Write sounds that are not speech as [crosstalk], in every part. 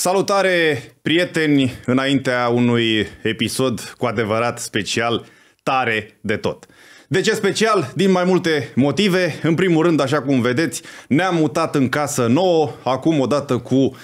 Salutare, prieteni, înaintea unui episod cu adevărat special, tare de tot. De ce special? Din mai multe motive. În primul rând, așa cum vedeți, ne-am mutat în casă nouă, acum odată cu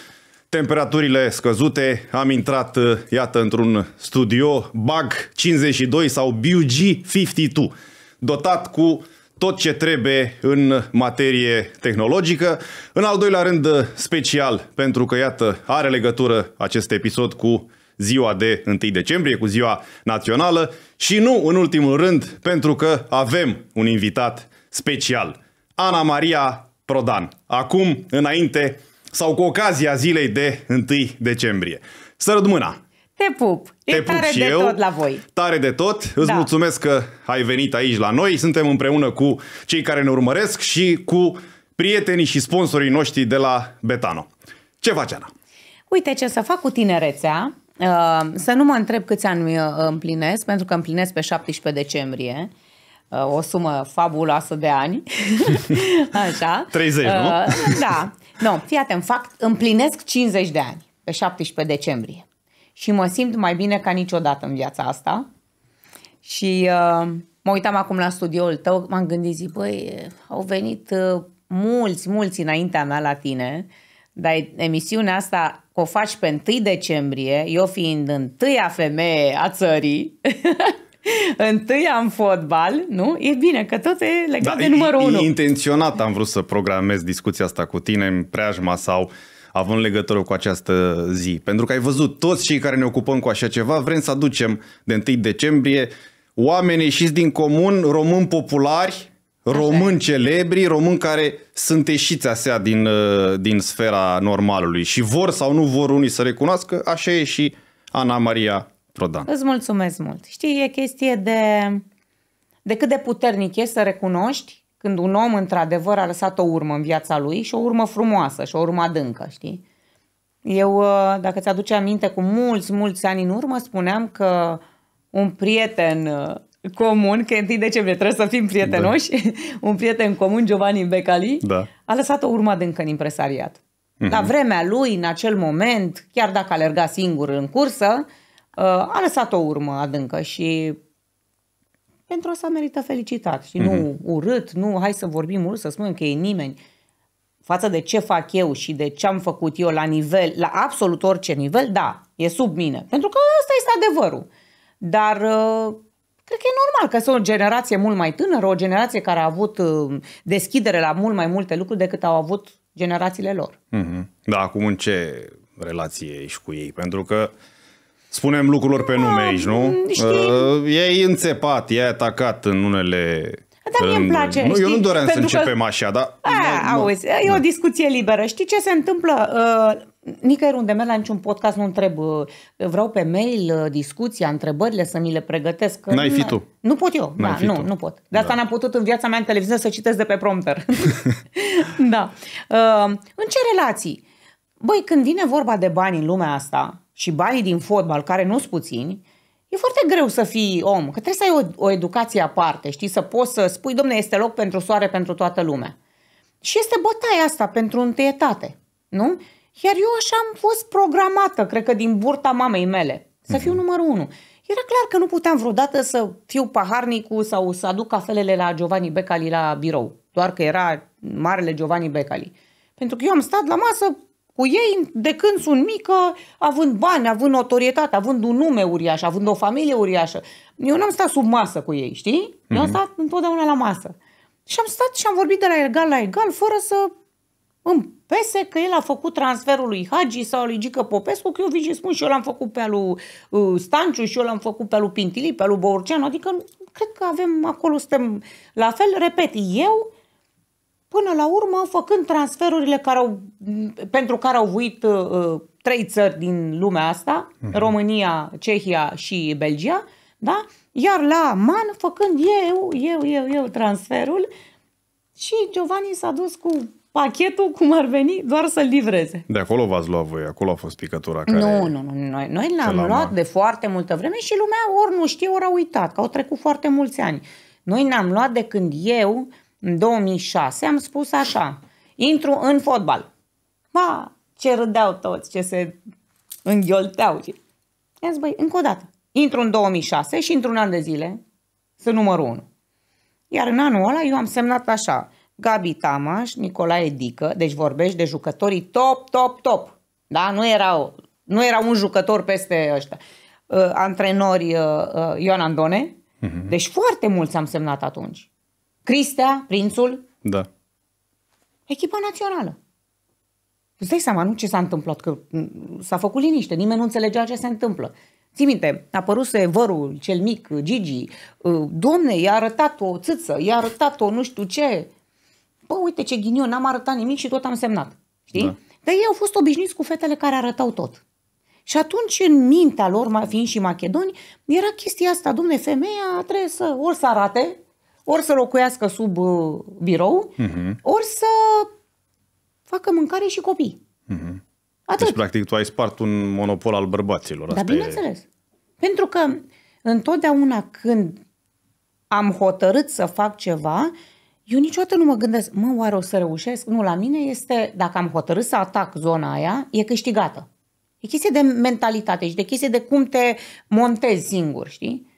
temperaturile scăzute, am intrat, iată, într-un studio BAG 52 sau BUG 52, dotat cu tot ce trebuie în materie tehnologică. În al doilea rând, special, pentru că, iată, are legătură acest episod cu ziua de 1 decembrie, cu ziua națională și nu în ultimul rând, pentru că avem un invitat special, Ana Maria Prodan. Acum, înainte sau cu ocazia zilei de 1 decembrie. Să mâna! Te pup! Te e pup tare și de eu. tot la voi! Tare de tot! Îți da. mulțumesc că ai venit aici la noi. Suntem împreună cu cei care ne urmăresc și cu prietenii și sponsorii noștri de la Betano. Ce faci, Ana? Uite ce să fac cu tinerețea. Uh, să nu mă întreb câți ani uh, împlinesc, pentru că împlinesc pe 17 decembrie uh, o sumă fabuloasă de ani. [laughs] Așa. 30, nu? Da. Nu, no, fii atent, fac, împlinesc 50 de ani pe 17 decembrie și mă simt mai bine ca niciodată în viața asta. Și uh, mă uitam acum la studioul tău, m-am gândit, zic, băi, au venit uh, mulți, mulți înaintea mea la tine, dar emisiunea asta o faci pe 1 decembrie, eu fiind întâia femeie a țării, [laughs] întâia în fotbal, nu? E bine că tot e legat da, de numărul 1. Intenționat am vrut să programez discuția asta cu tine în preajma sau având legătură cu această zi. Pentru că ai văzut, toți cei care ne ocupăm cu așa ceva, vrem să aducem de 1 decembrie oameni ieșiți din comun, români populari, români celebri, români care sunt ieșiți asea din, uh, din sfera normalului și vor sau nu vor unii să recunoască, așa e și Ana Maria Prodan. Îți mulțumesc mult. Știi, e chestie de, de cât de puternic e să recunoști când un om într-adevăr a lăsat o urmă în viața lui și o urmă frumoasă și o urmă adâncă, știi? Eu, uh, dacă ți-aduce aminte, cu mulți, mulți ani în urmă spuneam că un prieten uh, comun, că 1 decembrie trebuie să fim prietenoși, da. [laughs] un prieten comun, Giovanni Becali, da. a lăsat o urmă adâncă în impresariat. Mm-hmm. La vremea lui, în acel moment, chiar dacă alerga singur în cursă, uh, a lăsat o urmă adâncă și pentru asta merită felicitat și nu mm-hmm. urât, nu hai să vorbim urât, să spunem că e nimeni. Față de ce fac eu și de ce am făcut eu la nivel, la absolut orice nivel, da, e sub mine. Pentru că ăsta este adevărul. Dar uh, cred că e normal că sunt o generație mult mai tânără, o generație care a avut uh, deschidere la mult mai multe lucruri decât au avut generațiile lor. Mm-hmm. Da, acum în ce relație ești cu ei? Pentru că uh, spunem lucrurilor pe nume A, ah, aici, nu? Știi? Uh, e înțepat, e atacat în unele... Dar mie îmi place. Nu, știi? eu nu doream Pentru să începem că... așa, dar... A, mă, mă, auzi, e o discuție liberă. Știi ce se întâmplă? Uh, nicăieri unde merg la niciun podcast nu întreb. Uh, vreau pe mail uh, discuția, întrebările să mi le pregătesc. N-ai fi tu. Nu pot eu, da, nu, tu. nu pot. De asta da. n-am putut în viața mea în televiziune să citesc de pe prompter. [laughs] da. Uh, în ce relații? Băi, când vine vorba de bani în lumea asta, și banii din fotbal, care nu sunt puțini, e foarte greu să fii om, că trebuie să ai o, o educație aparte, știi, să poți să spui, domne, este loc pentru soare pentru toată lumea. Și este bătaia asta pentru întâietate, nu? Iar eu așa am fost programată, cred că din burta mamei mele, să fiu mhm. numărul unu. Era clar că nu puteam vreodată să fiu paharnicul sau să aduc cafelele la Giovanni Becali la birou, doar că era marele Giovanni Becali. Pentru că eu am stat la masă cu ei, de când sunt mică, având bani, având notorietate, având un nume uriaș, având o familie uriașă, eu n-am stat sub masă cu ei, știi? Eu mm-hmm. am mhm. stat întotdeauna la masă. Și am stat și am vorbit de la egal la egal, fără să îmi pese că el a făcut transferul lui Hagi sau lui Gică Popescu, că eu vin și spun și eu l-am făcut pe alu uh, Stanciu și eu l-am făcut pe alu Pintili, pe alu Borceanu, adică cred că avem acolo, suntem la fel. Repet, eu până la urmă făcând transferurile care au, pentru care au vuit uh, trei țări din lumea asta, uh-huh. România, Cehia și Belgia, da? iar la MAN făcând eu, eu, eu, eu transferul și Giovanni s-a dus cu pachetul, cum ar veni, doar să-l livreze. De acolo v-ați luat voi, acolo a fost picătura care... Nu, nu, nu, noi, noi l-am luat de foarte multă vreme și lumea ori nu știe, ori a uitat, că au trecut foarte mulți ani. Noi ne-am luat de când eu, uh, în 2006 am spus așa, intru în fotbal. Ba, ce râdeau toți, ce se înghiolteau. I-am zis, băi, încă o dată, intru în 2006 și într-un an de zile sunt numărul 1. Iar în anul ăla eu am semnat așa, Gabi Tamaș, Nicolae Dică, deci vorbești de jucătorii top, top, top. Da? Nu, erau, nu era un jucător peste ăștia. Uh, antrenori uh, uh, Ioan Andone, uh-huh. deci foarte mulți am semnat atunci. Cristea, prințul. Da. Echipa națională. Îți dai seama, nu ce s-a întâmplat, că s-a făcut liniște, nimeni nu înțelegea ce se întâmplă. Ții minte, apăruse vărul cel mic, Gigi, ă, domne, i-a arătat o țâță, i-a arătat o nu știu ce. Bă, uite ce ghinion, n-am arătat nimic și tot am semnat. Știi? Da. Dar ei au fost obișnuiți cu fetele care arătau tot. Și atunci, în mintea lor, fiind și macedoni, era chestia asta, domne, femeia trebuie să ori să arate, ori să locuiască sub uh, birou, uh-huh. ori să facă mâncare și copii. Uh-huh. Atât. Deci, practic, tu ai spart un monopol al bărbaților. dar da, bineînțeles. E... Pentru că întotdeauna când am hotărât să fac ceva, eu niciodată nu mă gândesc, mă, oare o să reușesc? Nu, la mine este, dacă am hotărât să atac zona aia, e câștigată. E chestie de mentalitate și de chestie de cum te montezi singur, știi?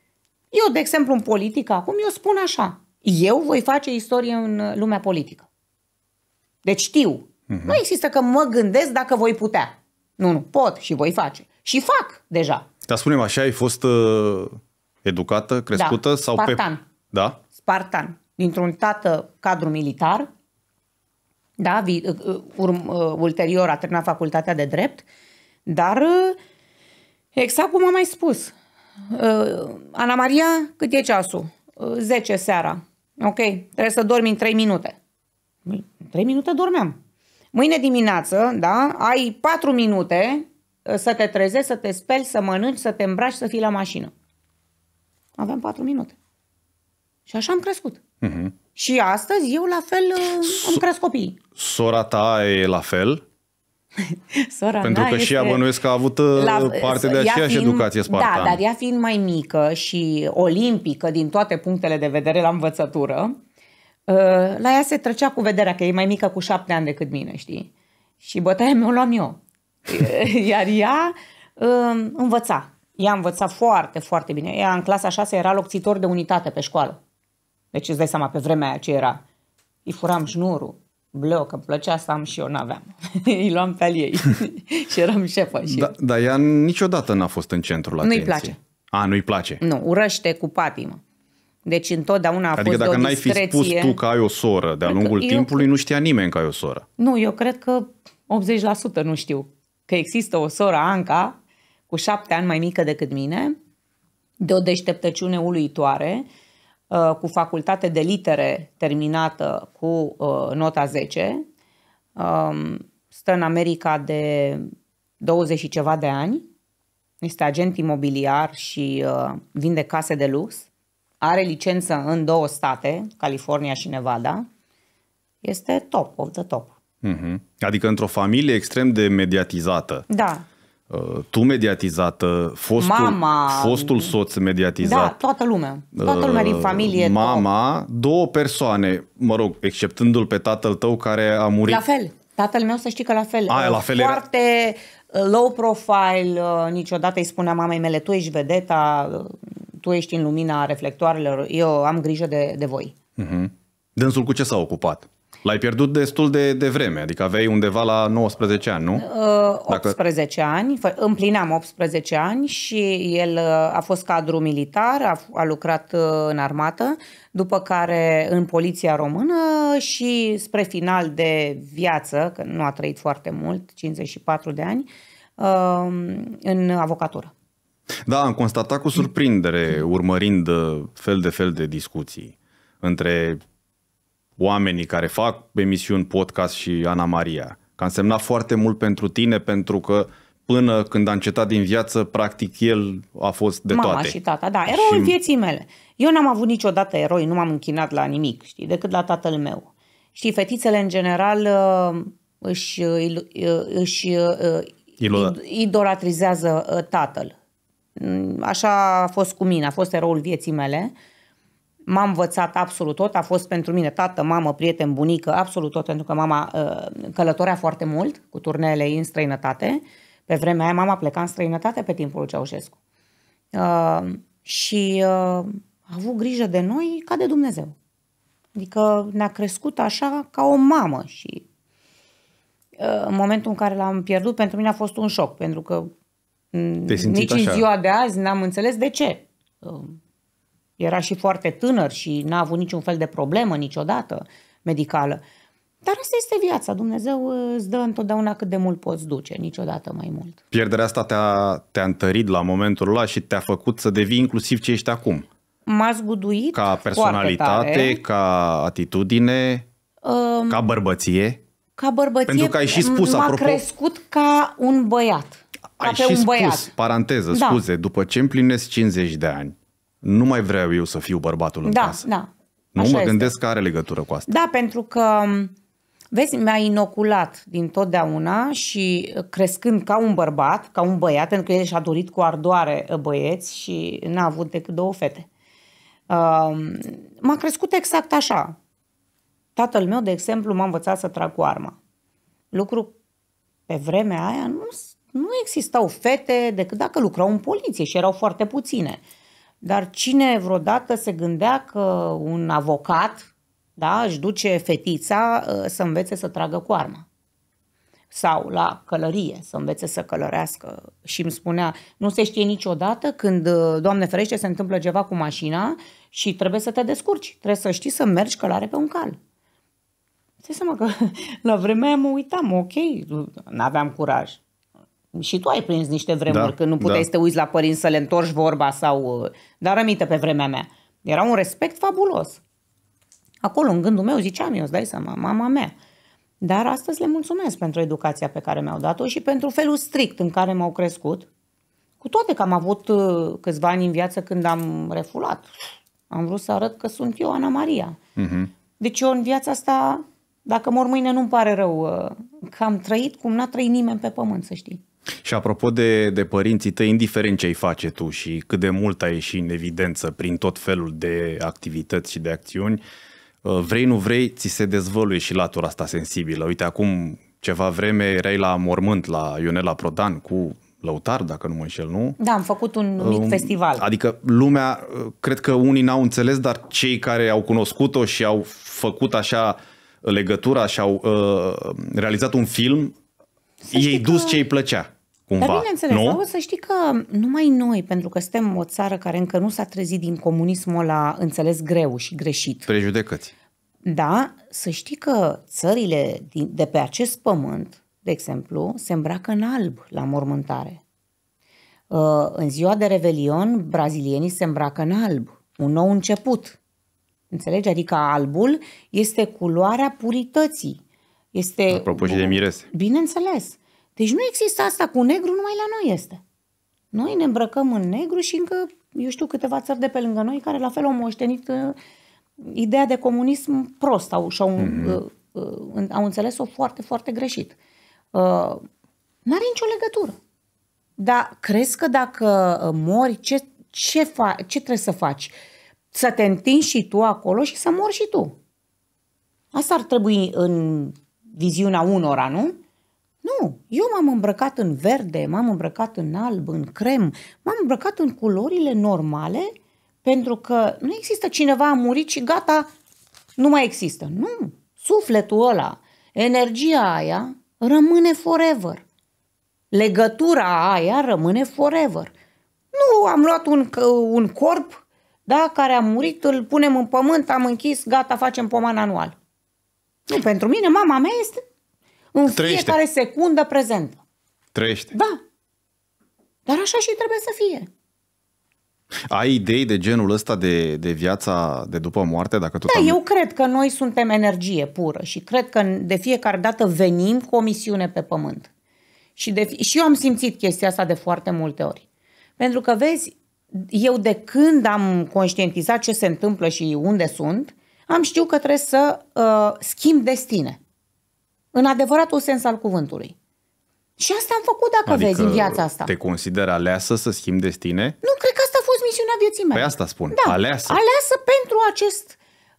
Eu, de exemplu, în politică, acum eu spun așa. Eu voi face istorie în uh, lumea politică. Deci știu. Uh-huh. Nu există că mă gândesc dacă voi putea. Nu, nu, pot și voi face. Și fac deja. Dar spunem așa, ai fost uh, educată, da, crescută? Da, sau spartan. Pe... Da? Spartan. Dintr-un tată cadru militar, da, vi, uh, uh, urm, uh, ulterior a terminat facultatea de drept, dar uh, exact cum am mai spus, Ana Maria, cât e ceasul? 10 uh, seara. Ok, trebuie să dormi în 3 minute. 3 minute dormeam. Mâine dimineață, da, ai 4 minute uh, să te trezești, să te speli, să mănânci, să te îmbraci, să fii la mașină. Aveam 4 minute. Și așa am crescut. Uh-huh. Și astăzi eu la fel uh, îmi cresc copiii. Sora ta e la fel? [laughs] Sora Pentru că este... și ea bănuiesc că a avut la... Uh, parte de aceeași fiind... educație da, spartană. Da, dar ea fiind mai mică și olimpică din toate punctele de vedere la învățătură, uh, la ea se trecea cu vederea că e mai mică cu șapte ani decât mine, știi? Și bătaia mea o luam eu. [laughs] Iar ea um, învăța. Ea învăța foarte, foarte bine. Ea în clasa 6 era locțitor de unitate pe școală. Deci îți dai seama pe vremea aia ce era. Îi furam șnurul, bleu, că plăcea să am și eu n-aveam. [laughs] Îi luam pe al ei [laughs] și eram șefă. Și... Da, dar ea niciodată n-a fost în centrul atenției. Nu-i place. A, nu-i place. Nu, urăște cu patimă. Deci întotdeauna a adică fost dacă n-ai fi spus tu că ai o soră de-a lungul eu, timpului, nu știa nimeni că ai o soră. Nu, eu cred că 80% nu știu că există o soră, Anca, cu șapte ani mai mică decât mine, de o deșteptăciune uluitoare, Uh, cu facultate de litere terminată cu uh, nota 10, um, stă în America de 20 și ceva de ani, este agent imobiliar și uh, vinde case de lux, are licență în două state, California și Nevada, este top of the top. Mhm. Adică într-o familie extrem de mediatizată. Da, Uh, tu mediatizată, fostul, mama, fostul soț mediatizat. Da, toată lumea. Toată lumea din uh, familie. Mama, tot. două persoane, mă rog, exceptându-l pe tatăl tău care a murit. La fel. Tatăl meu să știi că la fel. A, la uh, fel Foarte era... low profile, niciodată îi spunea mamei mele, tu ești vedeta, tu ești în lumina reflectoarelor, eu am grijă de, de voi. Uh-huh. Dânsul cu ce s-a ocupat? L-ai pierdut destul de, de vreme, adică aveai undeva la 19 ani, nu? 18 uh, Dacă... ani, împlineam 18 ani și el uh, a fost cadru militar, a, a lucrat uh, în armată, după care în poliția română și spre final de viață, că nu a trăit foarte mult, 54 de ani, um, în avocatură. Da, am constatat cu surprindere, urmărind fel de fel de discuții între oamenii care fac emisiuni podcast și Ana Maria. Că a însemnat foarte mult pentru tine, pentru că până când a încetat din viață, practic el a fost de Mama toate. și tata, da, eroul și... vieții mele. Eu n-am avut niciodată eroi, nu m-am închinat la nimic, știi, decât la tatăl meu. Știi, fetițele în general uh, își, uh, uh, își Iloda. idolatrizează tatăl. Mm, așa a fost cu mine, a fost eroul vieții mele m-a învățat absolut tot, a fost pentru mine tată, mamă, prieten, bunică, absolut tot, pentru că mama uh, călătorea foarte mult cu turneele în străinătate. Pe vremea aia mama pleca în străinătate pe timpul lui Ceaușescu. Uh, și uh, a avut grijă de noi ca de Dumnezeu. Adică ne-a crescut așa ca o mamă și în momentul în care l-am pierdut, pentru mine a fost un șoc, pentru că mm, nici așa. în ziua de azi n-am înțeles de ce. Era și foarte tânăr și n-a avut niciun fel de problemă niciodată medicală. Dar asta este viața. Dumnezeu uh, îți dă întotdeauna cât de mult poți duce, niciodată mai mult. Pierderea asta te-a, te-a întărit la momentul ăla și te-a făcut să devii inclusiv ce ești acum. M-a zguduit Ca personalitate, ca atitudine, um, ca bărbăție. Ca bărbăție, Pentru că ai și spus, m-a apropo... crescut ca un băiat. Ca ai pe și un spus, băiat. paranteză, da. scuze, după ce împlinesc 50 de ani, nu mai vreau eu să fiu bărbatul în da, casă. Da, Nu Așa mă este. gândesc că are legătură cu asta. Da, pentru că, vezi, mi-a inoculat din totdeauna și uh, crescând ca un bărbat, ca un băiat, pentru că el și-a dorit cu ardoare uh, băieți și n-a avut decât două fete. Um, m-a crescut exact așa. Tatăl meu, de exemplu, m-a învățat să trag cu arma. Lucru pe vremea aia nu, nu existau fete decât dacă lucrau în poliție și erau foarte puține. Dar cine vreodată se gândea că un avocat da, își duce fetița ă, să învețe să tragă cu arma? sau la călărie, să învețe să călărească. Și îmi spunea, nu se știe niciodată când, ă, Doamne ferește, se întâmplă ceva cu mașina și trebuie să te descurci, trebuie să știi să mergi călare pe un cal. Se seama că [laughs] la vremea aia mă uitam, ok, nu aveam curaj și tu ai prins niște vremuri da, când nu puteai da. să te uiți la părinți să le întorci vorba sau... Dar aminte pe vremea mea. Era un respect fabulos. Acolo, în gândul meu, ziceam eu, îți dai seama, mama mea. Dar astăzi le mulțumesc pentru educația pe care mi-au dat-o și pentru felul strict în care m-au crescut. Cu toate că am avut uh, câțiva ani în viață când am refulat. Am vrut să arăt că sunt eu Ana Maria. Uh-huh. Deci eu în viața asta, dacă mor mâine, nu-mi pare rău uh, că am trăit cum n-a trăit nimeni pe pământ, să știi. Și apropo de, de părinții tăi, indiferent ce ai face tu și cât de mult ai ieșit în evidență prin tot felul de activități și de acțiuni, ă, vrei nu vrei, ți se dezvăluie și latura asta sensibilă. Uite, acum ceva vreme erai la mormânt la Ionela Prodan cu lăutar, dacă nu mă înșel, nu? Da, am făcut un ă, mic um, festival. Adică lumea, ă, cred că unii n-au înțeles, dar cei care au cunoscut-o și au făcut așa legătura și au uh, realizat un film, ei dus că... ce îi plăcea cumva. Dar bineînțeles, nu? să știi că numai noi, pentru că suntem o țară care încă nu s-a trezit din comunismul la înțeles greu și greșit. Prejudecăți. Da, să știi că țările din, de pe acest pământ, de exemplu, se îmbracă în alb la mormântare. Uh, în ziua de revelion, brazilienii se îmbracă în alb, un nou început. Înțelegi? Adică albul este culoarea purității. Este... Apropo și de mirese. Bineînțeles. Deci nu există asta cu negru, numai la noi este. Noi ne îmbrăcăm în negru și încă, eu știu, câteva țări de pe lângă noi care la fel au moștenit uh, ideea de comunism prost au, și-au, mm-hmm. uh, uh, au înțeles-o foarte, foarte greșit. Uh, N-are nicio legătură. Dar crezi că dacă uh, mori, ce, ce, fa- ce trebuie să faci? Să te întinzi și tu acolo și să mori și tu. Asta ar trebui în viziunea unora, nu? Nu, eu m-am îmbrăcat în verde, m-am îmbrăcat în alb, în crem, m-am îmbrăcat în culorile normale pentru că nu există cineva a murit și gata, nu mai există. Nu, sufletul ăla, energia aia rămâne forever. Legătura aia rămâne forever. Nu am luat un, un corp da, care a murit, îl punem în pământ, am închis, gata, facem poman anual. Nu, pentru mine mama mea este în Trăiește. fiecare secundă prezentă. Trăiește. Da. Dar așa și trebuie să fie. Ai idei de genul ăsta de, de viața de după moarte? Dacă tot da, am... eu cred că noi suntem energie pură și cred că de fiecare dată venim cu o misiune pe pământ. Și, de, și eu am simțit chestia asta de foarte multe ori. Pentru că, vezi, eu de când am conștientizat ce se întâmplă și unde sunt, am știut că trebuie să uh, schimb destine în adevăratul sens al cuvântului. Și asta am făcut, dacă adică vezi, în viața asta. te consider aleasă să schimbi destine? Nu, cred că asta a fost misiunea vieții mele. Pe păi asta spun, da, aleasă. Aleasă pentru acest...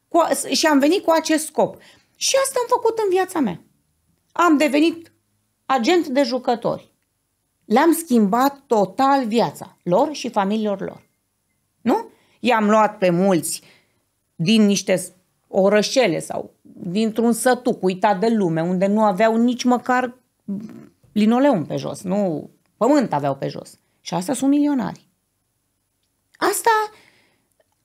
Cu, și am venit cu acest scop. Și asta am făcut în viața mea. Am devenit agent de jucători. Le-am schimbat total viața lor și familiilor lor. Nu? I-am luat pe mulți din niște orășele sau dintr-un sătuc uitat de lume, unde nu aveau nici măcar linoleum pe jos, nu pământ aveau pe jos. Și asta sunt milionari. Asta,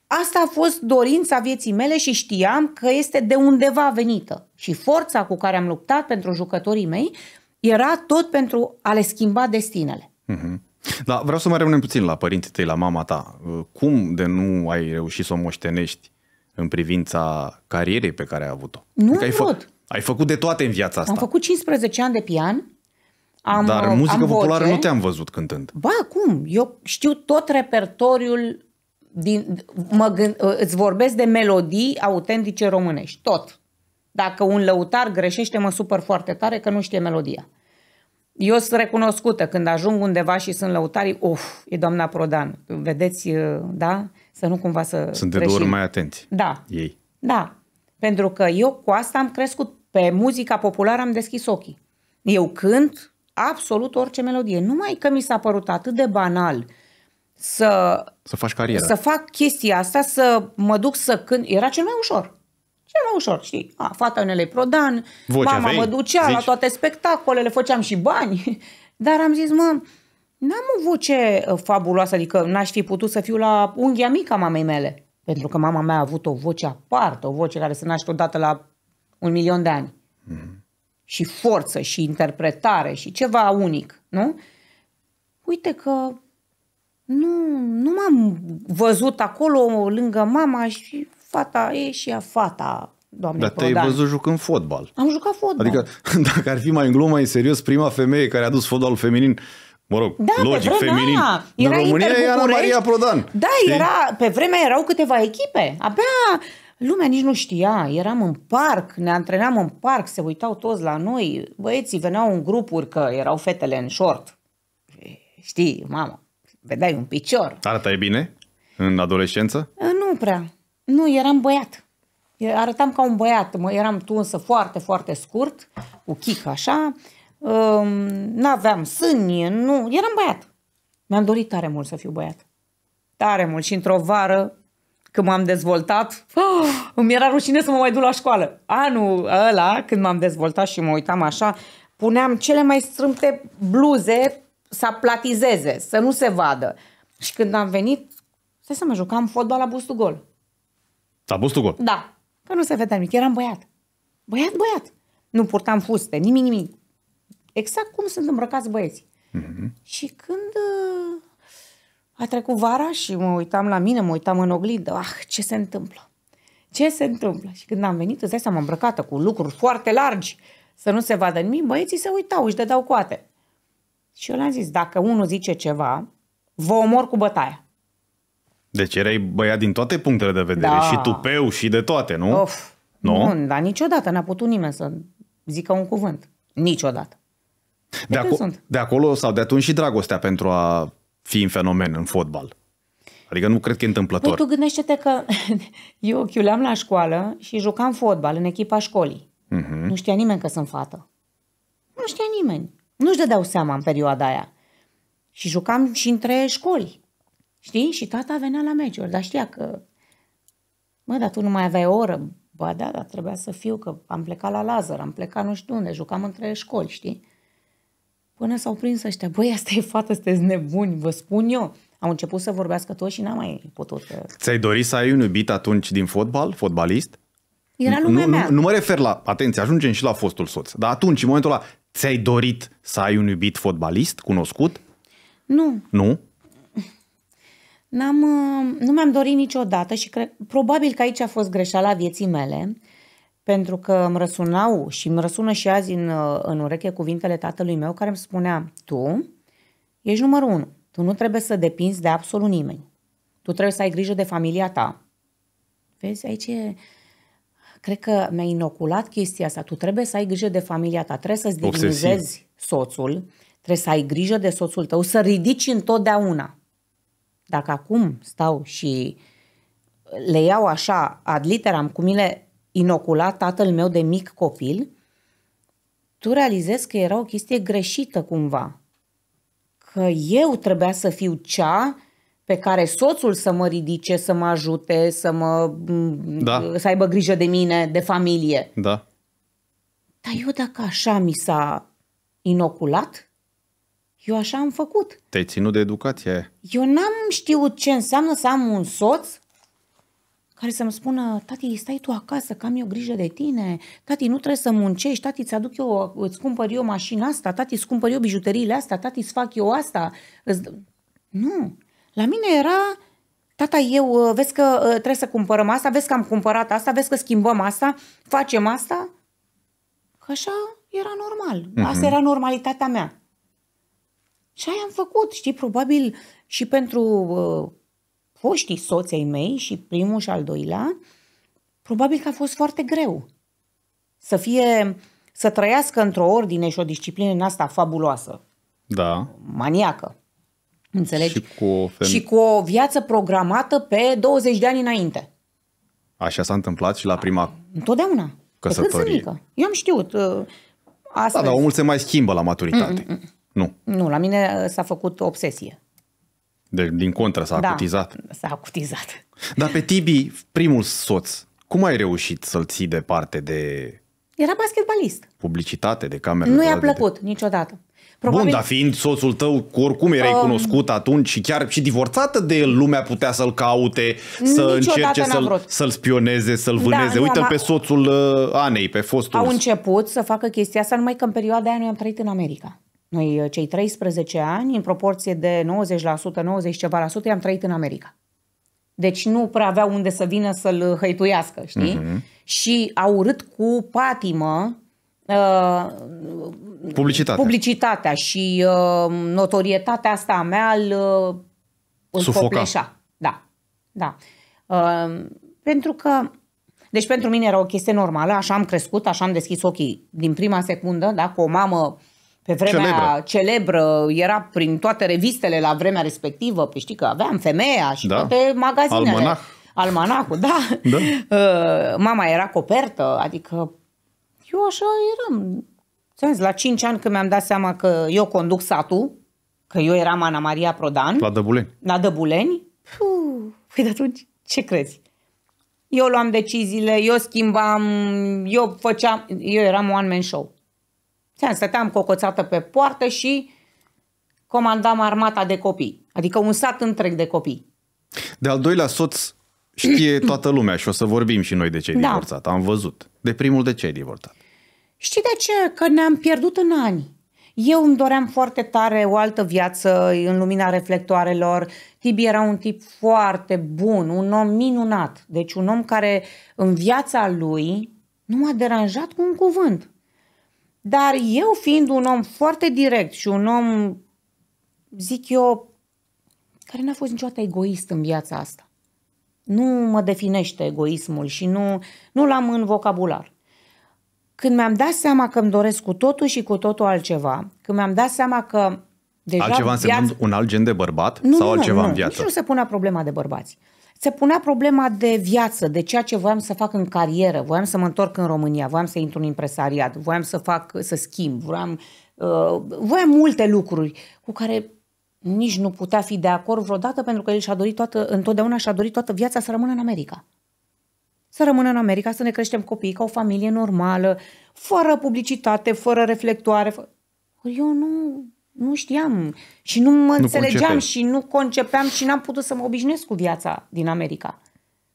asta a fost dorința vieții mele și știam că este de undeva venită. Și forța cu care am luptat pentru jucătorii mei era tot pentru a le schimba destinele. Mm-hmm. Da, vreau să mă rămânem puțin la părinții tăi, la mama ta. Cum de nu ai reușit să o moștenești în privința carierei pe care ai avut-o? Nu adică ai, fă- ai făcut de toate în viața asta. Am făcut 15 ani de pian. Am, Dar uh, muzică am populară voce. nu te-am văzut cântând. Ba, cum? Eu știu tot repertoriul din, mă gând, uh, îți vorbesc de melodii autentice românești, tot. Dacă un lăutar greșește, mă supăr foarte tare că nu știe melodia. Eu sunt recunoscută când ajung undeva și sunt lăutarii, of, e doamna Prodan, vedeți, uh, da? să nu cumva să Sunt de două ori mai atenți. Da. Ei. Da. Pentru că eu cu asta am crescut. Pe muzica populară am deschis ochii. Eu cânt absolut orice melodie. Numai că mi s-a părut atât de banal să... Să faci carieră. Să fac chestia asta, să mă duc să cânt. Era cel mai ușor. Cel mai ușor, știi? A, fata unele Prodan, Voce mama vei, mă ducea zici? la toate spectacolele, făceam și bani. [laughs] Dar am zis, mă, N-am o voce uh, fabuloasă, adică n-aș fi putut să fiu la unghia mică a mamei mele. Pentru că mama mea a avut o voce aparte, o voce care se naște odată la un milion de ani. Mm-hmm. Și forță, și interpretare, și ceva unic, nu? Uite că nu, nu m-am văzut acolo lângă mama și fata e și a fata Doamne Dar te-ai văzut jucând fotbal. Am jucat fotbal. Adică, [laughs] dacă ar fi mai în glumă, mai în serios, prima femeie care a dus fotbalul feminin Mă rog, da, logic, pe vremea feminin. Aia. Era în România e Ana Maria Prodan. Da, știi? era, pe vremea erau câteva echipe. Abia lumea nici nu știa. Eram în parc, ne antrenam în parc, se uitau toți la noi. Băieții veneau în grupuri că erau fetele în short. Știi, mamă, vedeai un picior. Arătai bine în adolescență? Eh, nu prea. Nu, eram băiat. Arătam ca un băiat, mă, eram tunsă foarte, foarte scurt, cu chic așa, um, n-aveam sâni, nu, eram băiat. Mi-am dorit tare mult să fiu băiat. Tare mult și într-o vară când m-am dezvoltat, oh, [gasps] îmi era rușine să mă mai duc la școală. Anul ăla, când m-am dezvoltat și mă uitam așa, puneam cele mai strâmte bluze să platizeze, să nu se vadă. Și când am venit, stai să mă jucam fotbal la bustul gol. La bustul gol? Da, că nu se vedea nimic, eram băiat. Băiat, băiat. Nu purtam fuste, nimic, nimic. Exact cum sunt îmbrăcați băieții. Mm-hmm. Și când uh, a trecut vara și mă uitam la mine, mă uitam în oglindă, ah, ce se întâmplă? Ce se întâmplă? Și când am venit, îți dai seama, îmbrăcată cu lucruri foarte largi, să nu se vadă nimic, băieții se uitau, își dădeau coate. Și eu le-am zis, dacă unul zice ceva, vă omor cu bătaia. Deci erai băiat din toate punctele de vedere, da. și tupeu și de toate, nu? Of, nu? nu, dar niciodată n-a putut nimeni să zică un cuvânt. Niciodată. De, aco- de acolo sau de atunci și dragostea pentru a fi în fenomen în fotbal. Adică nu cred că e întâmplător. Păi tu gândește-te că [laughs] eu chiuleam la școală și jucam fotbal în echipa școlii. Uh-huh. Nu știa nimeni că sunt fată. Nu știa nimeni. Nu-și dădeau seama în perioada aia. Și jucam și între școli. Știi? Și tata venea la meciuri, dar știa că... Mă, dar tu nu mai aveai o oră. Ba da, dar trebuia să fiu, că am plecat la Lazar, am plecat nu știu unde, jucam între școli, știi? Până s-au prins ăștia, băi, asta e fată, sunteți nebuni, vă spun eu. am început să vorbească toți și n-am mai putut. Ți-ai dorit să ai un iubit atunci din fotbal, fotbalist? Era lumea nu, mea. Nu, nu mă refer la, atenție, ajungem și la fostul soț, dar atunci, în momentul ăla, ți-ai dorit să ai un iubit fotbalist, cunoscut? Nu. Nu? N-am, uh, nu mi-am dorit niciodată și cred probabil că aici a fost greșeala vieții mele, pentru că îmi răsunau și îmi răsună și azi în, în ureche cuvintele tatălui meu care îmi spunea, tu ești numărul unu, tu nu trebuie să depinzi de absolut nimeni, tu trebuie să ai grijă de familia ta. Vezi, aici e, cred că mi-a inoculat chestia asta, tu trebuie să ai grijă de familia ta, trebuie să-ți divinizezi soțul, trebuie să ai grijă de soțul tău, să ridici întotdeauna. Dacă acum stau și le iau așa ad literam, cu mine inocula tatăl meu de mic copil, tu realizezi că era o chestie greșită cumva. Că eu trebuia să fiu cea pe care soțul să mă ridice, să mă ajute, să mă mm, da. să aibă grijă de mine, de familie. Da. Dar eu dacă așa mi s-a inoculat, eu așa am făcut. Te-ai ținut de educație. Eu n-am știut ce înseamnă să am un soț care să-mi spună, tati, stai tu acasă, că am eu grijă de tine, tati, nu trebuie să muncești, tati, îți aduc eu, îți cumpăr eu mașina asta, tati, îți cumpăr eu bijuteriile astea, tati, îți fac eu asta. Îți... Nu. La mine era, tata, eu, ă, vezi că ă, trebuie să cumpărăm asta, vezi că am cumpărat asta, vezi că schimbăm asta, facem asta. Că așa era normal. Mm-hmm. Asta era normalitatea mea. Și aia am făcut, știi, probabil și pentru uh, foștii soței mei și primul și al doilea, probabil că a fost foarte greu să fie, să trăiască într-o ordine și o disciplină în asta fabuloasă. Da. Maniacă. Înțelegi? Și cu, o fem... și cu o viață programată pe 20 de ani înainte. Așa s-a întâmplat și la prima Întotdeauna. căsătorie. Cât mică. Eu am știut. Astfel. Uh, da, dar omul se mai schimbă la maturitate. Mm-mm. Nu. Nu, la mine uh, s-a făcut obsesie. De, din contră, s-a da, acutizat. s-a acutizat. Dar pe Tibi, primul soț, cum ai reușit să-l ții departe de... Era basketbalist. Publicitate, de cameră. Nu i-a plăcut de... niciodată. Probabil... Bun, dar fiind soțul tău, oricum erai um... cunoscut atunci și chiar și divorțată de el, lumea putea să-l caute, să încerce să-l, să spioneze, să-l da, vâneze. Da, Uite-l pe soțul uh, Anei, pe fostul... Au început să facă chestia asta numai că în perioada aia noi am trăit în America. Noi, uh, cei 13 ani, în proporție de 90%, 90 ceva la sută, i-am trăit în America. Deci nu prea avea unde să vină să-l hăituiască, știi? Uh-huh. Și au urât cu patimă uh, publicitatea. publicitatea și uh, notorietatea asta a mea îl, uh, îl Sufoca. Da, da. Uh, pentru că deci pentru mine era o chestie normală, așa am crescut, așa am deschis ochii din prima secundă, da, cu o mamă uh, pe vremea celebră. celebră, era prin toate revistele la vremea respectivă, pe știi că aveam femeia și da. toate magazinele. Almanac, Almanacul, da. da. [laughs] Uh, mama era copertă, adică eu așa eram. Sens, la 5 ani când mi-am dat seama că eu conduc satul, că eu eram Ana Maria Prodan. La Dăbuleni. La Dăbuleni. Puh, păi de atunci, ce crezi? Eu luam deciziile, eu schimbam, eu făceam, eu eram one man show. Ți-am, stăteam cocoțată pe poartă și comandam armata de copii, adică un sat întreg de copii. De al doilea soț știe [clears throat] toată lumea și o să vorbim și noi de ce ai da. am văzut. De primul de ce ai divorțat? Știi de ce? Că ne-am pierdut în ani. Eu îmi doream foarte tare o altă viață în lumina reflectoarelor. Tibi era un tip foarte bun, un om minunat. Deci un om care în viața lui nu m-a deranjat cu un cuvânt. Dar eu fiind un om foarte direct și un om, zic eu, care n-a fost niciodată egoist în viața asta. Nu mă definește egoismul și nu, nu l-am în vocabular. Când mi-am dat seama că îmi doresc cu totul și cu totul altceva, când mi-am dat seama că Deja altceva însemnând viața... un alt gen de bărbat nu, sau nu, altceva nu, în viață? Nu, nu se pune problema de bărbați se punea problema de viață, de ceea ce voiam să fac în carieră, voiam să mă întorc în România, voiam să intru în impresariat, voiam să fac, să schimb, voiam, uh, voiam multe lucruri cu care nici nu putea fi de acord vreodată pentru că el și-a dorit toată, întotdeauna și-a dorit toată viața să rămână în America. Să rămână în America, să ne creștem copiii ca o familie normală, fără publicitate, fără reflectoare. Fă... Eu nu, nu știam și nu mă nu înțelegeam concepeam. și nu concepeam și n-am putut să mă obișnuiesc cu viața din America.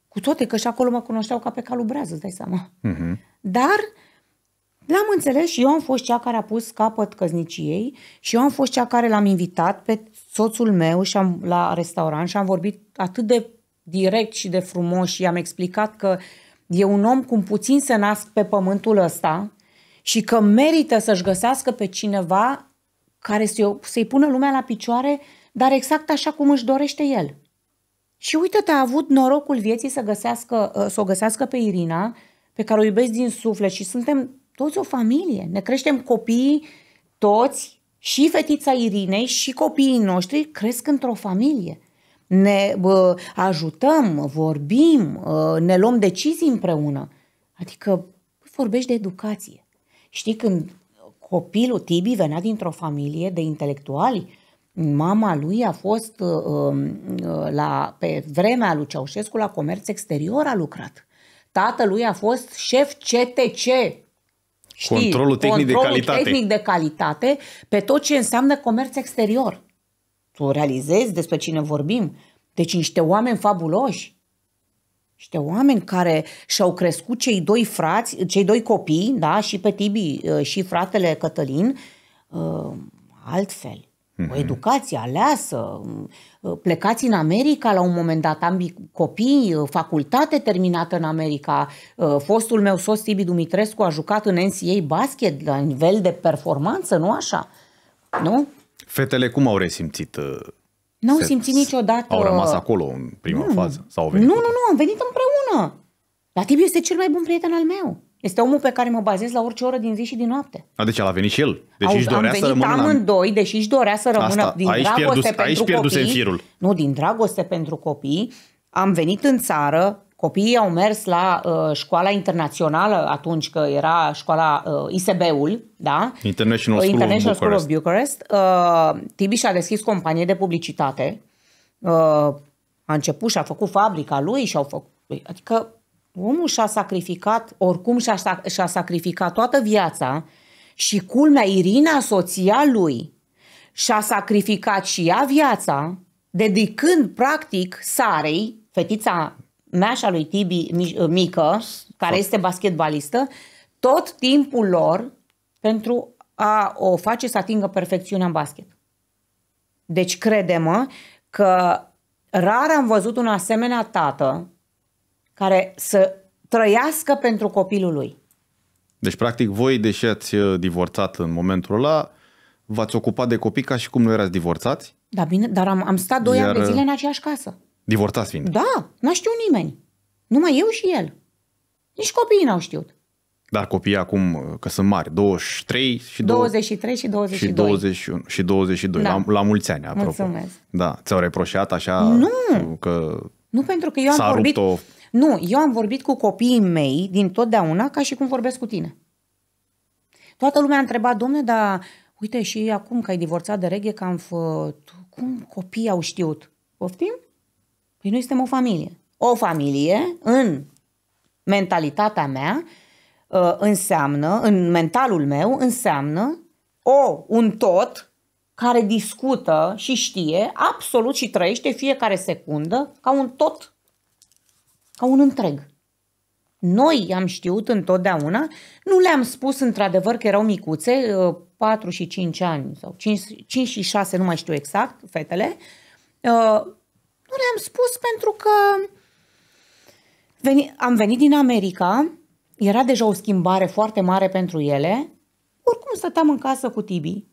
Cu toate că și acolo mă cunoșteau ca pe calubrează, îți dai seama. Uh-huh. Dar l-am înțeles și eu am fost cea care a pus capăt căzniciei și eu am fost cea care l-am invitat pe soțul meu și am, la restaurant și am vorbit atât de direct și de frumos și i-am explicat că e un om cum puțin se nasc pe pământul ăsta și că merită să-și găsească pe cineva care să-i pună lumea la picioare, dar exact așa cum își dorește el. Și uite-te, a avut norocul vieții să, găsească, uh, să o găsească pe Irina, pe care o iubesc din suflet și suntem toți o familie. Ne creștem copiii, toți, și fetița Irinei și copiii noștri cresc într-o familie. Ne bă, ajutăm, vorbim, uh, ne luăm decizii împreună. Adică vorbești de educație. Știi, când Copilul Tibi venea dintr-o familie de intelectuali. Mama lui a fost uh, um, uh, la, pe vremea lui Ceaușescu la comerț exterior a lucrat. Tatălui a fost șef CTC, Știi, controlul tehnic controlul de calitate. tehnic de calitate pe tot ce înseamnă comerț exterior. Tu realizezi despre cine vorbim. Deci niște oameni fabuloși niște oameni care și-au crescut cei doi frați, cei doi copii, da, și pe Tibi uh, și fratele Cătălin, uh, altfel. O mhm. educație aleasă, uh, plecați în America la un moment dat, ambii copii, facultate terminată în America. Fostul meu sos Tibi Dumitrescu a jucat în NCAA basket la nivel de performanță, nu așa? Nu? Fetele cum au resimțit nu au simțit niciodată... Au rămas acolo în prima nu, fază? Sau au venit nu, nu, nu, am venit împreună. La Tibiu este cel mai bun prieten al meu. Este omul pe care mă bazez la orice oră din zi și din noapte. A, deci el a venit și el. Deci Auzi, își dorea am venit să amândoi, la... deși își dorea să rămână Asta, din aici dragoste pierdus, pentru aici copii. firul. Nu, din dragoste pentru copii. Am venit în țară, Copiii au mers la uh, școala internațională atunci că era școala uh, ISB-ul, da? International uh, School, International School of Bucharest. Uh, Tibi a deschis companie de publicitate. Uh, a început și a făcut fabrica lui și au făcut... Adică omul și-a sacrificat, oricum și-a, și-a sacrificat toată viața și culmea Irina, soția lui, și-a sacrificat și ea viața, dedicând practic Sarei, fetița meașa lui Tibi ă, mică, care este basketbalistă, tot timpul lor pentru a o face să atingă perfecțiunea în basket. Deci credem că rar am văzut un asemenea tată care să trăiască pentru copilul lui. Deci, practic, voi, deși ați ă, divorțat în momentul ăla, v-ați ocupat de copii ca și cum nu erați divorțați? Da, bine, dar am, am stat doi Iar... ani de zile ă, în aceeași casă. Divorțați fiind. Da, n-a știut nimeni. Numai eu și el. Nici copiii n-au știut. Dar copiii acum, că sunt mari, 23 și 23 și 22. Și 21 și 22, da. la, la mulți ani, apropo. Mulțumesc. Da, ți-au reproșat așa nu. că Nu, pentru că eu am vorbit o... Nu, eu am vorbit cu copiii mei din totdeauna ca și cum vorbesc cu tine. Toată lumea a întrebat, domne, dar uite și acum că ai divorțat de reghe, că am făcut... Cum copiii au știut? Poftim? Păi noi suntem o familie. O familie, în mentalitatea mea, uh, înseamnă, în mentalul meu, înseamnă o, un tot care discută și știe absolut și trăiește fiecare secundă ca un tot, ca un întreg. Noi am știut întotdeauna, nu le-am spus într-adevăr că erau micuțe, 4 uh, și 5 ani sau 5, 5 și 6, nu mai știu exact, fetele, uh, nu le-am spus pentru că veni, am venit din America, era deja o schimbare foarte mare pentru ele, oricum stăteam în casă cu Tibi.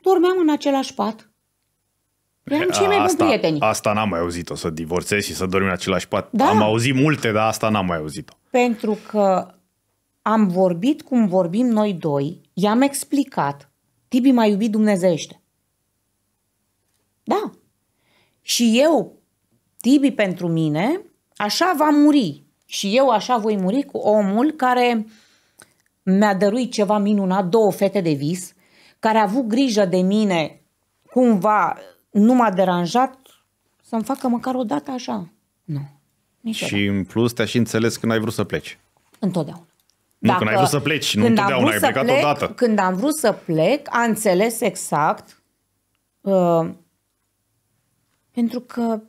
Dormeam în același pat. Eram păi păi, cei mai buni prieteni. Asta n-am mai auzit-o, să divorțezi și să dormi în același pat. Da. Am auzit multe, dar asta n-am mai auzit-o. Pentru că am vorbit cum vorbim noi doi, i-am explicat. Tibi m-a iubit dumnezeiește. Da, și eu, Tibi pentru mine, așa va muri și eu așa voi muri cu omul care mi-a dăruit ceva minunat, două fete de vis, care a avut grijă de mine cumva, nu m-a deranjat să-mi facă măcar o dată așa. Nu. Niciodată. Și în plus te-a și înțeles când ai vrut să pleci. Întotdeauna. Nu, Dacă, când ai vrut să pleci, nu întotdeauna ai plecat plec, odată. Când am vrut să plec, a înțeles exact uh, pentru că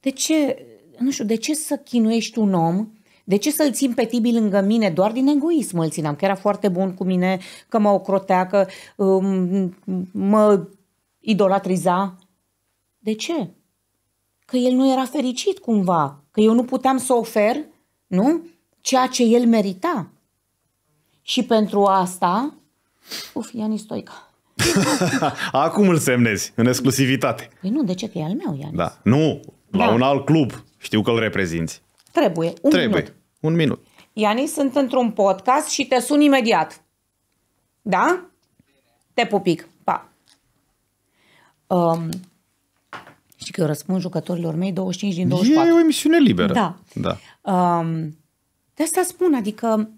de ce, nu știu, de ce să chinuiești un om de ce să-l țin pe Tibi lângă mine? Doar din egoism îl țineam, că era foarte bun cu mine, că mă ocrotea, că um, mă idolatriza. De ce? Că el nu era fericit cumva, că eu nu puteam să ofer, nu? Ceea ce el merita. Și pentru asta, uf, Iani Stoica. [laughs] Acum îl semnezi, în exclusivitate. Păi nu, de ce? Că e al meu, Ianis. Da. Nu, la da. un alt club. Știu că îl reprezinți. Trebuie. Un Trebuie. minut. Un minut. Ianis, sunt într-un podcast și te sun imediat. Da? Te pupic. Pa. Um, știi că eu răspund jucătorilor mei 25 din 24. E o emisiune liberă. Da. da. Um, de asta spun, adică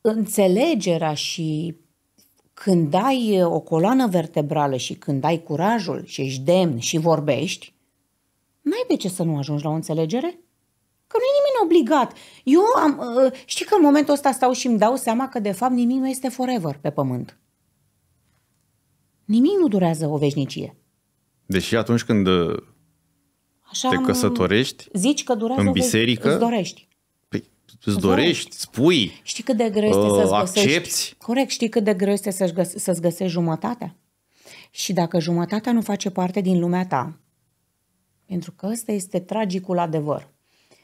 înțelegerea și când ai o coloană vertebrală și când ai curajul și ești demn și vorbești, n-ai de ce să nu ajungi la o înțelegere? Că nu e nimeni obligat. Eu am, ă, știi că în momentul ăsta stau și îmi dau seama că de fapt nimic nu este forever pe pământ. Nimic nu durează o veșnicie. Deși atunci când ă, Așa te căsătorești, zici că durează în biserică, îți dorești îți dorești, spui, Știi cât de greu este uh, să-ți găsești... Accepti. Corect, știi cât de greu este să-ți, găs- să găsești jumătatea? Și dacă jumătatea nu face parte din lumea ta, pentru că ăsta este tragicul adevăr,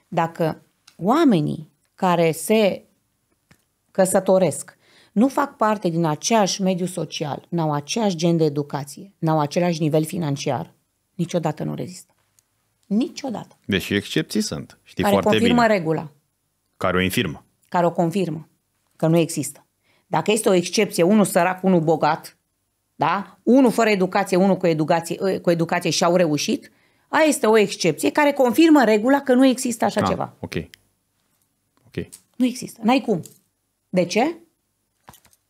dacă oamenii care se căsătoresc nu fac parte din aceeași mediu social, n-au aceeași gen de educație, n-au același nivel financiar, niciodată nu rezistă. Niciodată. Deși excepții sunt. Știi Care foarte confirmă bine. regula. Care o infirmă. Care o confirmă că nu există. Dacă este o excepție, unul sărac, unul bogat, da? unul fără educație, unul cu educație, eh, cu educație și au reușit, aia este o excepție care confirmă regula că nu există așa ah, ceva. Ok. Ok. Nu există. N-ai cum. De ce?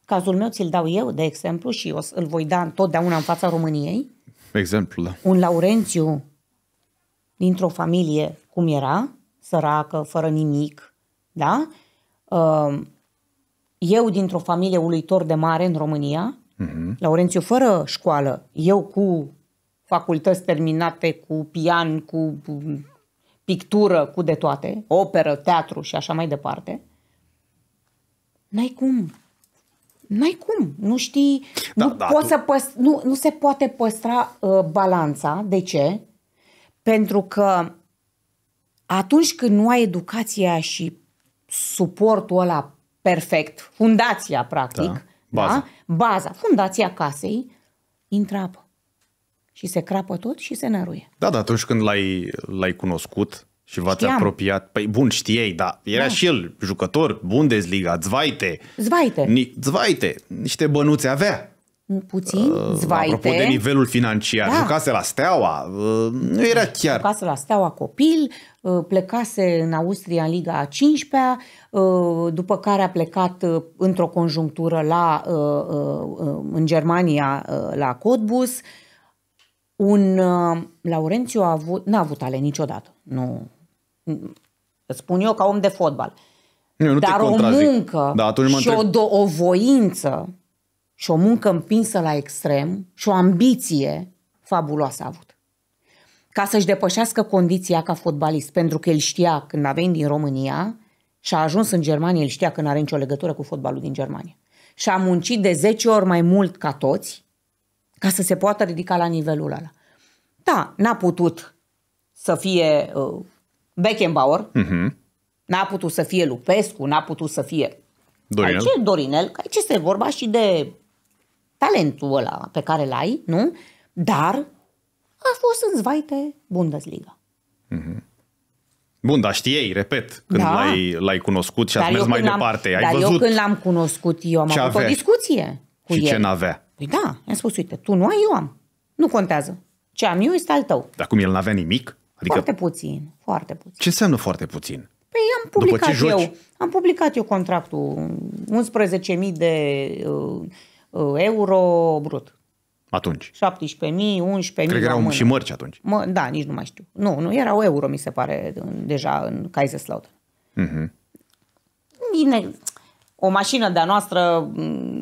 Cazul meu ți-l dau eu, de exemplu, și o îl voi da întotdeauna în fața României. Exemplu, da. Un Laurențiu dintr-o familie cum era, săracă, fără nimic, da? Ehm, eu dintr-o familie uluitor de mare în România, uh-huh. Laurențiu fără școală, eu cu facultăți terminate, cu pian, cu pictură, cu de toate, operă, teatru și așa mai departe, n-ai cum. N-ai cum, nu știi, da, nu, da, poți tu... să păst- nu, nu se poate păstra uh, balanța. De ce? Pentru că atunci când nu ai educația și suportul ăla perfect, fundația practic, da. Baza. Da? baza, fundația casei, intră apă. Și se crapă tot și se năruie. Da, dar atunci când l-ai, l-ai cunoscut și v-ați Știam. apropiat, păi bun, știei, da, era da. și el jucător, Bundesliga, Zvaite. Zvaite. Ni- Zvaite, niște bănuți avea puțin, uh, zvaite. Apropo de nivelul financiar, da. jucase la Steaua, uh, nu era chiar... Jucase la Steaua copil, Uh, plecase în Austria în Liga a 15-a, uh, după care a plecat uh, într-o conjunctură la, în Germania la Cottbus. Un Laurențiu a avut, n-a avut ale niciodată, nu, spun eu ca om de fotbal. Eu nu Dar o muncă da, și o, do- o voință și o muncă împinsă la extrem și o ambiție fabuloasă a avut ca să-și depășească condiția ca fotbalist, pentru că el știa când a venit din România și a ajuns în Germania, el știa că nu are nicio legătură cu fotbalul din Germania. Și a muncit de 10 ori mai mult ca toți ca să se poată ridica la nivelul ăla. Da, n-a putut să fie uh, Beckenbauer, uh-huh. n-a putut să fie Lupescu, n-a putut să fie Dorinel. Aici Dorinel, că aici este vorba și de talentul ăla pe care l-ai, nu? Dar a fost în zvaite Bundesliga. Mm-hmm. Bun, dar știi, repet, când da. l-ai, l-ai cunoscut și ați mers mai departe, ai dar văzut eu când l-am cunoscut, eu am avut avea. o discuție cu și el. ce n-avea. Păi da, am spus, uite, tu nu ai, eu am. Nu contează. Ce am eu este al tău. Dar cum el n-avea nimic? Adică... Foarte puțin, foarte puțin. Ce înseamnă foarte puțin? Păi am publicat eu, am publicat eu contractul, 11.000 de uh, uh, euro brut. Atunci. 17.000, 11.000 Cred că erau mână. și mărci atunci. Mă, da, nici nu mai știu. Nu, nu, erau euro, mi se pare, deja în Kaiserslautern. mm Bine, o mașină de-a noastră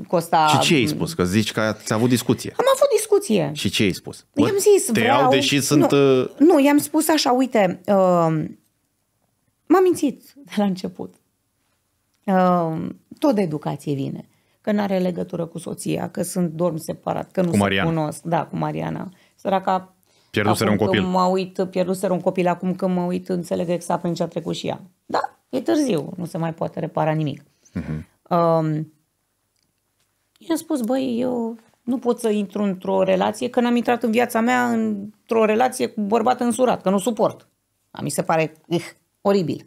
costa... Și ce ai spus? Că zici că ați avut discuție. Am avut discuție. Și ce ai spus? Bă, i-am zis, te vreau... iau deși sunt... Nu, uh, nu, i-am spus așa, uite, uh, m-am mințit de la început. Uh, tot de educație vine că nu are legătură cu soția, că sunt dorm separat, că nu cu se Mariana. cunosc. Da, cu Mariana. Săraca Pierduseră un copil. Mă uit, pierduseră un copil, acum când mă uit, înțeleg exact prin ce a trecut și ea. Da, e târziu, nu se mai poate repara nimic. Uh-huh. Um, i-am spus, băi, eu nu pot să intru într-o relație, că n-am intrat în viața mea într-o relație cu bărbat însurat, că nu suport. A, mi se pare uh, oribil.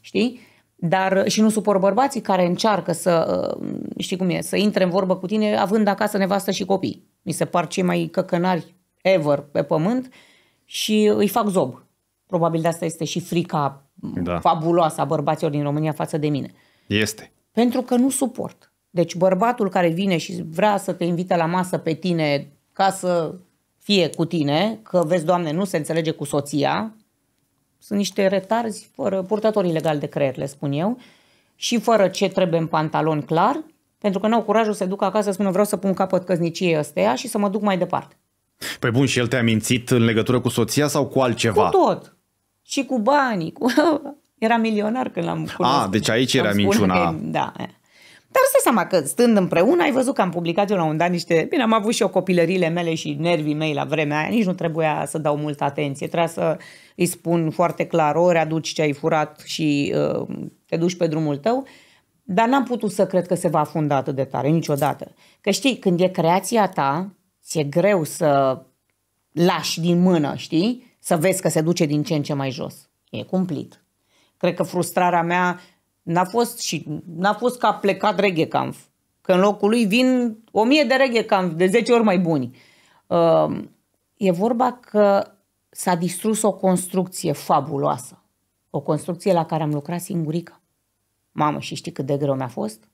Știi? dar uh, și nu supor bărbații care încearcă să, uh, știi cum e, să intre în vorbă cu tine având acasă nevastă și copii. Mi se par cei mai căcănari ever pe pământ și îi fac zob. Probabil de asta este și frica da. fabuloasă a bărbaților din România față de mine. Este. Pentru că nu suport. Deci bărbatul care vine și vrea să te invite la masă pe tine ca să fie cu tine, că vezi, Doamne, nu se înțelege cu soția, sunt niște retarzi fără purtători ilegal de creier, le spun eu, și fără ce trebuie în pantaloni clar, pentru că n-au curajul să ducă acasă să spună vreau să pun capăt căzniciei ăsteia și să mă duc mai departe. Păi bun, și el te-a mințit în legătură cu soția sau cu altceva? Cu tot. Și cu banii. Cu... [laughs] Era milionar când l-am ah, cunoscut. A, deci aici era minciuna. Că, da. Dar să seama că stând împreună ai văzut că am publicat eu la un dat niște... Bine, am avut și eu copilările mele și nervii mei la vremea aia, nici nu trebuia să dau multă atenție, trebuia să îi spun foarte clar, ori aduci ce ai furat și uh, te duci pe drumul tău, dar n-am putut să cred că se va afunda atât de tare, niciodată. Că știi, când e creația ta, ți-e greu să lași din mână, știi? Să vezi că se duce din ce în ce mai jos. E cumplit. Cred că frustrarea mea N-a fost, și, n-a fost ca plecat reghe camp. Că în locul lui vin o mie de reghe camp, de 10 ori mai buni. Ehm, e vorba că s-a distrus o construcție fabuloasă. O construcție la care am lucrat singurică. Mamă, și știi cât de greu mi-a fost?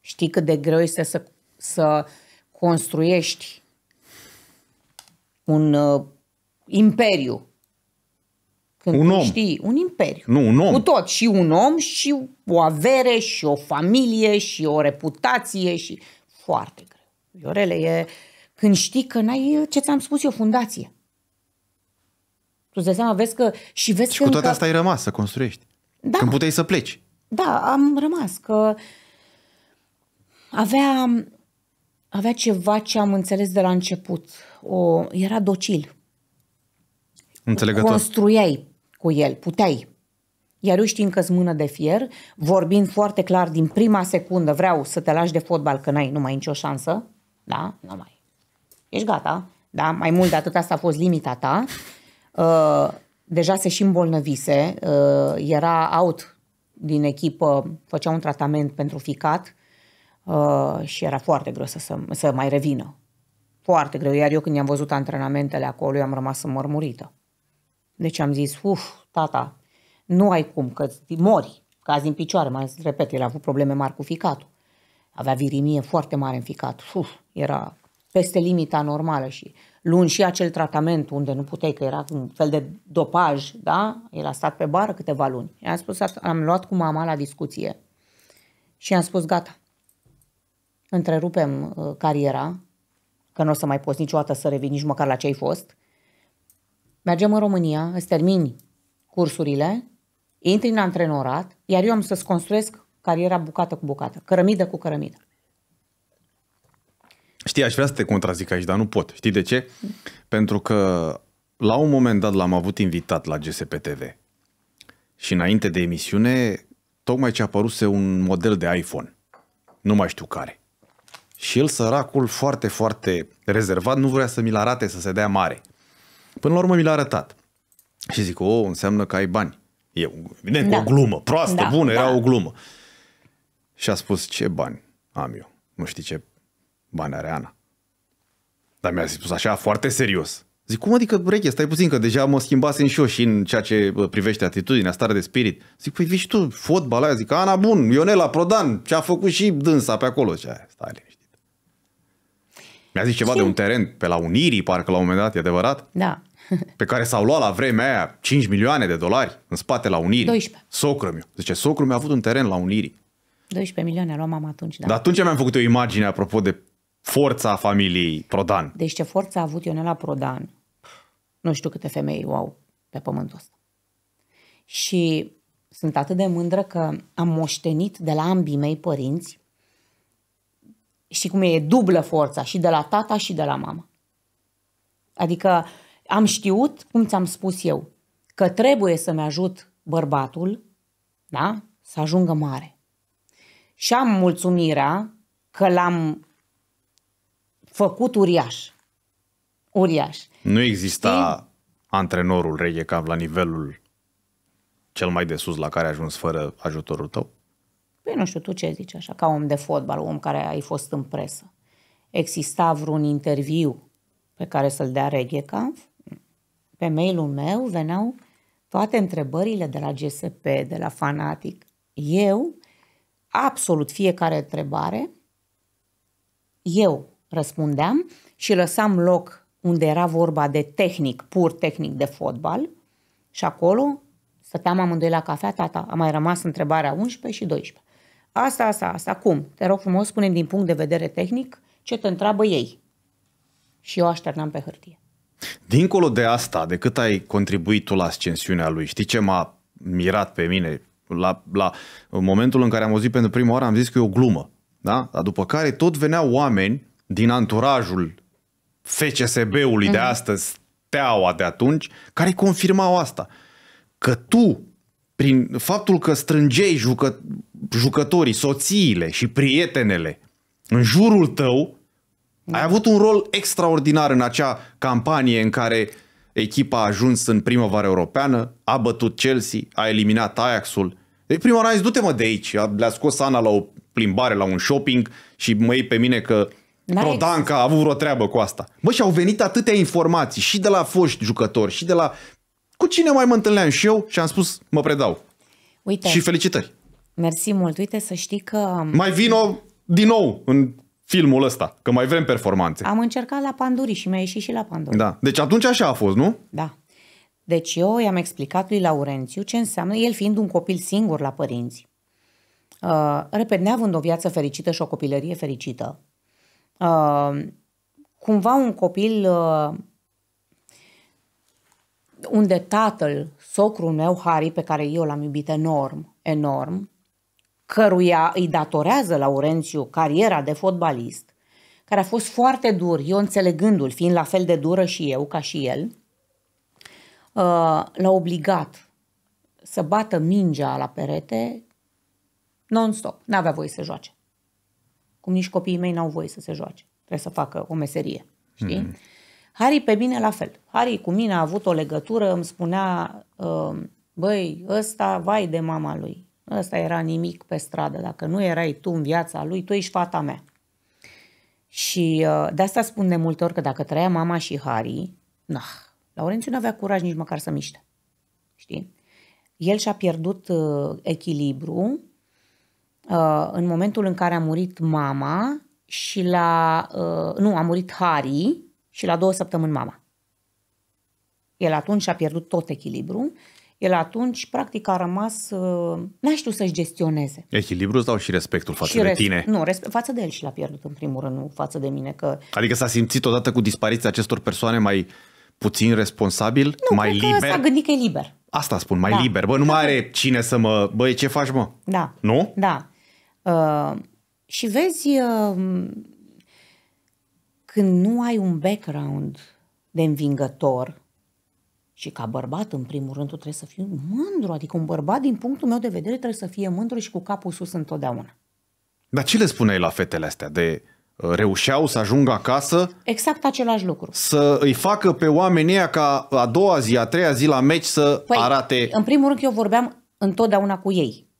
Știi cât de greu este să, să construiești un uh, imperiu când un om. știi, un imperiu. Nu, un om. Cu tot. Și un om, și o avere, și o familie, și o reputație, și foarte greu. Iorele e când știi că n-ai, ce ți-am spus eu, fundație. Tu îți dai seama, vezi că și vezi și că cu toate încă... asta ai rămas să construiești. Da. Când puteai să pleci. Da, am rămas că avea, avea ceva ce am înțeles de la început. O, era docil. Înțelegător. Construiai, cu el, puteai. Iar eu știind că-ți mână de fier, vorbind foarte clar din prima secundă, vreau să te lași de fotbal că n-ai numai nicio șansă, da, nu mai. Ești gata, da, mai mult de atât asta a fost limita ta. Uh, deja se și îmbolnăvise, uh, era out din echipă, făcea un tratament pentru ficat uh, și era foarte greu să, să, să mai revină. Foarte greu, iar eu când i-am văzut antrenamentele acolo, eu am rămas înmărmurită. Deci am zis, uf, tata, nu ai cum, că mori, cazi în picioare, mai repet, el a avut probleme mari cu ficatul. Avea virimie foarte mare în ficat. Uf, era peste limita normală și luni și acel tratament unde nu puteai, că era un fel de dopaj, da? El a stat pe bară câteva luni. I-am spus, am luat cu mama la discuție și am spus, gata, întrerupem uh, cariera, că nu o să mai poți niciodată să revii nici măcar la ce ai fost mergem în România, îți termini cursurile, intri în antrenorat, iar eu am să-ți construiesc cariera bucată cu bucată, cărămidă cu cărămidă. Știi, aș vrea să te contrazic aici, dar nu pot. Știi de ce? Pentru că la un moment dat l-am avut invitat la GSP TV și înainte de emisiune, tocmai ce a păruse un model de iPhone, nu mai știu care. Și el, săracul, foarte, foarte rezervat, nu vrea să mi-l arate să se dea mare. Până la urmă mi l-a arătat. Și zic, o, oh, înseamnă că ai bani. E, evident, da. o glumă, proastă, da, bună, da. era o glumă. Și a spus, ce bani am eu? Nu știi ce bani are Ana. Dar mi-a spus așa, foarte serios. Zic, cum adică, Breche, stai puțin, că deja mă schimbasem și eu și în ceea ce privește atitudinea, starea de spirit. Zic, păi și tu, fotbal aia, zic, Ana, bun, Ionela Prodan, ce-a făcut și dânsa pe acolo. Ce stai mi-a zis ceva Sim. de un teren pe la Unirii, parcă la un moment dat, e adevărat? Da. [laughs] pe care s-au luat la vremea aia 5 milioane de dolari în spate la Unirii. 12. Socrămiu. Zice, mi a avut un teren la Unirii. 12 milioane a luat mama atunci, da. Dar atunci mi-am făcut o imagine apropo de forța familiei Prodan. Deci ce forță a avut Ionela Prodan, nu știu câte femei au pe pământul ăsta. Și sunt atât de mândră că am moștenit de la ambii mei părinți și cum e, e dublă forța și de la tata și de la mama. Adică am știut, cum ți-am spus eu, că trebuie să-mi ajut bărbatul da? să ajungă mare. Și am mulțumirea că l-am făcut uriaș. Uriaș. Nu exista Știi? antrenorul Reghecav la nivelul cel mai de sus la care a ajuns fără ajutorul tău? Păi nu știu, tu ce zici așa, ca om de fotbal, om care ai fost în presă. Exista vreun interviu pe care să-l dea Reghecamp? Pe mailul meu veneau toate întrebările de la GSP, de la Fanatic. Eu, absolut fiecare întrebare, eu răspundeam și lăsam loc unde era vorba de tehnic, pur tehnic de fotbal și acolo stăteam amândoi la cafea, tata, a mai rămas întrebarea 11 și 12. Asta, asta, asta. Cum? Te rog frumos, spune din punct de vedere tehnic ce te întreabă ei. Și eu așternam pe hârtie. Dincolo de asta, de cât ai contribuit tu la ascensiunea lui, știi ce m-a mirat pe mine? La, la momentul în care am auzit pentru prima oară, am zis că e o glumă. Da? Dar după care tot veneau oameni din anturajul FCSB-ului mm-hmm. de mhm. astăzi, Teaua de atunci, care confirmau asta. Că tu prin faptul că strângeai jucă, jucătorii, soțiile și prietenele în jurul tău, da. ai avut un rol extraordinar în acea campanie în care echipa a ajuns în primăvară europeană, a bătut Chelsea, a eliminat Ajaxul. Deci prima oară zis, du-te mă de aici, le-a scos Ana la o plimbare, la un shopping și mă iei pe mine că Prodanca a avut vreo treabă cu asta. Bă, și au venit atâtea informații și de la foști jucători, și de la cu cine mai mă întâlneam și eu și am spus, mă predau. Uite, și felicitări. Mersi mult. Uite să știi că... Um, mai vino din nou în filmul ăsta, că mai vrem performanțe. Am încercat la Panduri și mi-a ieșit și la Panduri. Da. Deci atunci așa a fost, nu? Da. Deci eu i-am explicat lui Laurențiu ce înseamnă, el fiind un copil singur la părinți. Uh, repede, neavând o viață fericită și o copilărie fericită, uh, cumva un copil uh, unde tatăl, socrul meu, Harry, pe care eu l-am iubit enorm, enorm, căruia îi datorează Laurențiu cariera de fotbalist, care a fost foarte dur, eu înțelegându-l, fiind la fel de dură și eu ca și el, uh, l-a obligat să bată mingea la perete non-stop. N-avea voie să joace. Cum nici copiii mei n-au voie să se joace. Trebuie să facă o meserie. Știi? Mm. Harry pe mine la fel. Harry cu mine a avut o legătură, îmi spunea, uh, băi, ăsta vai de mama lui. Ăsta era nimic pe stradă. Dacă nu erai tu în viața lui, tu ești fata mea. Și uh, de asta spun de multe ori că dacă trăia mama și Harry, na, Laurențiu nu avea curaj nici măcar să miște. Știi? El și-a pierdut uh, echilibru în momentul în care a murit mama și la... nu, a murit Harry și la două săptămâni mama. El atunci a pierdut tot echilibrul, el atunci practic a rămas, uh, n-a știut să-și gestioneze. Echilibrul sau și respectul față și de res- tine? Nu, resp- față de el și l-a pierdut în primul rând, nu față de mine. Că... Adică s-a simțit odată cu dispariția acestor persoane mai puțin responsabil, nu, mai liber? Nu, s-a gândit că e liber. Asta spun, mai da. liber. Bă, nu mai da. are cine să mă... Băi, ce faci, mă? Da. Nu? Da. Uh, și vezi, uh, când nu ai un background de învingător și ca bărbat, în primul rând, tu trebuie să fii mândru. Adică un bărbat, din punctul meu de vedere, trebuie să fie mândru și cu capul sus întotdeauna. Dar ce le spuneai la fetele astea de uh, reușeau să ajungă acasă. Exact același lucru. Să îi facă pe oamenii aia ca a doua zi, a treia zi la meci să păi, arate... În primul rând eu vorbeam întotdeauna cu ei.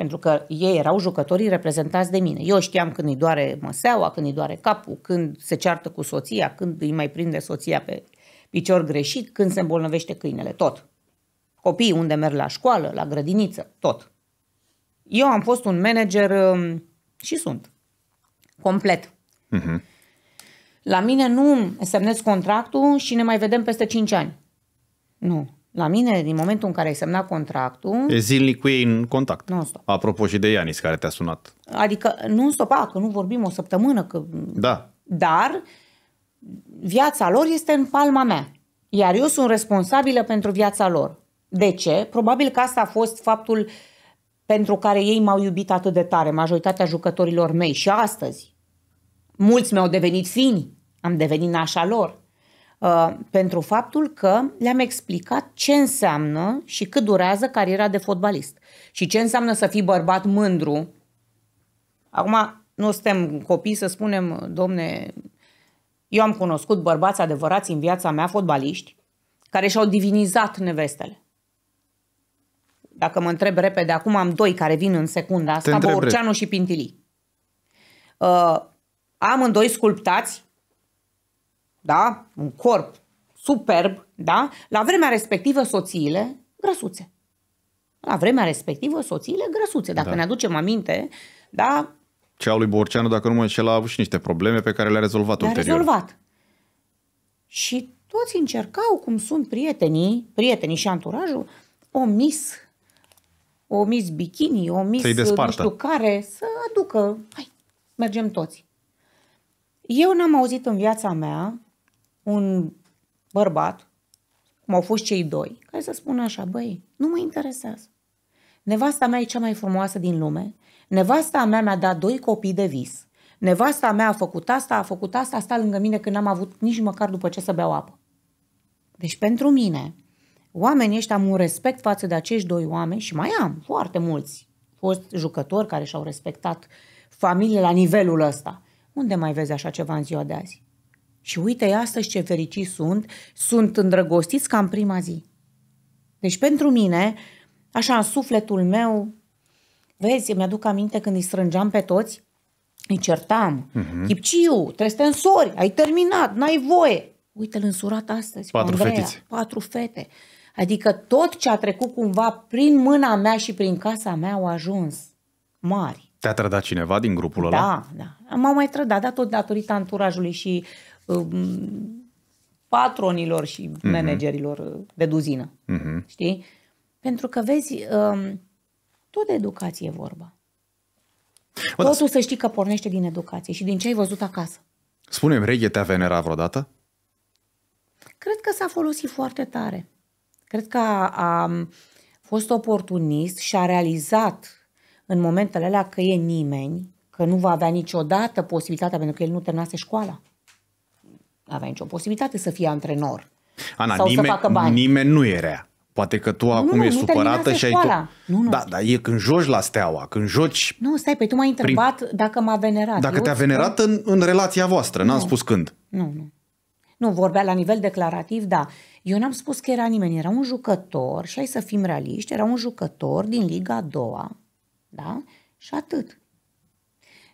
Pentru că ei erau jucătorii reprezentați de mine. Eu știam când îi doare măseaua, când îi doare capul, când se ceartă cu soția, când îi mai prinde soția pe picior greșit, când se îmbolnăvește câinele, tot. Copiii unde merg la școală, la grădiniță, tot. Eu am fost un manager um, și sunt. Complet. Uh-huh. La mine nu semnez contractul și ne mai vedem peste 5 ani. Nu. La mine, din momentul în care ai semnat contractul... E zilnic cu ei în contact. Nu stop. Apropo și de Ianis care te-a sunat. Adică nu stop, a, că nu vorbim o săptămână, că... Da. Dar viața lor este în palma mea. Iar eu sunt responsabilă pentru viața lor. De ce? Probabil că asta a fost faptul pentru care ei m-au iubit atât de tare, majoritatea jucătorilor mei și astăzi. Mulți mi-au devenit fini, am devenit nașa lor uh, pentru faptul că le-am explicat ce înseamnă și cât durează cariera de fotbalist și ce înseamnă să fii bărbat mândru. Acum, nu suntem copii să spunem, domne, eu am cunoscut bărbați adevărați în viața mea, fotbaliști, care și-au divinizat nevestele. Dacă mă întreb repede, acum am doi care vin în secunda asta, Borceanu și Pintili. Uh, amândoi sculptați da? un corp superb, da? la vremea respectivă soțiile grăsuțe. La vremea respectivă soțiile grăsuțe. Dacă da. ne aducem aminte, da? Cea lui Borceanu, dacă nu mă înșel, a avut și niște probleme pe care le-a rezolvat le ulterior. Le-a rezolvat. Și toți încercau, cum sunt prietenii, prietenii și anturajul, o mis, o mis bikini, o mis nu știu care, să aducă, hai, mergem toți. Eu n-am auzit în viața mea un bărbat, cum au fost cei doi, care să spună așa, băi, nu mă interesează. Nevasta mea e cea mai frumoasă din lume, nevasta mea mi-a dat doi copii de vis, nevasta mea a făcut asta, a făcut asta, a stat lângă mine când n-am avut nici măcar după ce să beau apă. Deci pentru mine, oamenii ăștia am un respect față de acești doi oameni și mai am foarte mulți fost jucători care și-au respectat familie la nivelul ăsta. Unde mai vezi așa ceva în ziua de azi? Și uite, astăzi ce fericiți sunt, sunt îndrăgostiți ca în prima zi. Deci pentru mine, așa în sufletul meu, vezi, mi-aduc aminte când îi strângeam pe toți, îi certam. Uh-huh. Chipciu, trebuie să te însori, ai terminat, n-ai voie. Uite-l însurat astăzi patru Andreea, fetiți. patru fete. Adică tot ce a trecut cumva prin mâna mea și prin casa mea au ajuns mari. Te-a trădat cineva din grupul ăla? Da, da. M-au mai trădat, dar tot datorită anturajului și Um, patronilor și mhm. managerilor uh-huh. de duzină. Uh-huh. Știi? Pentru că vezi, um, tot de educație e vorba. Bă, Totul da. să știi că pornește din educație și din ce ai văzut acasă. Spune-mi, reghe te-a venerat vreodată? Cred că s-a folosit foarte tare. Cred că a, a fost oportunist și a realizat în momentele alea că e nimeni, că nu va avea niciodată posibilitatea pentru că el nu terminase școala avea nicio posibilitate să fie antrenor. Ana, sau nimeni, să facă bani. nimeni nu e rea. Poate că tu nu, acum nu, e nu supărată și ai tu... Nu, nu. Da, dar e când joci la steaua, când joci... Nu, stai, pe păi tu m-ai întrebat prin... dacă m-a venerat. Dacă te-a venerat în, în relația voastră, n-am spus când. Nu, nu. Nu, vorbea la nivel declarativ, da. Eu n-am spus că era nimeni, era un jucător, și hai să fim realiști, era un jucător din Liga a doua, da? Și atât.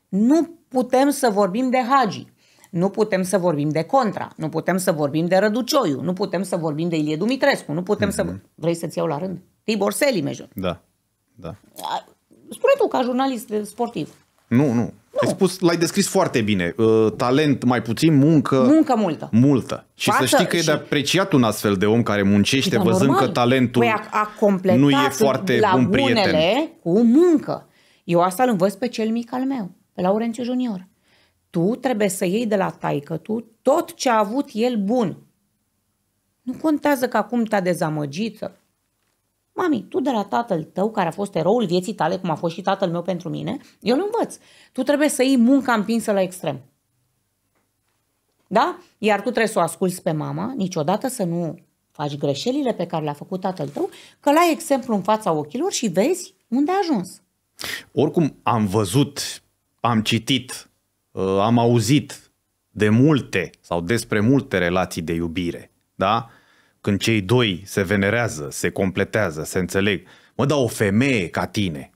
Nu putem să vorbim de Hagi. Nu putem să vorbim de Contra, nu putem să vorbim de Răducioiu, nu putem să vorbim de Ilie Dumitrescu, nu putem mm-hmm. să... Mhm. Vrei să-ți iau la rând? Tibor Selimejor. Da, da. Spune tu ca jurnalist sportiv. Nu, nu. Nu. Ai spus, l-ai descris foarte bine. Uh, talent mai puțin, muncă... Muncă multă. Multă. Și Față, să știi că și... e de apreciat un astfel de om care muncește, văzând normal. că talentul păi a, a completat nu e foarte bun prieten. cu muncă. Eu asta îl învăț pe cel mic al meu, pe Laurențiu Junior tu trebuie să iei de la taică tu tot ce a avut el bun. Nu contează că acum te-a dezamăgit. Mami, tu de la tatăl tău, care a fost eroul vieții tale, cum a fost și tatăl meu pentru mine, eu îl învăț. Tu trebuie să iei munca împinsă la extrem. Da? Iar tu trebuie să o asculți pe mama, niciodată să nu faci greșelile pe care le-a făcut tatăl tău, că la exemplu în fața ochilor și vezi unde a ajuns. Oricum am văzut, am citit, Uh, am auzit de multe sau despre multe relații de iubire, da? Când cei doi se venerează, se completează, se înțeleg. Mă, dau o femeie ca tine,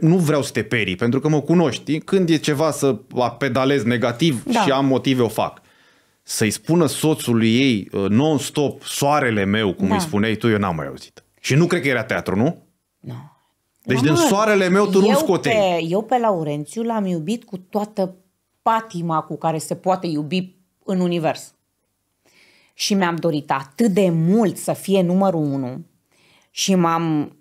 nu vreau să te perii, pentru că mă cunoști. Când e ceva să pedalez negativ da. și am motive, o fac. Să-i spună soțului ei uh, non-stop, soarele meu, cum da. îi spuneai tu, eu n-am mai auzit. Și nu cred că era teatru, nu? Nu. Deci Mamă, din soarele meu tu nu scotei. Pe, eu pe Laurențiu l-am iubit cu toată patima cu care se poate iubi în univers. Și mi-am dorit atât de mult să fie numărul unu și m-am,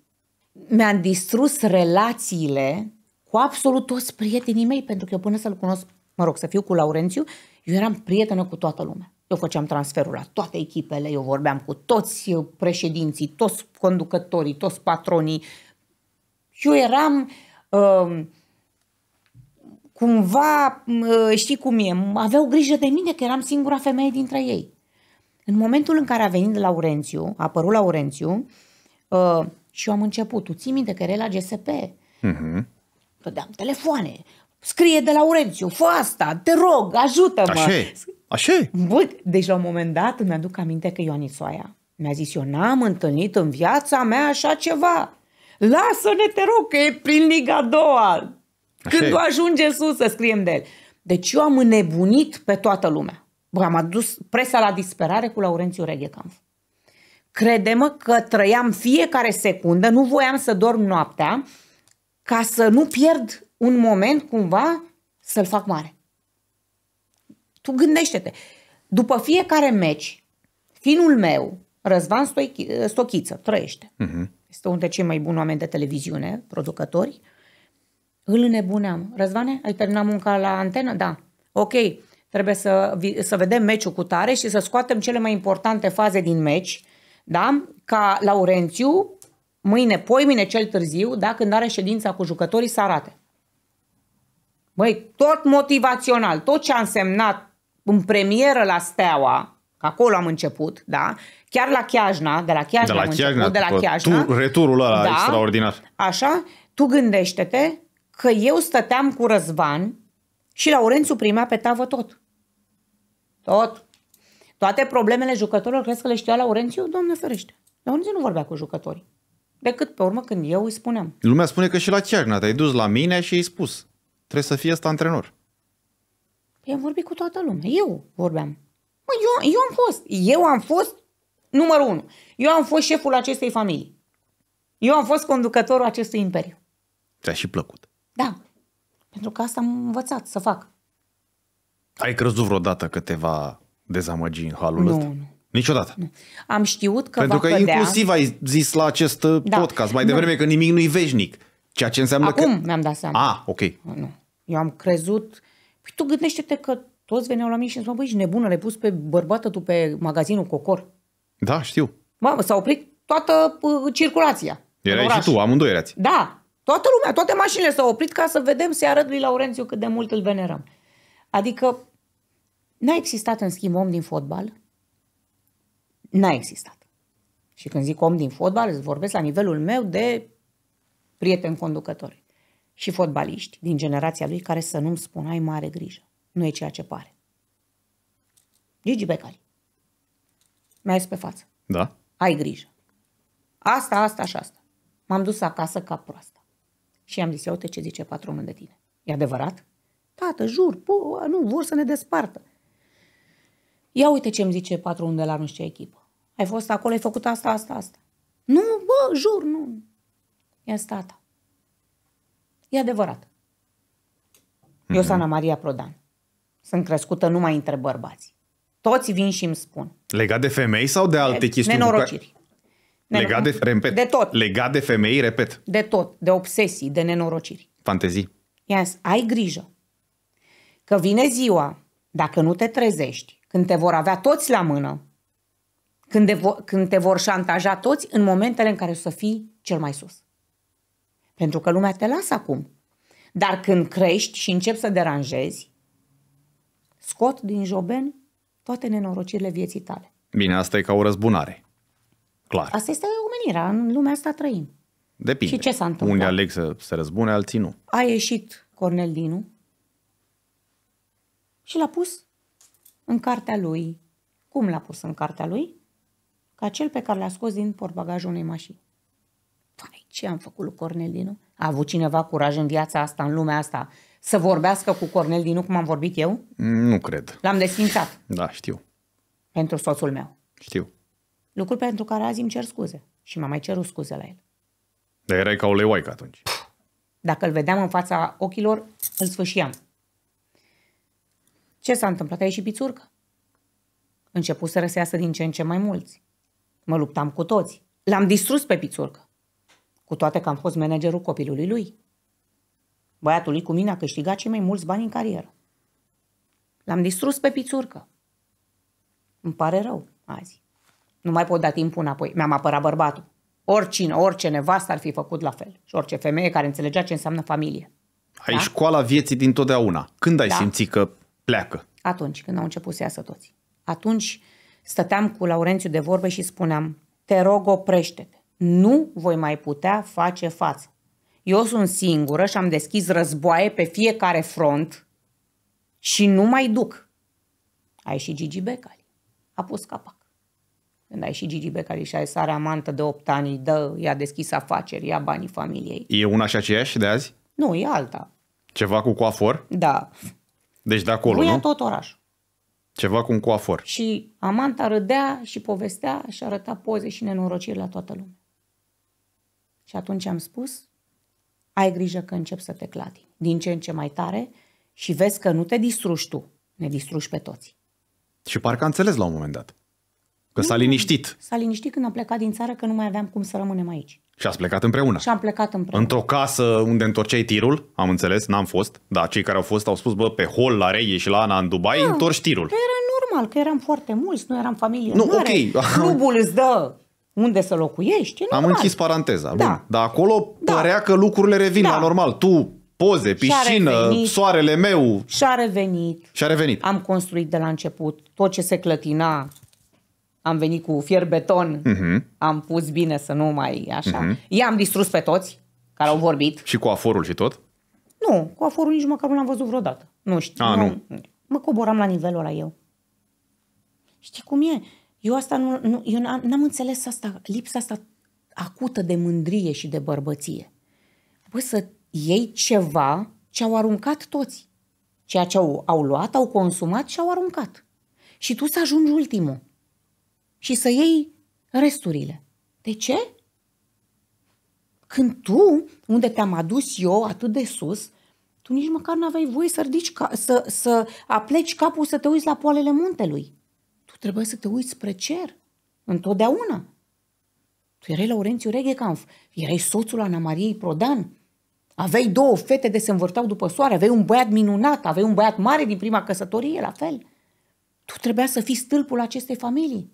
mi-am distrus relațiile cu absolut toți prietenii mei, pentru că eu până să-l cunosc, mă rog, să fiu cu Laurențiu, eu eram prietenă cu toată lumea. Eu făceam transferul la toate echipele, eu vorbeam cu toți președinții, toți conducătorii, toți patronii. eu eram uh, cumva, ă, știi cum e, aveau grijă de mine că eram singura femeie dintre ei. În momentul în care a venit Laurențiu, a apărut Laurențiu, uh, și eu am început, tu ții minte că era la GSP? Uh-huh. Mhm. Dădeam telefoane, scrie de Laurențiu, fă asta, te rog, ajută-mă. Așa Așa Bă, deci la un moment dat îmi aduc aminte că Isoaia mi-a zis, eu n-am întâlnit în viața mea așa ceva. Lasă-ne, te rog, că e prin Liga a doua. Așa Când e. ajunge sus să scriem de el. Deci eu am înnebunit pe toată lumea. Bă, am adus presa la disperare cu Laurențiu Reghecamp. Crede-mă că trăiam fiecare secundă, nu voiam să dorm noaptea, ca să nu pierd un moment cumva să-l fac mare. Tu gândește-te. După fiecare meci, finul meu, Răzvan Stoichi, Stochiță, trăiește. Uh-huh. Este unul dintre cei mai buni oameni de televiziune, producători. Uh, îl nebuneam. Răzvane, ai terminat munca la antenă? Da. Ok, trebuie să, să vedem meciul cu tare și să scoatem cele mai importante faze din meci, da? ca Laurențiu, mâine, poimine cel târziu, da? când are ședința cu jucătorii, să arate. Băi, tot motivațional, tot ce a însemnat în premieră la Steaua, că acolo am început, da? Chiar la Chiajna, de la Chiajna de la am Chiajna, început, de la Chiajna. Tu, returul ăla da? extraordinar. Așa? Tu gândește-te că eu stăteam cu Răzvan și Laurențiu primea pe tavă tot. Tot. Toate problemele jucătorilor, crezi că le știa Laurențiu? Doamne ferește. Laurențiu nu vorbea cu jucătorii. Decât pe urmă când eu îi spuneam. Lumea spune că și la Cernă te-ai dus la mine și i-ai spus. Trebuie să fie ăsta antrenor. Păi am vorbit cu toată lumea. Eu vorbeam. Mă, eu, eu am fost. Eu am fost numărul unu. Eu am fost șeful acestei familii. Eu am fost conducătorul acestui imperiu. Ți-a și plăcut. Da. Pentru că asta am învățat să fac. Ai crezut vreodată că te va dezamăgi în halul nu, ăsta? Nu, Niciodată. Nu. Am știut că Pentru va că cădea. inclusiv ai zis la acest uh, da. podcast mai devreme nu. că nimic nu-i veșnic. Ceea ce înseamnă Acum că... Acum mi-am dat seama. Ah, ok. Nu. Eu am crezut... Păi tu gândește-te că toți veneau la mine și îmi spuneau, băi, ești nebună, le-ai pus pe bărbată tu pe magazinul Cocor. Da, știu. Mamă, s-a oprit toată uh, circulația. Erai și tu, amândoi erați. Da, Toată lumea, toate mașinile s-au oprit ca să vedem să arăt lui Laurențiu cât de mult îl venerăm. Adică n-a existat în schimb om din fotbal? N-a existat. Și când zic om din fotbal, îți vorbesc la nivelul meu de prieteni conducători și fotbaliști din generația lui care să nu-mi spună ai mare grijă. Nu e ceea ce pare. Gigi Becali. Mi-a pe față. Da. Ai grijă. Asta, asta și asta. M-am dus acasă ca proastă. Și am zis, uite ce zice patronul de tine. E adevărat? Tată, jur, po, nu, vor să ne despartă. Ia uite ce îmi zice patronul de la nu știu ce echipă. Ai fost acolo, ai făcut asta, asta, asta. Nu, bă, jur, nu. E tata. E adevărat. Eu mhm. sunt Ana Maria Prodan. Sunt crescută numai între bărbați. Toți vin și îmi spun. Legat de femei sau de alte de chestiuni? Nenorociri. Legat de, repet, de tot. Legat de femei, repet. De tot, de obsesii, de nenorociri. Fantezii. Yes, ai grijă. Că vine ziua, dacă nu te trezești, când te vor avea toți la mână, când, vo- când te vor șantaja toți în momentele în care o să fii cel mai sus. Pentru că lumea te lasă acum. Dar când crești și începi să deranjezi, scot din joben toate nenorocirile vieții tale. Bine, asta e ca o răzbunare. Clar. Asta este omenirea, în lumea asta trăim. Depinde. Și ce s-a întâmplat? Unde aleg să se răzbune, alții nu. A ieșit Cornel Dinu și l-a pus în cartea lui. Cum l-a pus în cartea lui? Ca cel pe care l-a scos din portbagajul unei mașini. Păi, ce am făcut lui Cornel Dinu? A avut cineva curaj în viața asta, în lumea asta, să vorbească cu Cornel Dinu cum am vorbit eu? Nu cred. L-am desfințat. Da, știu. Pentru soțul meu. Știu. Lucru pentru care azi îmi cer scuze. Și m-am mai cerut scuze la el. Dar erai ca o leoaică atunci. Dacă îl vedeam în fața ochilor, îl sfâșiam. Ce s-a întâmplat? A ieșit pițurcă. Început să răsească din ce în ce mai mulți. Mă luptam cu toți. L-am distrus pe pițurcă. Cu toate că am fost managerul copilului lui. Băiatul lui cu mine a câștigat cei mai mulți bani în carieră. L-am distrus pe pițurcă. Îmi pare rău azi. Nu mai pot da timpul înapoi. Mi-am apărat bărbatul. Oricine, orice nevastă ar fi făcut la fel. Și orice femeie care înțelegea ce înseamnă familie. Ai da? școala vieții dintotdeauna. Când ai da? simțit că pleacă? Atunci, când au început să iasă toți. Atunci stăteam cu Laurențiu de vorbe și spuneam, te rog oprește-te. Nu voi mai putea face față. Eu sunt singură și am deschis războaie pe fiecare front și nu mai duc. A ieșit Gigi Becali. A pus capac. Când ai și Gigi Becali și ai sare amantă de 8 ani, dă, i-a deschis afaceri, ia banii familiei. E una și aceeași de azi? Nu, e alta. Ceva cu coafor? Da. Deci de acolo, Buia nu? tot oraș. Ceva cu un coafor. Și amanta râdea și povestea și arăta poze și nenorociri la toată lumea. Și atunci am spus, ai grijă că încep să te clati. Din ce în ce mai tare și vezi că nu te distrugi tu, ne distrugi pe toți. Și parcă a înțeles la un moment dat. Că nu, s-a liniștit. S-a liniștit când am plecat din țară, că nu mai aveam cum să rămânem aici. Și ați plecat împreună. Și am plecat împreună. Într-o casă unde întorceai tirul, am înțeles, n-am fost, dar cei care au fost au spus, bă, pe hol la Reie și la Ana în Dubai, da, întorci tirul. Că era normal, că eram foarte mulți, nu eram familie nu, mare. Ok. [laughs] Clubul îți dă unde să locuiești, e normal. Am închis paranteza. Da. Bun. Dar acolo da. părea că lucrurile revin da. la normal. Tu poze, piscină, revenit, soarele meu. Și-a revenit. Și-a revenit. Am construit de la început tot ce se clătina am venit cu fier beton, uh-huh. am pus bine să nu mai așa. Uh-huh. I-am distrus pe toți care au vorbit. Și cu aforul și tot? Nu, cu aforul nici măcar nu l-am văzut vreodată. Nu știu. A, nu. nu. Mă coboram la nivelul ăla eu. Știi cum e? Eu asta nu, nu eu n-am înțeles asta, lipsa asta acută de mândrie și de bărbăție. Bă, să iei ceva ce au aruncat toți. Ceea ce au, au luat, au consumat și au aruncat. Și tu să ajungi ultimul și să iei resturile. De ce? Când tu, unde te-am adus eu atât de sus, tu nici măcar n-aveai voie să, ridici ca, să, să apleci capul să te uiți la poalele muntelui. Tu trebuie să te uiți spre cer. Întotdeauna. Tu erai Laurențiu Reghecanf. erai soțul Ana Mariei Prodan. Aveai două fete de se învârteau după soare, aveai un băiat minunat, aveai un băiat mare din prima căsătorie, la fel. Tu trebuia să fii stâlpul acestei familii.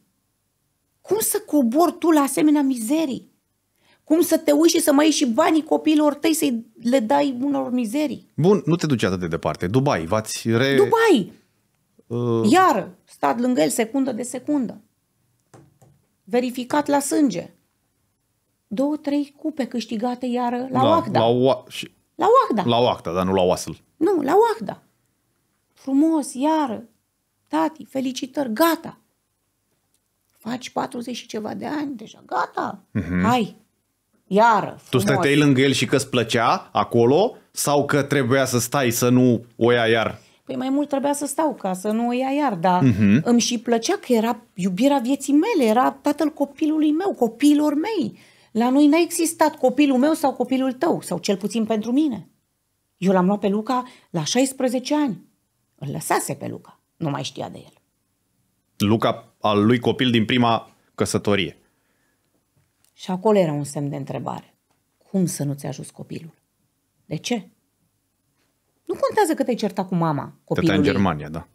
Cum să cobori tu la asemenea mizerii? Cum să te uiți și să mai iei și banii copiilor tăi să-i le dai unor mizerii? Bun, nu te duci atât de departe. Dubai, v-ați re... Dubai! Uh... Iar, stat lângă el secundă de secundă. Verificat la sânge. Două, trei cupe câștigate iară la, da, la La, și... la Oagda. La Oagda, dar nu la Oasl. Nu, la Oagda. Frumos, iară. Tati, felicitări, gata faci 40 și ceva de ani, deja gata, mm-hmm. hai, iară. Frumos. Tu stăteai lângă el și că îți plăcea acolo sau că trebuia să stai să nu o ia iar? Păi mai mult trebuia să stau ca să nu o ia iar, dar uh-huh. îmi și plăcea că era iubirea vieții mele, era tatăl copilului meu, copiilor mei. La noi n-a existat copilul meu sau copilul tău, sau cel puțin pentru mine. Eu l-am luat pe Luca la 16 ani. Îl lăsase pe Luca, nu mai știa de el. Luca al lui copil din prima căsătorie. Și acolo era un semn de întrebare. Cum să nu-ți ajuți copilul? De ce? Nu contează că te-ai certat cu mama copilului. Tătea în Germania, da.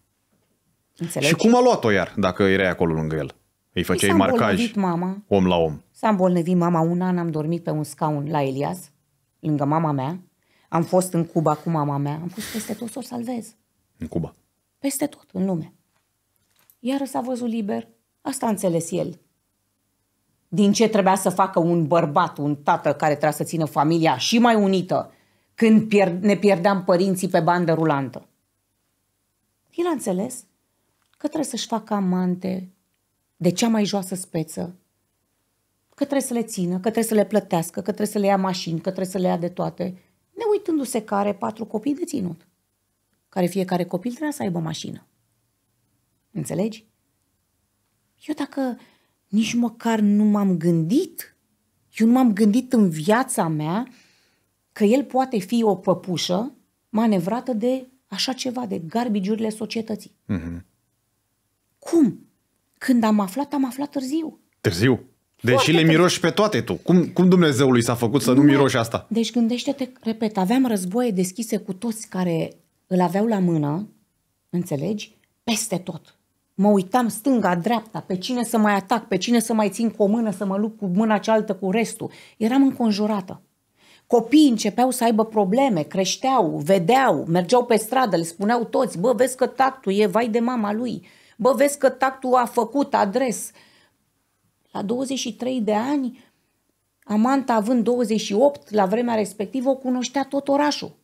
Înțelegi? Și cum a luat-o iar, dacă erai acolo lângă el? Îi păi făceai marcaj mama. om la om. S-a îmbolnăvit mama un an, am dormit pe un scaun la Elias, lângă mama mea. Am fost în Cuba cu mama mea, am fost peste tot să o salvez. În Cuba? Peste tot, în lume iar s-a văzut liber. Asta a înțeles el. Din ce trebuia să facă un bărbat, un tată care trebuia să țină familia și mai unită când pier- ne pierdeam părinții pe bandă rulantă. El a înțeles că trebuie să-și facă amante de cea mai joasă speță, că trebuie să le țină, că trebuie să le plătească, că trebuie să le ia mașini, că trebuie să le ia de toate, ne uitându-se care patru copii de ținut, care fiecare copil trebuia să aibă mașină. Înțelegi? Eu dacă nici măcar nu m-am gândit, eu nu m-am gândit în viața mea că el poate fi o păpușă manevrată de așa ceva, de garbigiurile societății. Mm-hmm. Cum? Când am aflat, am aflat târziu. Târziu? Deși Foarte le miroși pe toate tu. Cum, cum Dumnezeului s-a făcut să nu, nu miroși asta? Deci gândește-te, repet, aveam războaie deschise cu toți care îl aveau la mână, înțelegi, peste tot mă uitam stânga-dreapta, pe cine să mai atac, pe cine să mai țin cu o mână, să mă lupt cu mâna cealaltă cu restul. Eram înconjurată. Copiii începeau să aibă probleme, creșteau, vedeau, mergeau pe stradă, le spuneau toți, bă, vezi că tactul e vai de mama lui, bă, vezi că tactul a făcut adres. La 23 de ani, Amanta având 28, la vremea respectivă o cunoștea tot orașul.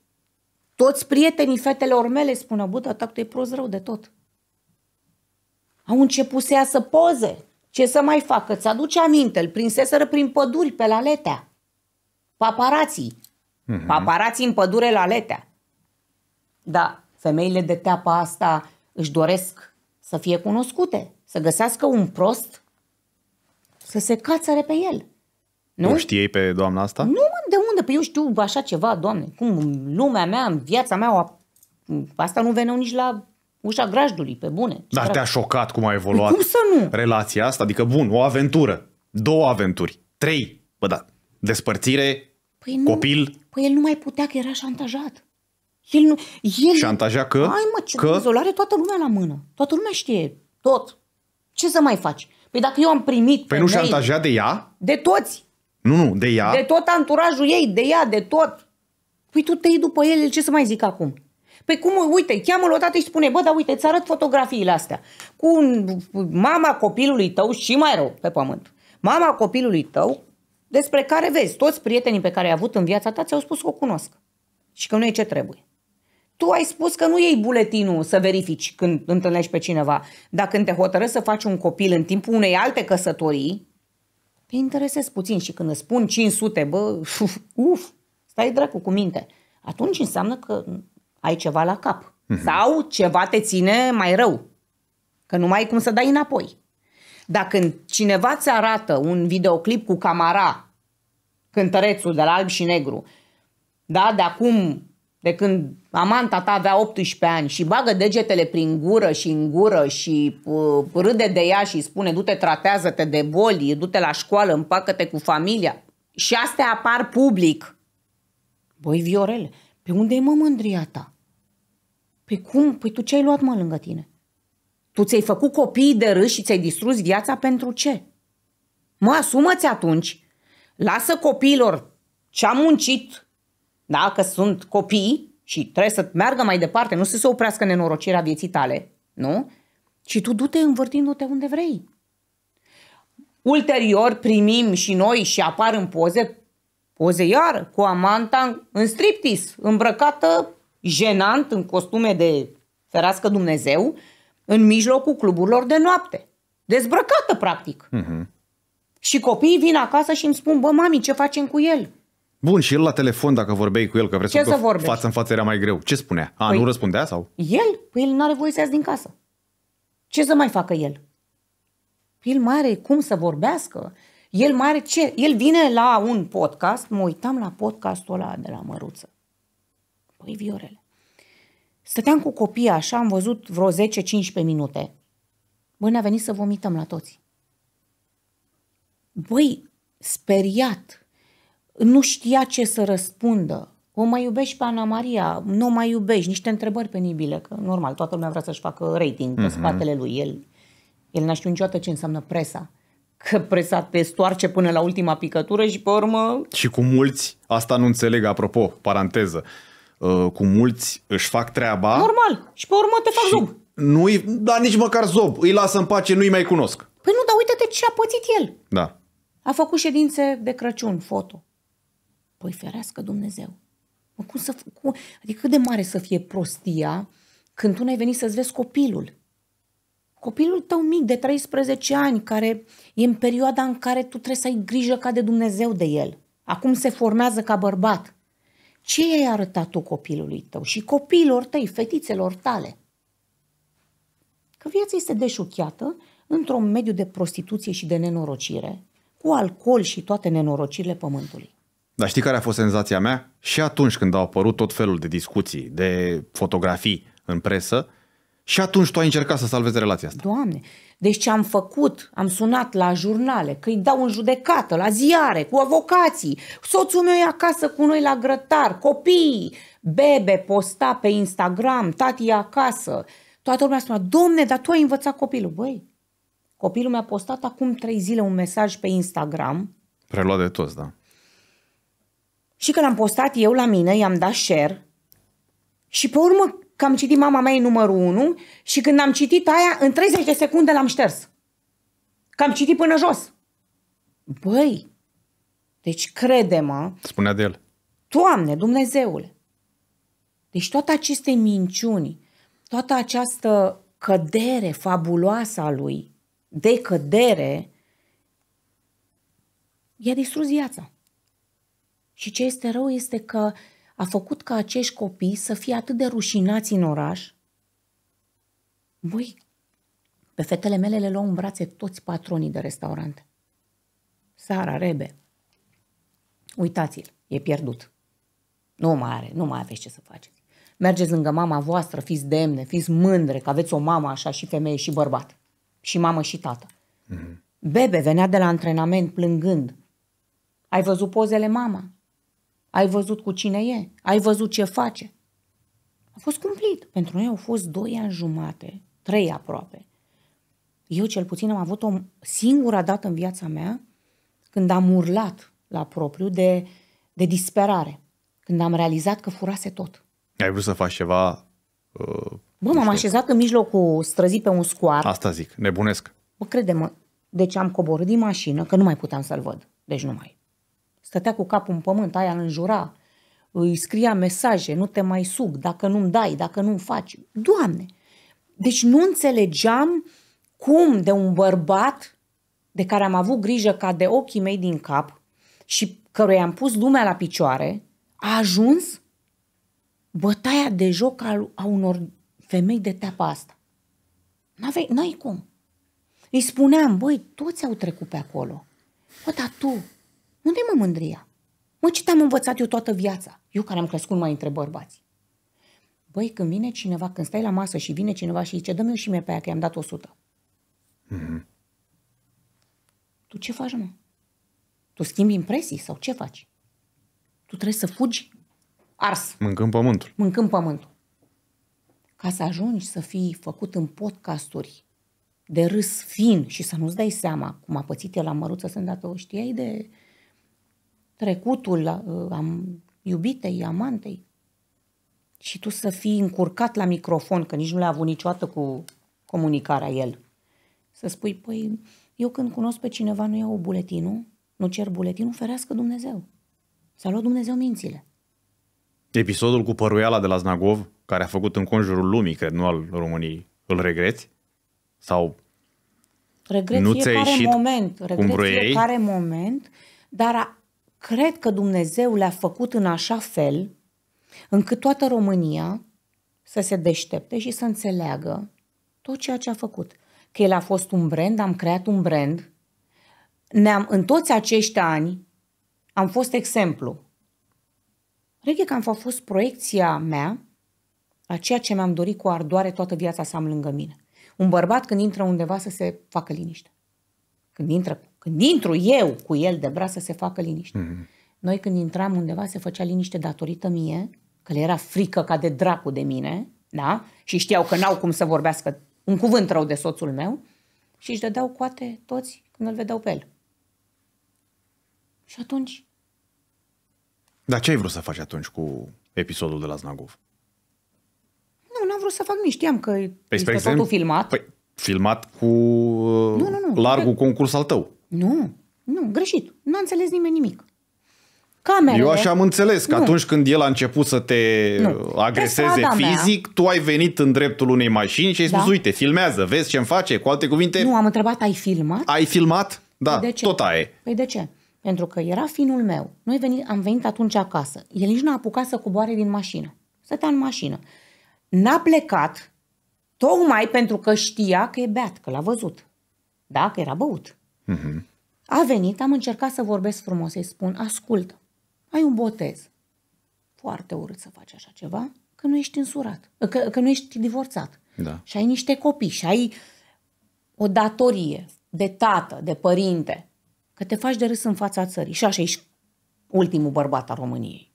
Toți prietenii fetelor mele spună, bă, da, tactul e prost rău de tot. Au început să iasă poze. Ce să mai facă? Îți aduce aminte, îl prinseseră prin păduri pe la letea. Paparații. Mm-hmm. Paparații în pădure la letea. Da, femeile de teapa asta își doresc să fie cunoscute, să găsească un prost, să se cațăre pe el. Nu? nu știi pe doamna asta? Nu, de unde? Păi eu știu așa ceva, doamne. Cum, lumea mea, viața mea, o... asta nu veneau nici la ușa grajdului, pe bune. Dar te-a șocat cum a evoluat cum să nu? relația asta? Adică, bun, o aventură, două aventuri, trei, bă da, despărțire, păi nu, copil. Păi el nu mai putea că era șantajat. El nu, el... Șantaja că? Ai mă, ce că... izolare, toată lumea la mână. Toată lumea știe tot. Ce să mai faci? Păi dacă eu am primit... Păi nu șantaja de ea? De toți. Nu, nu, de ea. De tot anturajul ei, de ea, de tot. Păi tu te iei după el, ce să mai zic acum? Pe păi cum, uite, cheamă-l odată și spune, bă, dar uite, îți arăt fotografiile astea. Cu mama copilului tău și mai rău pe pământ. Mama copilului tău, despre care vezi, toți prietenii pe care ai avut în viața ta ți-au spus că o cunosc. Și că nu e ce trebuie. Tu ai spus că nu iei buletinul să verifici când întâlnești pe cineva, dar când te hotărăști să faci un copil în timpul unei alte căsătorii, te interesezi puțin și când îți spun 500, bă, uf, [laughs] uf stai dracu cu minte. Atunci înseamnă că ai ceva la cap. Mm-hmm. Sau ceva te ține mai rău. Că nu mai ai cum să dai înapoi. Dacă când cineva ți arată un videoclip cu camara, cântărețul de la alb și negru, da, de acum, de când amanta ta avea 18 ani și bagă degetele prin gură și în gură și uh, râde de ea și spune du-te, tratează-te de boli, du-te la școală, împacă-te cu familia. Și astea apar public. Băi, Viorel, pe unde e mă mândria ta? Păi cum? Păi tu ce ai luat mă lângă tine? Tu ți-ai făcut copiii de râs și ți-ai distrus viața pentru ce? Mă, asumă-ți atunci. Lasă copiilor ce am muncit, da, că sunt copii și trebuie să meargă mai departe, nu să se oprească nenorocirea vieții tale, nu? Și tu du-te învârtindu-te unde vrei. Ulterior primim și noi și apar în poze, poze iar, cu amanta în striptease, îmbrăcată jenant în costume de ferească Dumnezeu în mijlocul cluburilor de noapte. Dezbrăcată, practic. Uh-huh. Și copiii vin acasă și îmi spun, bă, mami, ce facem cu el? Bun, și el la telefon, dacă vorbeai cu el, că vreți ce să vorbești? față în față era mai greu. Ce spunea? A, păi, nu răspundea sau? El? Păi el nu are voie să iasă din casă. Ce să mai facă el? El mai are cum să vorbească. El mai are ce? El vine la un podcast, mă uitam la podcastul ăla de la Măruță. Păi, Viorele, stăteam cu copiii așa, am văzut vreo 10-15 minute. Băi, ne-a venit să vomităm la toți. Băi, speriat, nu știa ce să răspundă. O mai iubești pe Ana Maria, nu mai iubești, niște întrebări penibile, că normal, toată lumea vrea să-și facă rating pe mhm. spatele lui. El, el n-a știut niciodată ce înseamnă presa că presa te stoarce până la ultima picătură și pe urmă... Și cu mulți, asta nu înțeleg, apropo, paranteză, Uh, cu mulți își fac treaba. Normal. Și pe urmă te fac zob. nu dar da, nici măcar zob. Îi lasă în pace, nu-i mai cunosc. Păi nu, dar uite-te ce a pățit el. Da. A făcut ședințe de Crăciun, foto. Păi ferească Dumnezeu. Mă, cum să, cum, adică cât de mare să fie prostia când tu n-ai venit să-ți vezi copilul. Copilul tău mic de 13 ani, care e în perioada în care tu trebuie să ai grijă ca de Dumnezeu de el. Acum se formează ca bărbat. Ce ai arătat tu copilului tău și copiilor tăi, fetițelor tale? Că viața este deșuchiată într-un mediu de prostituție și de nenorocire, cu alcool și toate nenorocirile pământului. Dar știi care a fost senzația mea? Și atunci când au apărut tot felul de discuții, de fotografii în presă, și atunci tu ai încercat să salvezi relația asta. Doamne, deci ce am făcut, am sunat la jurnale, că îi dau în judecată, la ziare, cu avocații, soțul meu e acasă cu noi la grătar, copii, bebe posta pe Instagram, tati e acasă. Toată lumea spunea, domne, dar tu ai învățat copilul. Băi, copilul mi-a postat acum trei zile un mesaj pe Instagram. Preluat de toți, da. Și când am postat eu la mine, i-am dat share și pe urmă că am citit Mama mea e numărul 1 și când am citit aia, în 30 de secunde l-am șters. Că am citit până jos. Băi, deci crede-mă. Spunea de el. Doamne, Dumnezeule. Deci toate aceste minciuni, toată această cădere fabuloasă a lui, de cădere, i-a distrus viața. Și ce este rău este că a făcut ca acești copii să fie atât de rușinați în oraș? Voi, pe fetele mele le luau în brațe toți patronii de restaurant. Sara, Rebe, uitați-l, e pierdut. Nu mai are, nu mai aveți ce să faceți. Mergeți lângă mama voastră, fiți demne, fiți mândre că aveți o mamă așa și femeie și bărbat. Și mamă și tată. Mm-hmm. Bebe venea de la antrenament plângând. Ai văzut pozele mama? Ai văzut cu cine e? Ai văzut ce face? A fost cumplit. Pentru noi au fost doi ani jumate, trei aproape. Eu cel puțin am avut o singura dată în viața mea când am urlat la propriu de, de disperare. Când am realizat că furase tot. Ai vrut să faci ceva... Uh, Bă, m-am așezat în mijlocul străzii pe un scoar. Asta zic, nebunesc. Bă, crede-mă, deci am coborât din mașină, că nu mai puteam să-l văd. Deci nu mai stătea cu capul în pământ, aia înjura, îi scria mesaje, nu te mai sug, dacă nu-mi dai, dacă nu-mi faci. Doamne! Deci nu înțelegeam cum de un bărbat de care am avut grijă ca de ochii mei din cap și căruia am pus lumea la picioare, a ajuns bătaia de joc a, a unor femei de teapa asta. n ai n-ai cum. Îi spuneam, băi, toți au trecut pe acolo. Bă, dar tu, unde mă mândria? Mă, ce te-am învățat eu toată viața? Eu care am crescut mai între bărbați. Băi, când vine cineva, când stai la masă și vine cineva și zice, dă-mi și mie pe aia că i-am dat 100. Mm-hmm. Tu ce faci, mă? Tu schimbi impresii sau ce faci? Tu trebuie să fugi ars. Mâncând pământul. Mâncând pământul. Ca să ajungi să fii făcut în podcasturi de râs fin și să nu-ți dai seama cum a pățit el la măruță, sunt dată o știai de trecutul uh, am, iubitei, amantei. Și tu să fii încurcat la microfon, că nici nu le-a avut niciodată cu comunicarea el. Să spui, păi, eu când cunosc pe cineva nu iau buletinul, nu cer buletinul, ferească Dumnezeu. S-a luat Dumnezeu mințile. Episodul cu păruiala de la Znagov, care a făcut în conjurul lumii, cred, nu al României, îl regreți? Sau Regret nu ți-a ieșit moment, regret fiecare moment, dar Cred că Dumnezeu le-a făcut în așa fel încât toată România să se deștepte și să înțeleagă tot ceea ce a făcut. Că el a fost un brand, am creat un brand, ne-am, în toți acești ani am fost exemplu. Reghe că am fost proiecția mea a ceea ce mi-am dorit cu ardoare toată viața să am lângă mine. Un bărbat când intră undeva să se facă liniște. Când intră când intru eu cu el de braț să se facă liniște. Mm-hmm. Noi când intram undeva se făcea liniște datorită mie, că le era frică ca de dracu de mine, da? Și știau că n-au cum să vorbească un cuvânt rău de soțul meu și își dădeau coate toți când îl vedeau pe el. Și atunci... Dar ce ai vrut să faci atunci cu episodul de la Znagov? Nu, n-am vrut să fac nici. Știam că păi, este exemplu, totul filmat. Păi, filmat cu nu, nu, nu, largul cred... concurs al tău. Nu, nu, greșit. Nu a înțeles nimeni nimic. Camerele. Eu așa am înțeles că nu. atunci când el a început să te nu. agreseze fizic, mea. tu ai venit în dreptul unei mașini și ai da. spus, da. uite, filmează, vezi ce-mi face, cu alte cuvinte... Nu, am întrebat, ai filmat? Ai filmat? Păi da, păi de ce? tot aia Păi de ce? Pentru că era finul meu. Noi veni, am venit atunci acasă. El nici n-a apucat să coboare din mașină. Stătea în mașină. N-a plecat tocmai pentru că știa că e beat, că l-a văzut. Da, că era băut. Uh-huh. A venit, am încercat să vorbesc frumos, să-i spun, ascultă, ai un botez. Foarte urât să faci așa ceva, că nu ești însurat, că, că nu ești divorțat. Da. Și ai niște copii și ai o datorie de tată, de părinte, că te faci de râs în fața țării. Și așa ești ultimul bărbat al României.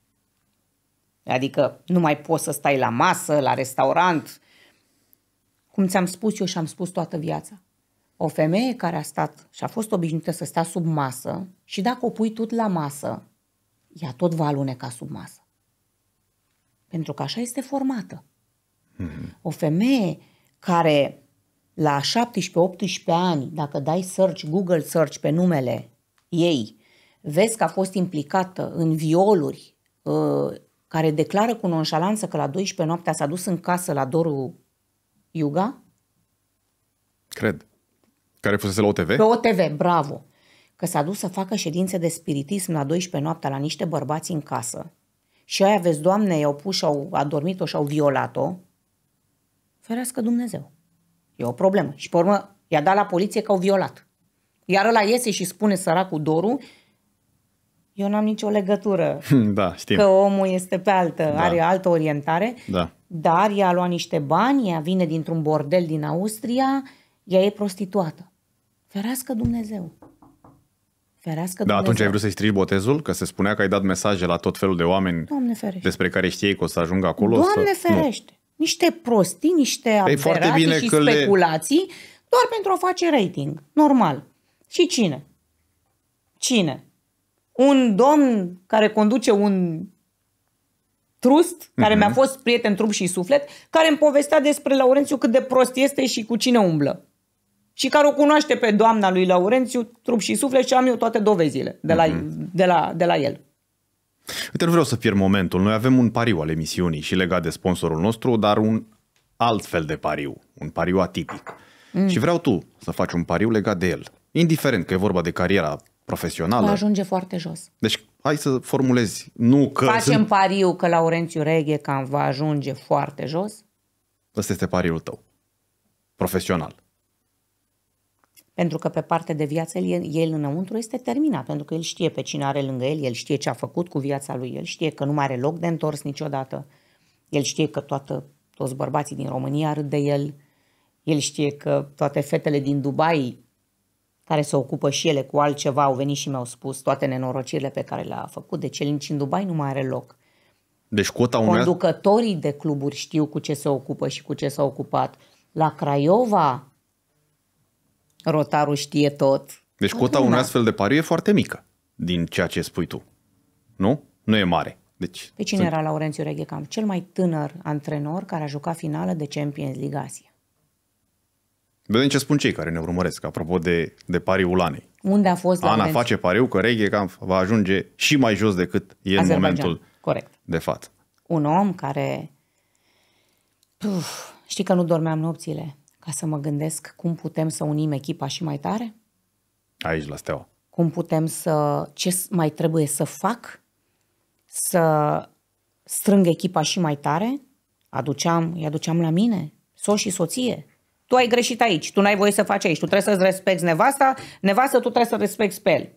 Adică nu mai poți să stai la masă, la restaurant. Cum ți-am spus eu și am spus toată viața. O femeie care a stat și a fost obișnuită să stea sub masă și dacă o pui tot la masă, ea tot va aluneca sub masă. Pentru că așa este formată. Hmm. O femeie care la 17-18 ani, dacă dai search, Google search pe numele ei, vezi că a fost implicată în violuri, ă, care declară cu nonșalanță că la 12 noaptea s-a dus în casă la Doru Iuga? Cred. Care fusese la OTV? Pe OTV, bravo. Că s-a dus să facă ședințe de spiritism la 12 noaptea la niște bărbați în casă. Și aia, vezi, doamne, i-au pus și au adormit-o și au violat-o. Ferească Dumnezeu. E o problemă. Și pe urmă i-a dat la poliție că au violat. Iar ăla iese și spune săracul Doru, eu n-am nicio legătură. [laughs] Da, știm. Că omul este pe altă, da. are altă orientare. Da. Dar ea a luat niște bani, ea vine dintr-un bordel din Austria, ea e prostituată. Ferească Dumnezeu. Ferească da, atunci ai vrut să-i strigi botezul? Că se spunea că ai dat mesaje la tot felul de oameni despre care știi că o să ajungă acolo? Doamne să... ferește! Nu. Niște prostii, niște păi aberații și speculații le... doar pentru a face rating. Normal. Și cine? Cine? Un domn care conduce un trust, care mm-hmm. mi-a mhm. fost prieten trup și suflet, care îmi povestea despre Laurențiu cât de prost este și cu cine umblă și care o cunoaște pe doamna lui Laurențiu, trup și suflet și am eu toate dovezile de la, mm-hmm. de la, de la el. Uite, nu vreau să pierd momentul. Noi avem un pariu al emisiunii și legat de sponsorul nostru, dar un alt fel de pariu, un pariu atipic. Mm. Și vreau tu să faci un pariu legat de el. Indiferent că e vorba de cariera profesională. Va ajunge foarte jos. Deci hai să formulezi, nu că... Facem sunt... pariu că Laurențiu Reghe cam va ajunge foarte jos? Ăsta este pariul tău, profesional. Pentru că pe parte de viață el, el înăuntru este terminat, pentru că el știe pe cine are lângă el, el știe ce a făcut cu viața lui, el știe că nu mai are loc de întors niciodată, el știe că toată, toți bărbații din România râd de el, el știe că toate fetele din Dubai care se ocupă și ele cu altceva au venit și mi-au spus toate nenorocirile pe care le-a făcut, deci el nici în Dubai nu mai are loc. Deci cota unui... Conducătorii de cluburi știu cu ce se ocupă și cu ce s-a ocupat. La Craiova Rotaru știe tot. Deci cota Acum, unui da. astfel de pariu e foarte mică din ceea ce spui tu. Nu? Nu e mare. Deci, Pe cine sunt... era Laurențiu Reghecam? Cel mai tânăr antrenor care a jucat finală de Champions League Asia. Vedem ce spun cei care ne urmăresc, apropo de, de pariul Anei. Unde a fost Ana Laurențiu? face pariu că Reghecam va ajunge și mai jos decât e Azerbaijan. în momentul Corect. de față. Un om care... Uf, știi că nu dormeam nopțile ca să mă gândesc cum putem să unim echipa și mai tare? Aici, la Steaua. Cum putem să... Ce mai trebuie să fac? Să strâng echipa și mai tare? Aduceam, îi aduceam la mine, so și soție. Tu ai greșit aici, tu n-ai voie să faci aici, tu trebuie să-ți respecti nevasta, nevasta tu trebuie să respecti pe el.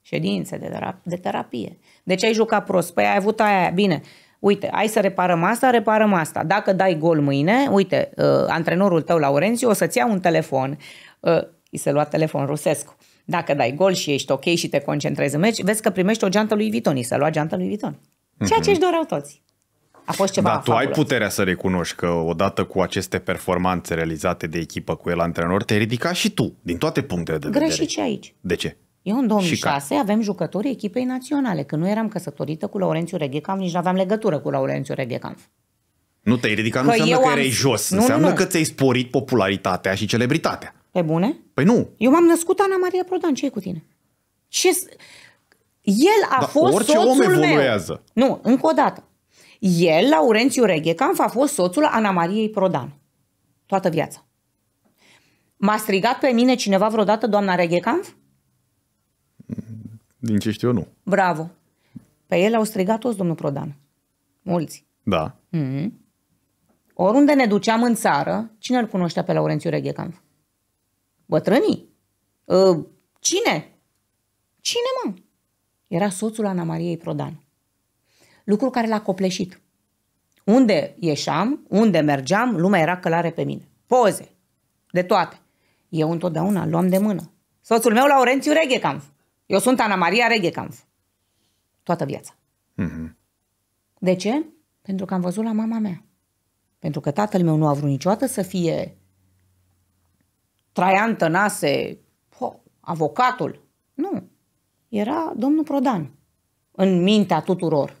Ședințe de, de terapie. De deci ce ai jucat prost? Păi ai avut aia, bine uite, hai să reparăm asta, reparăm asta. Dacă dai gol mâine, uite, uh, antrenorul tău, Laurențiu, o să-ți ia un telefon. Uh, I se lua telefon rusesc. Dacă dai gol și ești ok și te concentrezi în meci, vezi că primești o geantă lui Viton. I se lua geantă lui Viton. Ceea mhm. ce își doreau toți. A fost ceva Dar tu ai puterea să recunoști că odată cu aceste performanțe realizate de echipă cu el antrenor, te-ai ridicat și tu, din toate punctele de Greșit vedere. Greșit și aici. De ce? Eu în 2006 și avem jucătorii echipei naționale. că nu eram căsătorită cu Laurențiu Reghecamp, nici nu aveam legătură cu Laurențiu Reghecamp. Nu te-ai ridicat, nu că înseamnă că am... erai jos. Nu, înseamnă nu, nu. că ți-ai sporit popularitatea și celebritatea. Pe bune? Păi nu. Eu m-am născut Ana Maria Prodan, ce cu tine? Ce... El a Dar fost orice soțul om evoluează. meu. Nu, încă o dată. El, Laurențiu Reghecamp, a fost soțul Ana Mariei Prodan. Toată viața. M-a strigat pe mine cineva vreodată doamna Reghecamp? Din ce știu eu, nu. Bravo. Pe el au strigat toți, domnul Prodan. Mulți. Da. Mm-hmm. Oriunde ne duceam în țară, cine îl cunoștea pe Laurențiu Reghecan? Bătrânii? Uh, cine? Cine, mă? Era soțul Ana Mariei Prodan. Lucru care l-a copleșit. Unde ieșeam, unde mergeam, lumea era călare pe mine. Poze, de toate. Eu întotdeauna luam de mână. Soțul meu, Laurențiu Reghecamp. Eu sunt Ana Maria Reghecamp. Toată viața. Mm-hmm. De ce? Pentru că am văzut la mama mea. Pentru că tatăl meu nu a vrut niciodată să fie Traian Tănase, Po, avocatul. Nu. Era domnul Prodan în mintea tuturor.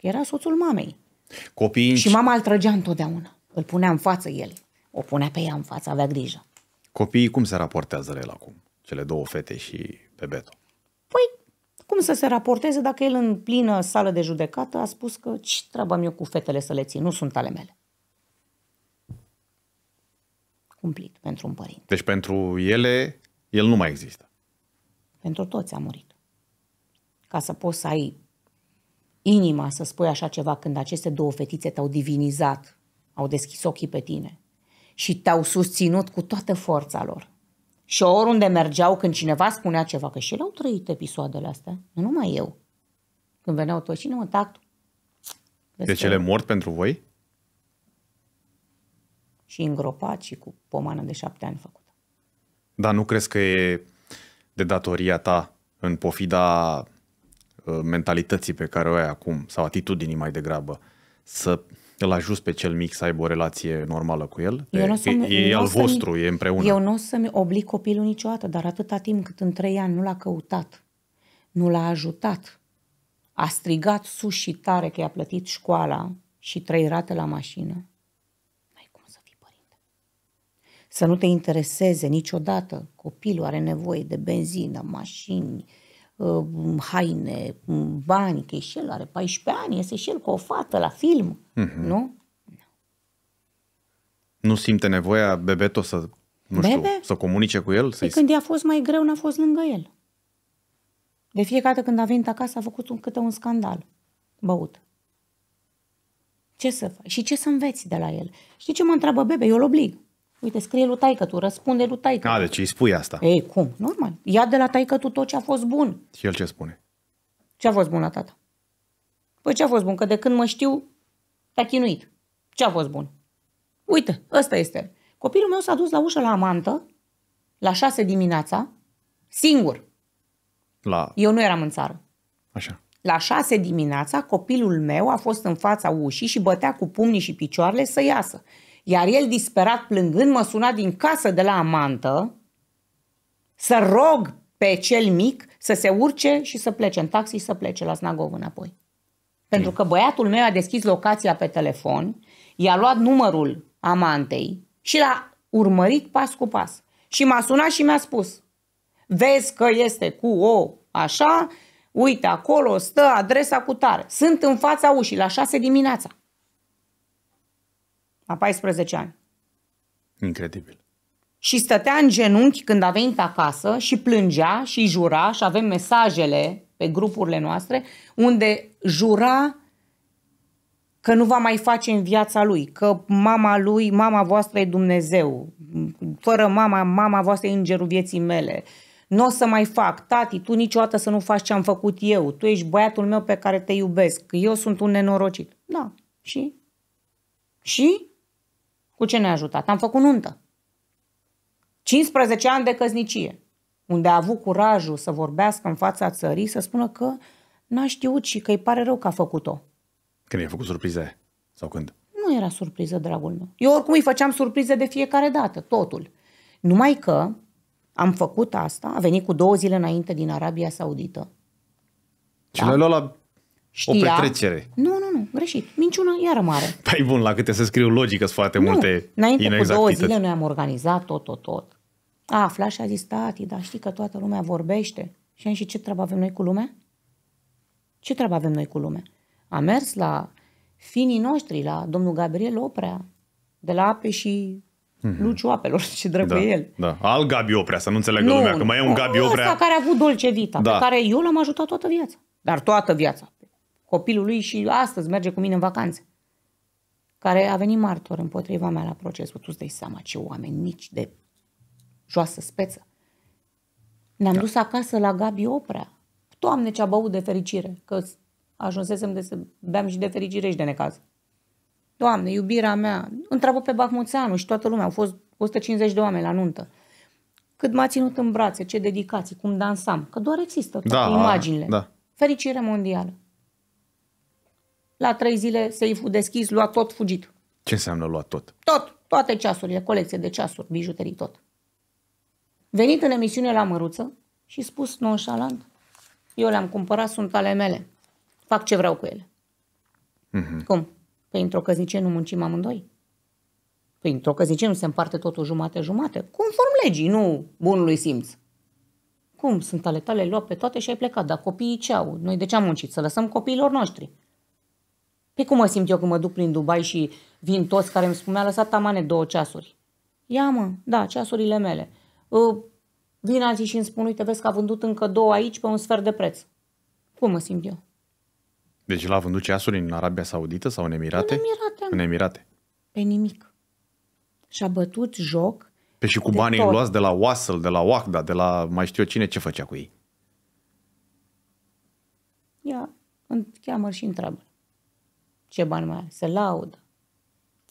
Era soțul mamei. Copii. Și mama îl trăgea întotdeauna. Îl punea în față el. O punea pe ea în față, avea grijă. Copiii cum se raportează la el acum? Cele două fete și pe Beto? Păi, cum să se raporteze dacă el în plină sală de judecată a spus că ce treabă am eu cu fetele să le țin, nu sunt ale mele. Cumplit pentru un părinte. Deci pentru ele, el nu mai există. Pentru toți a murit. Ca să poți să ai inima să spui așa ceva când aceste două fetițe te-au divinizat, au deschis ochii pe tine și te-au susținut cu toată forța lor. Și oriunde mergeau când cineva spunea ceva, că și el au trăit episoadele astea, nu numai eu. Când veneau toți și nu în De ce le mort pentru voi? Și îngropat și cu pomană de șapte ani făcută. Dar nu crezi că e de datoria ta în pofida uh, mentalității pe care o ai acum, sau atitudinii mai degrabă, să îl ajut pe cel mic să aibă o relație normală cu el. Eu n e e al vostru, e împreună. Eu nu o să-mi oblig copilul niciodată, dar atâta timp cât în trei ani nu l-a căutat, nu l-a ajutat, a strigat sus și tare că i-a plătit școala și trei rate la mașină, n-ai cum să fii părinte. Să nu te intereseze niciodată, copilul are nevoie de benzină, mașini, Um, haine, um, bani, că și el are 14 ani, este și el cu o fată la film, uh-huh. nu? Nu simte nevoia bebeto să, nu Bebe? știu, să comunice cu el? Păi să-i... când i-a fost mai greu, n-a fost lângă el. De fiecare dată când a venit acasă a făcut un, câte un scandal băut. Ce să faci? Și ce să înveți de la el? Știi ce mă întreabă bebe? Eu îl oblig. Uite, scrie lui taică tu, răspunde lui taică. A, deci îi spui asta. Ei, cum? Normal. Ia de la taică tu tot ce a fost bun. Și el ce spune? Ce a fost bun la tata? Păi ce a fost bun? Că de când mă știu, te-a chinuit. Ce a fost bun? Uite, ăsta este. Copilul meu s-a dus la ușă la amantă, la șase dimineața, singur. La... Eu nu eram în țară. Așa. La șase dimineața, copilul meu a fost în fața ușii și bătea cu pumnii și picioarele să iasă. Iar el, disperat plângând, mă suna din casă de la amantă să rog pe cel mic să se urce și să plece în taxi și să plece la Snagov înapoi. Pentru că băiatul meu a deschis locația pe telefon, i-a luat numărul amantei și l-a urmărit pas cu pas. Și m-a sunat și mi-a spus, vezi că este cu o așa, uite acolo, stă adresa cu tare. Sunt în fața ușii la șase dimineața la 14 ani. Incredibil. Și stătea în genunchi când a venit acasă și plângea și jura și avem mesajele pe grupurile noastre unde jura că nu va mai face în viața lui, că mama lui, mama voastră e Dumnezeu, fără mama, mama voastră e îngerul vieții mele, nu o să mai fac, tati, tu niciodată să nu faci ce am făcut eu, tu ești băiatul meu pe care te iubesc, eu sunt un nenorocit. Da, și? Și? Cu ce ne-a ajutat? Am făcut nuntă. 15 ani de căznicie, unde a avut curajul să vorbească în fața țării, să spună că n-a știut și că îi pare rău că a făcut-o. Când i-a făcut surprize? Sau când? Nu era surpriză, dragul meu. Eu oricum îi făceam surprize de fiecare dată, totul. Numai că am făcut asta, a venit cu două zile înainte din Arabia Saudită. Și da. le-a luat la știa... O petrecere. Nu, nu, nu, greșit. Minciuna iară mare. Păi bun, la câte se scriu logică sunt foarte nu, multe înainte cu două zile noi am organizat tot, tot, tot. A aflat și a zis, tati, dar știi că toată lumea vorbește. Și am zis, ce treabă avem noi cu lumea? Ce treabă avem noi cu lumea? A mers la finii noștri, la domnul Gabriel Oprea, de la ape și Mm-hmm. Luciu apelor și [laughs] drăguie da, el. Da. Al Gabi Oprea, să nu înțeleagă nu, lumea că mai e un Gabi Oprea. care a avut Dolce Vita, da. pe care eu l-am ajutat toată viața. Dar toată viața copilul lui și astăzi merge cu mine în vacanțe, care a venit martor împotriva mea la proces, Tu îți dai seama ce oameni mici de joasă speță. Ne-am da. dus acasă la Gabi Oprea. Doamne, ce-a băut de fericire, că ajunsesem de să beam și de fericire și de necaz. Doamne, iubirea mea, întreabă pe Bahmuțeanu și toată lumea, au fost 150 de oameni la nuntă. Cât m-a ținut în brațe, ce dedicații, cum dansam, că doar există toate da, imaginile. Da. Fericire mondială. La trei zile seiful deschis, lua tot, fugit. Ce înseamnă lua tot? Tot, toate ceasurile, colecție de ceasuri, bijuterii, tot. Venit în emisiune la măruță și spus nonșalant, eu le-am cumpărat, sunt ale mele, fac ce vreau cu ele. Mm-hmm. Cum? Păi într-o căznicie nu muncim amândoi? Păi într-o căznicie nu se împarte totul jumate-jumate, conform legii, nu bunului simț. Cum? Sunt ale tale, le pe toate și ai plecat, dar copiii ce au? Noi de ce am muncit? Să lăsăm copiilor noștri. Pe păi cum mă simt eu când mă duc prin Dubai și vin toți care îmi spun, mi-a lăsat tamane două ceasuri. Ia mă, da, ceasurile mele. Ă, vin alții și îmi spun, uite, vezi că a vândut încă două aici pe un sfert de preț. Cum mă simt eu? Deci l-a vândut ceasuri în Arabia Saudită sau în Emirate? În Emirate. În Emirate. Pe nimic. Și a bătut joc. Pe și cu banii tot. luați de la Wassel, de la Wagda, de la mai știu eu cine, ce făcea cu ei? Ia, cheamă și întreabă. Ce bani mai are? Se laudă.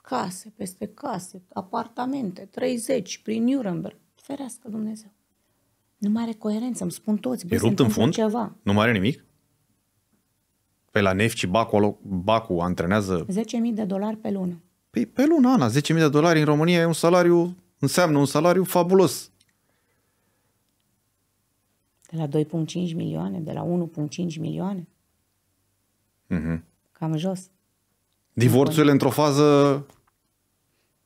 Case peste case, apartamente, 30 prin Nuremberg. Ferească Dumnezeu. Nu mai are coerență, îmi spun toți. e rupt în fund? Ceva. Nu mai are nimic? Pe păi la Nefci Bacu, Bacu antrenează... 10.000 de dolari pe lună. Pe păi, pe lună, Ana, 10.000 de dolari în România e un salariu, înseamnă un salariu fabulos. De la 2.5 milioane, de la 1.5 milioane. Mm-hmm. Cam jos. Divorțurile într-o fază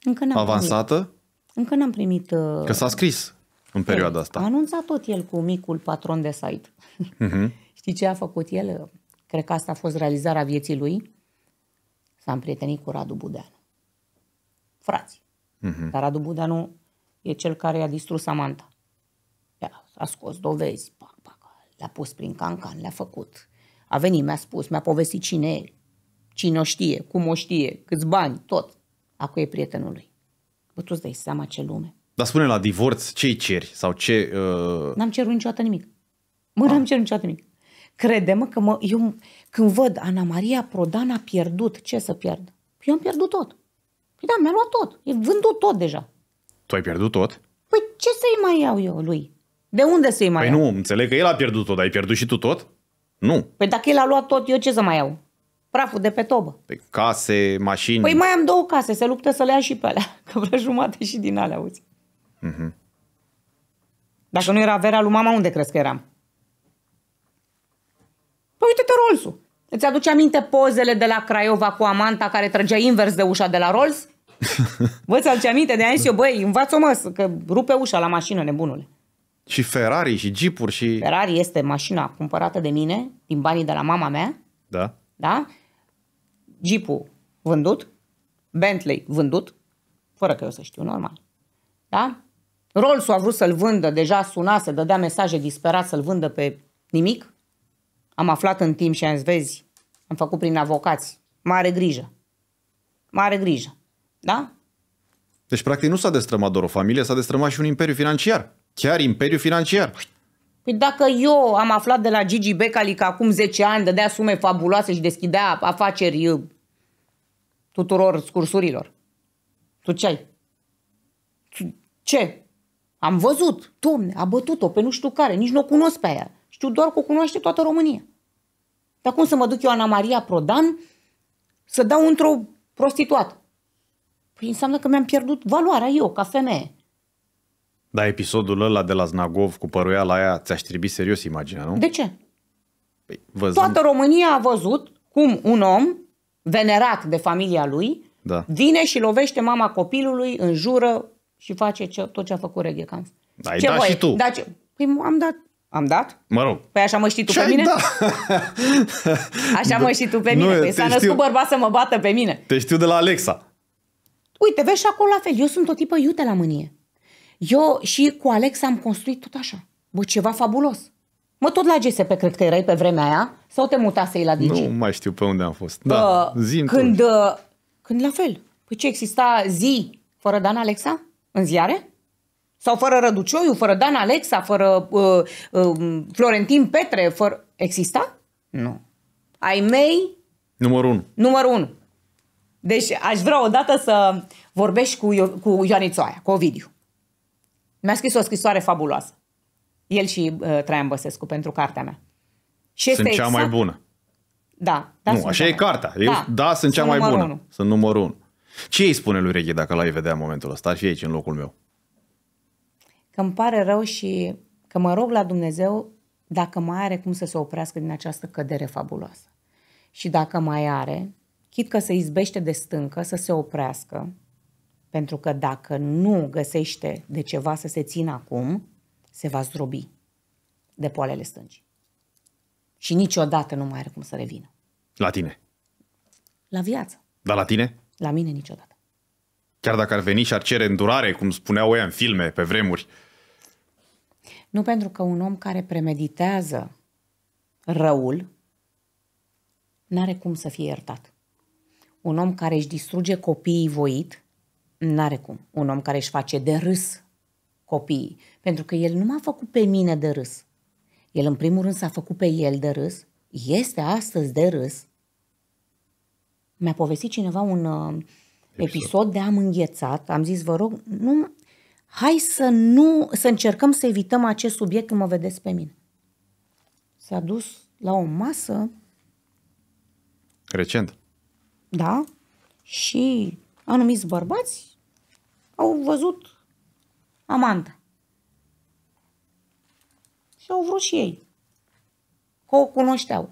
Încă n-am avansată? Primit. Încă n-am primit... Uh... Că s-a scris în perioada el, asta. A anunțat tot el cu micul patron de site. Uh-huh. [laughs] Știi ce a făcut el? Cred că asta a fost realizarea vieții lui. S-a împrietenit cu Radu Budeanu. Frați. Uh-huh. Dar Radu Budeanu e cel care a distrus Samantha. Ia, a scos dovezi, pac, pac, le-a pus prin cancan, le-a făcut. A venit, mi-a spus, mi-a povestit cine e cine o știe, cum o știe, câți bani, tot. Acu e prietenul lui. Bă, tu îți dai seama ce lume. Dar spune la divorț ce ceri sau ce... Uh... N-am cerut niciodată nimic. Mă, ah. n-am cerut niciodată nimic. Crede-mă că mă, eu când văd Ana Maria Prodan a pierdut, ce să pierd? Eu am pierdut tot. Păi da, mi-a luat tot. E vândut tot deja. Tu ai pierdut tot? Păi ce să-i mai iau eu lui? De unde să-i mai păi iau? nu, înțeleg că el a pierdut tot, dar ai pierdut și tu tot? Nu. Păi dacă el a luat tot, eu ce să mai iau? praful de pe tobă. Pe case, mașini. Păi mai am două case, se luptă să le ia și pe alea, [laughs] că vreo jumate și din alea, auzi. Mm-hmm. Dacă nu era vera lui mama, unde crezi că eram? Păi uite-te Rolls-ul. Îți aduce aminte pozele de la Craiova cu amanta care trăgea invers de ușa de la Rolls? Vă [laughs] ți-aduce aminte de eu, Băi, învață-o mă, că rupe ușa la mașină, nebunule. Și Ferrari și Jeepuri și... Ferrari este mașina cumpărată de mine, din banii de la mama mea. Da. Da? Jeep-ul vândut, Bentley vândut, fără că eu să știu, normal. Da? Rolls a vrut să-l vândă, deja sunase, dădea mesaje disperat să-l vândă pe nimic. Am aflat în timp și am zis, vezi, am făcut prin avocați. Mare grijă. Mare grijă. Da? Deci, practic, nu s-a destrămat doar o familie, s-a destrămat și un imperiu financiar. Chiar imperiu financiar. Păi, Păi dacă eu am aflat de la Gigi Becali că acum 10 ani dădea sume fabuloase și deschidea afaceri uh, tuturor scursurilor, tu ce ai? Ce? Am văzut, domne, a bătut-o pe nu știu care, nici nu o cunosc pe aia. Știu doar că o cunoaște toată România. Dar cum să mă duc eu, Ana Maria Prodan, să dau într-o prostituată? Păi înseamnă că mi-am pierdut valoarea eu, ca femeie. Da, episodul ăla de la Znagov cu păruiala aia ți aș trebui serios imaginea, nu? De ce? Păi, văzând... Toată România a văzut cum un om venerat de familia lui da. vine și lovește mama copilului, înjură și face ce, tot ce a făcut Reghe Da, ai ce dat voie? și tu. Da, ce... Păi am dat. Am dat? Mă rog. Păi așa mă știi tu ce pe mine? [laughs] Da. așa mă știi tu pe mine. Nu, păi s-a născut știu... bărbat să mă bată pe mine. Te știu de la Alexa. Uite, vezi și acolo la fel. Eu sunt o tipă iute la mânie. Eu și cu Alex am construit tot așa. Bă, ceva fabulos. Mă, tot la GSP cred că erai pe vremea aia sau te mutasei la Digi? Nu mai știu pe unde am fost. Da, uh, zi când, uh, când la fel. Păi ce, exista zi fără Dan Alexa în ziare? Sau fără Răducioiu, fără Dan Alexa, fără uh, uh, Florentin Petre, fără... Exista? Nu. Ai mei... Numărul 1. Numărul 1. Deci aș vrea odată să vorbești cu, Io- cu Ioanițoaia, cu Ovidiu. Mi-a scris o scrisoare fabuloasă. El și uh, Traian Băsescu pentru cartea mea. Și sunt este cea exact... mai bună. Da. da nu, așa e cartea. Da, Eu, da, da, sunt cea mai bună. Unu. Sunt numărul unu. Ce îi spune lui Reghe dacă l-ai vedea în momentul ăsta? Ar fi aici, în locul meu. Că îmi pare rău și că mă rog la Dumnezeu dacă mai are cum să se oprească din această cădere fabuloasă. Și dacă mai are, chit că se izbește de stâncă, să se oprească, pentru că dacă nu găsește de ceva să se țină acum, se va zdrobi de poalele stângi. Și niciodată nu mai are cum să revină. La tine? La viață. Dar la tine? La mine niciodată. Chiar dacă ar veni și ar cere îndurare, cum spuneau ei în filme, pe vremuri. Nu pentru că un om care premeditează răul n-are cum să fie iertat. Un om care își distruge copiii voit N-are cum. Un om care își face de râs copiii. Pentru că el nu m-a făcut pe mine de râs. El în primul rând s-a făcut pe el de râs. Este astăzi de râs. Mi-a povestit cineva un uh, episod. de am înghețat. Am zis, vă rog, nu, hai să nu, să încercăm să evităm acest subiect când mă vedeți pe mine. S-a dus la o masă. Recent. Da. Și anumiți bărbați au văzut amanta. Și au vrut și ei. Că o cunoșteau.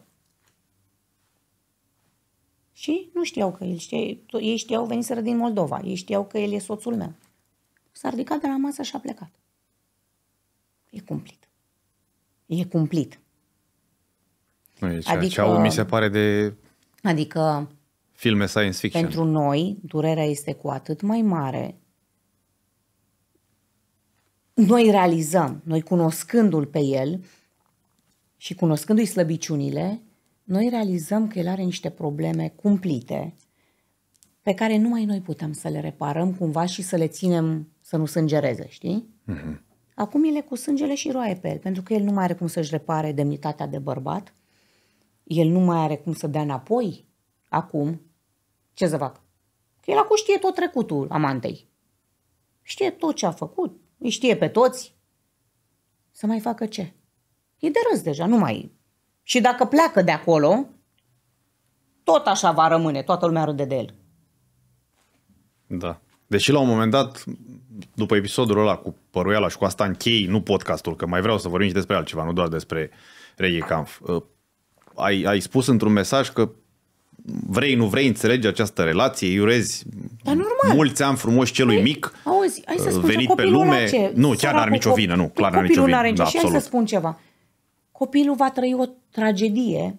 Și nu știau că el știa, ei știau veniseră din Moldova, ei știau că el e soțul meu. S-a ridicat de la masă și a plecat. E cumplit. E cumplit. Aici, adică, ceau, mi se pare de... Adică... Filme science fiction. Pentru noi, durerea este cu atât mai mare noi realizăm, noi cunoscându-L pe El și cunoscându-i slăbiciunile, noi realizăm că El are niște probleme cumplite pe care numai noi putem să le reparăm cumva și să le ținem să nu sângereze, știi? Mm-hmm. Acum ele cu sângele și roaie pe el, pentru că el nu mai are cum să-și repare demnitatea de bărbat, el nu mai are cum să dea înapoi acum, ce să fac? Că el acum știe tot trecutul amantei. Știe tot ce a făcut, îi știe pe toți. Să mai facă ce? E de râs deja, nu mai... Și dacă pleacă de acolo, tot așa va rămâne, toată lumea râde de el. Da. Deși la un moment dat, după episodul ăla cu păruiala și cu asta închei, nu podcastul, că mai vreau să vorbim și despre altceva, nu doar despre Reghe Camp. Ă, ai, ai spus într-un mesaj că vrei, nu vrei, înțelegi această relație, iurezi Dar normal. mulți ani frumoși celui Ei, păi, mic, auzi, hai să uh, spun venit pe lume. Ce? Nu, chiar n-are nicio vină, nu, clar n ar nicio vină. Da, și hai să spun ceva. Copilul va trăi o tragedie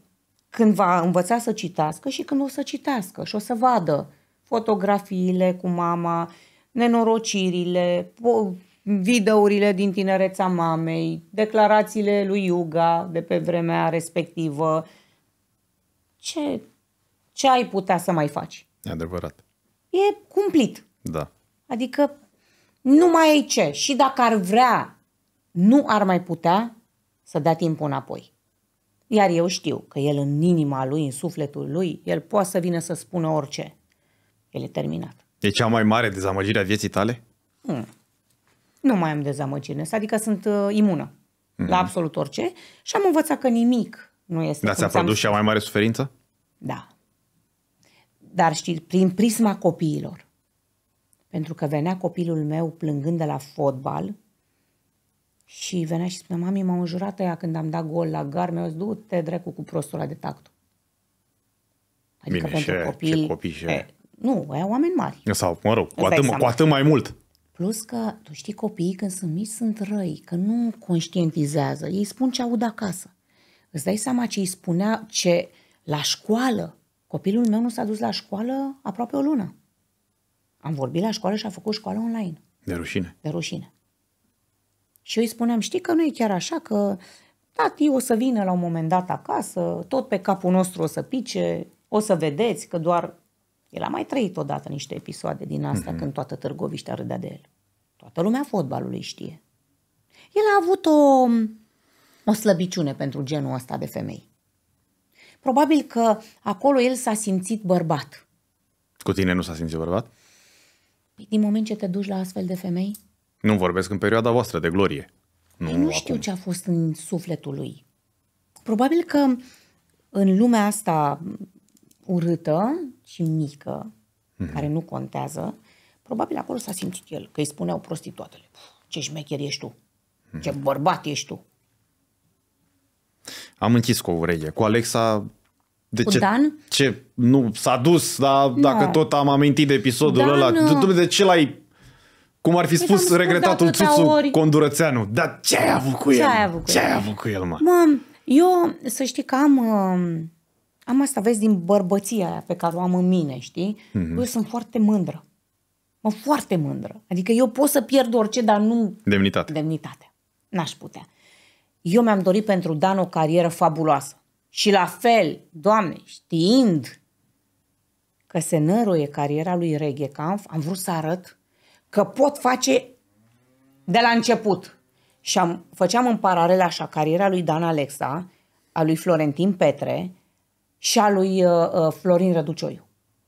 când va învăța să citească și când o să citească și o să vadă fotografiile cu mama, nenorocirile, videourile din tinereța mamei, declarațiile lui Iuga de pe vremea respectivă. Ce ce ai putea să mai faci? E adevărat. E cumplit. Da. Adică nu mai ai ce. Și dacă ar vrea, nu ar mai putea să dea timpul înapoi. Iar eu știu că el în inima lui, în sufletul lui, el poate să vină să spună orice. El e terminat. E cea mai mare dezamăgire a vieții tale? Hmm. Nu mai am dezamăgire, adică sunt uh, imună mm-hmm. la mhm. absolut orice și am învățat că nimic nu este... Dar ți-a produs cea mai mare suferință? Da dar și prin prisma copiilor. Pentru că venea copilul meu plângând de la fotbal și venea și spunea, mami, m-au înjurat ăia când am dat gol la gar, mi-au zis, du-te dracu cu prostul ăla de tactul. Adică Bine, pentru și copii, ce copii și e, Nu, ăia oameni mari. Sau, mă rog, cu atât, cu atât mai mult. Plus că, tu știi, copiii când sunt mici sunt răi, că nu conștientizează. Ei spun ce aud acasă. Îți dai seama ce îi spunea ce la școală Copilul meu nu s-a dus la școală aproape o lună. Am vorbit la școală și a făcut școală online. De rușine. De rușine. Și eu îi spuneam, știi că nu e chiar așa, că tati o să vină la un moment dat acasă, tot pe capul nostru o să pice, o să vedeți că doar... El a mai trăit odată niște episoade din asta mm-hmm. când toată Târgoviștea râdea de el. Toată lumea fotbalului știe. El a avut o, o slăbiciune pentru genul ăsta de femei probabil că acolo el s-a simțit bărbat. Cu tine nu s-a simțit bărbat? Din moment ce te duci la astfel de femei? Nu vorbesc în perioada voastră de glorie. Nu, nu știu acum. ce a fost în sufletul lui. Probabil că în lumea asta urâtă și mică, mm-hmm. care nu contează, probabil acolo s-a simțit el, că îi spuneau prostituatele. Ce șmecher ești tu, mm-hmm. ce mhm. bărbat ești tu. Am închis cu o ureche. Cu Alexa de cu ce, Dan? ce? Nu, s-a dus, dar no. Da. dacă tot am amintit de episodul Dan, ăla, uh, de, de ce l-ai cum ar fi spus regretatul Țuțu Condurățeanu. Dar ce ai avut cu ce el? Ai avut cu ce el? ai avut cu el, mă? Mă, eu să știi că am... Um, am asta, vezi, din bărbăția aia pe care o am în mine, știi? Mm-hmm. Eu sunt foarte mândră. Mă, foarte mândră. Adică eu pot să pierd orice, dar nu... Demnitate. Demnitate. N-aș putea eu mi-am dorit pentru Dan o carieră fabuloasă. Și la fel, Doamne, știind că se năruie cariera lui Reghecamp, am vrut să arăt că pot face de la început. Și am, făceam în paralel așa cariera lui Dan Alexa, a lui Florentin Petre și a lui uh, uh, Florin Răducioiu.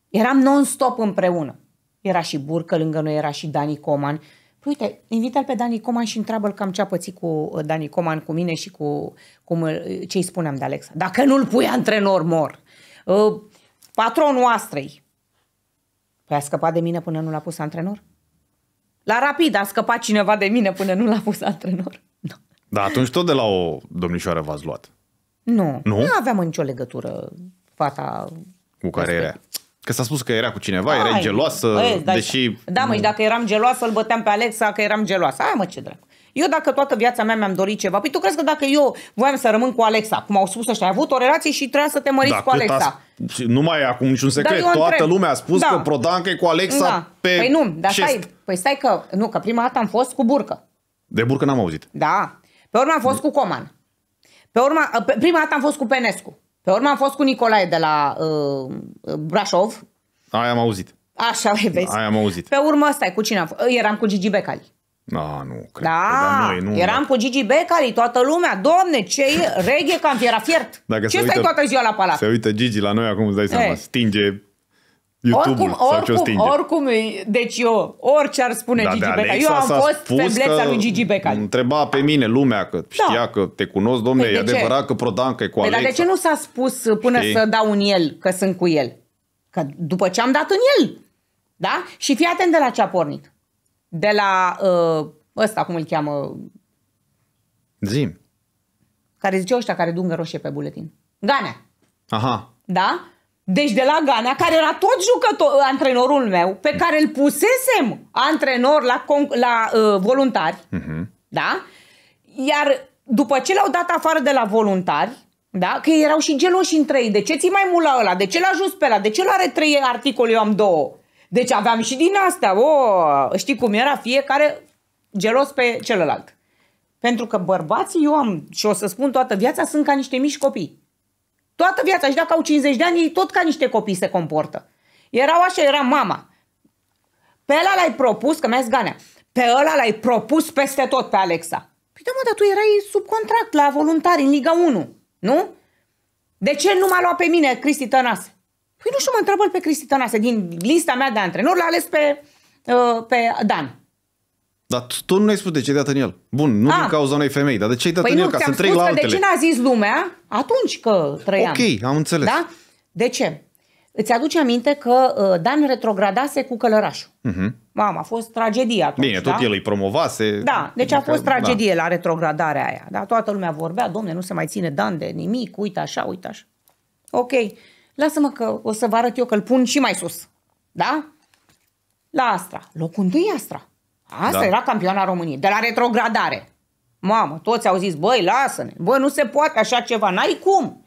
Eram non-stop împreună. Era și Burcă lângă noi, era și Dani Coman, Păi uite, invită-l pe Dani Coman și întreabă-l cam ce a pățit cu uh, Dani Coman, cu mine și cu cum, uh, ce îi spuneam de Alexa. Dacă nu-l pui antrenor, mor. Uh, patronul astrei. Păi a scăpat de mine până nu l-a pus antrenor? La rapid a scăpat cineva de mine până nu l-a pus antrenor. [laughs] No. Da, atunci tot de la o domnișoară v-ați luat. Nu, nu, nu aveam nicio legătură fata cu care era. Că s-a spus că era cu cineva, era geloasă, da, deși... Da, mă, și dacă eram geloasă, îl băteam pe Alexa că eram geloasă. Aia, mă, ce dracu. Eu dacă toată viața mea mi-am dorit ceva, păi tu crezi că dacă eu voiam să rămân cu Alexa, cum au spus ăștia, ai avut o relație și trebuia să te măriți da, cu Alexa. Nu mai e acum niciun da, secret, toată întreb. lumea a spus da. că Prodanca e cu Alexa da. pe Păi nu, dar stai, păi stai că, nu, că prima dată am fost cu burcă. De burcă n-am auzit. Da. Pe urmă am fost cu Coman. Pe urmă, prima dată am fost cu Penescu. Pe urmă am fost cu Nicolae de la uh, Brașov. Aia am auzit. Așa, vezi. Da, aia am auzit. Pe urmă, stai, cu cine am fost? Eram cu Gigi Becali. Da, nu, cred. Da, noi, nu, eram da. cu Gigi Becali, toată lumea, domne, ce e, reghe, cam era fiert. Dacă ce stai uită, toată ziua la palat? Se uită Gigi la noi acum, îți dai seama, Ei. Eh. stinge YouTube oricum, sau oricum, ce o Oricum, deci eu, orice ar spune da, Gigi Becali, eu am fost febleța lui Gigi Becali. Întreba pe mine lumea că da. știa da. că te cunosc, domne, păi e adevărat ce? că Prodanca e cu Păi, dar de ce nu s-a spus până Știi? să dau un el că sunt cu el? Că după ce am dat în el, da? Și fii atent de la ce a pornit. De la uh, ăsta, cum îl cheamă? Zim. Care zice ăștia care dungă roșie pe buletin. Ganea. Aha. Da? Deci de la Gana, care era tot jucător, ă, antrenorul meu, pe care îl pusesem antrenor la, la uh, voluntari, uh-huh. da? Iar după ce l-au dat afară de la voluntari, da? Că erau și geloși între ei. De ce ții mai mult la ăla? De ce l-a ajuns pe ăla? De ce l-are trei articole? Eu am două. Deci aveam și din astea. O, oh, știi cum era? Fiecare gelos pe celălalt. Pentru că bărbații, eu am, și o să spun toată viața, sunt ca niște mici copii. Toată viața și dacă au 50 de ani, ei tot ca niște copii se comportă. Erau așa, era mama. Pe ăla l-ai propus, că mi-a zis pe ăla l-ai propus peste tot pe Alexa. Păi da, mă, dar tu erai sub contract la voluntari în Liga 1, nu? De ce nu m-a luat pe mine Cristi Tănase? Păi nu știu, mă întreabă pe Cristi Tănase. Din lista mea de antrenori, l-a ales pe, uh, pe Dan. Dar tu nu ai spus de ce ai dat în el. Bun, nu A. din ah. cauza unei femei, dar de ce ai dat păi în nu, el ca să trec la altele? de ce n-a zis lumea atunci că trăia? Ok, am înțeles. Da? De ce? Îți aduce aminte că uh, Dan retrogradase cu călărașul. Uh-huh. Mhm. Mamă, a fost tragedie atunci, Bine, da? tot el îi promovase. Da, deci a adică, fost tragedie da. la retrogradarea aia. Da, toată lumea vorbea, domne, nu se mai ține Dan de nimic, uite așa, uite așa. Ok, lasă-mă că o să vă arăt eu că îl pun și mai sus. Da? La Astra. Locul întâi Astra. Asta da. era campioana României, de la retrogradare. Mamă, toți au zis, băi, lasă-ne, Băi, nu se poate așa ceva, n-ai cum.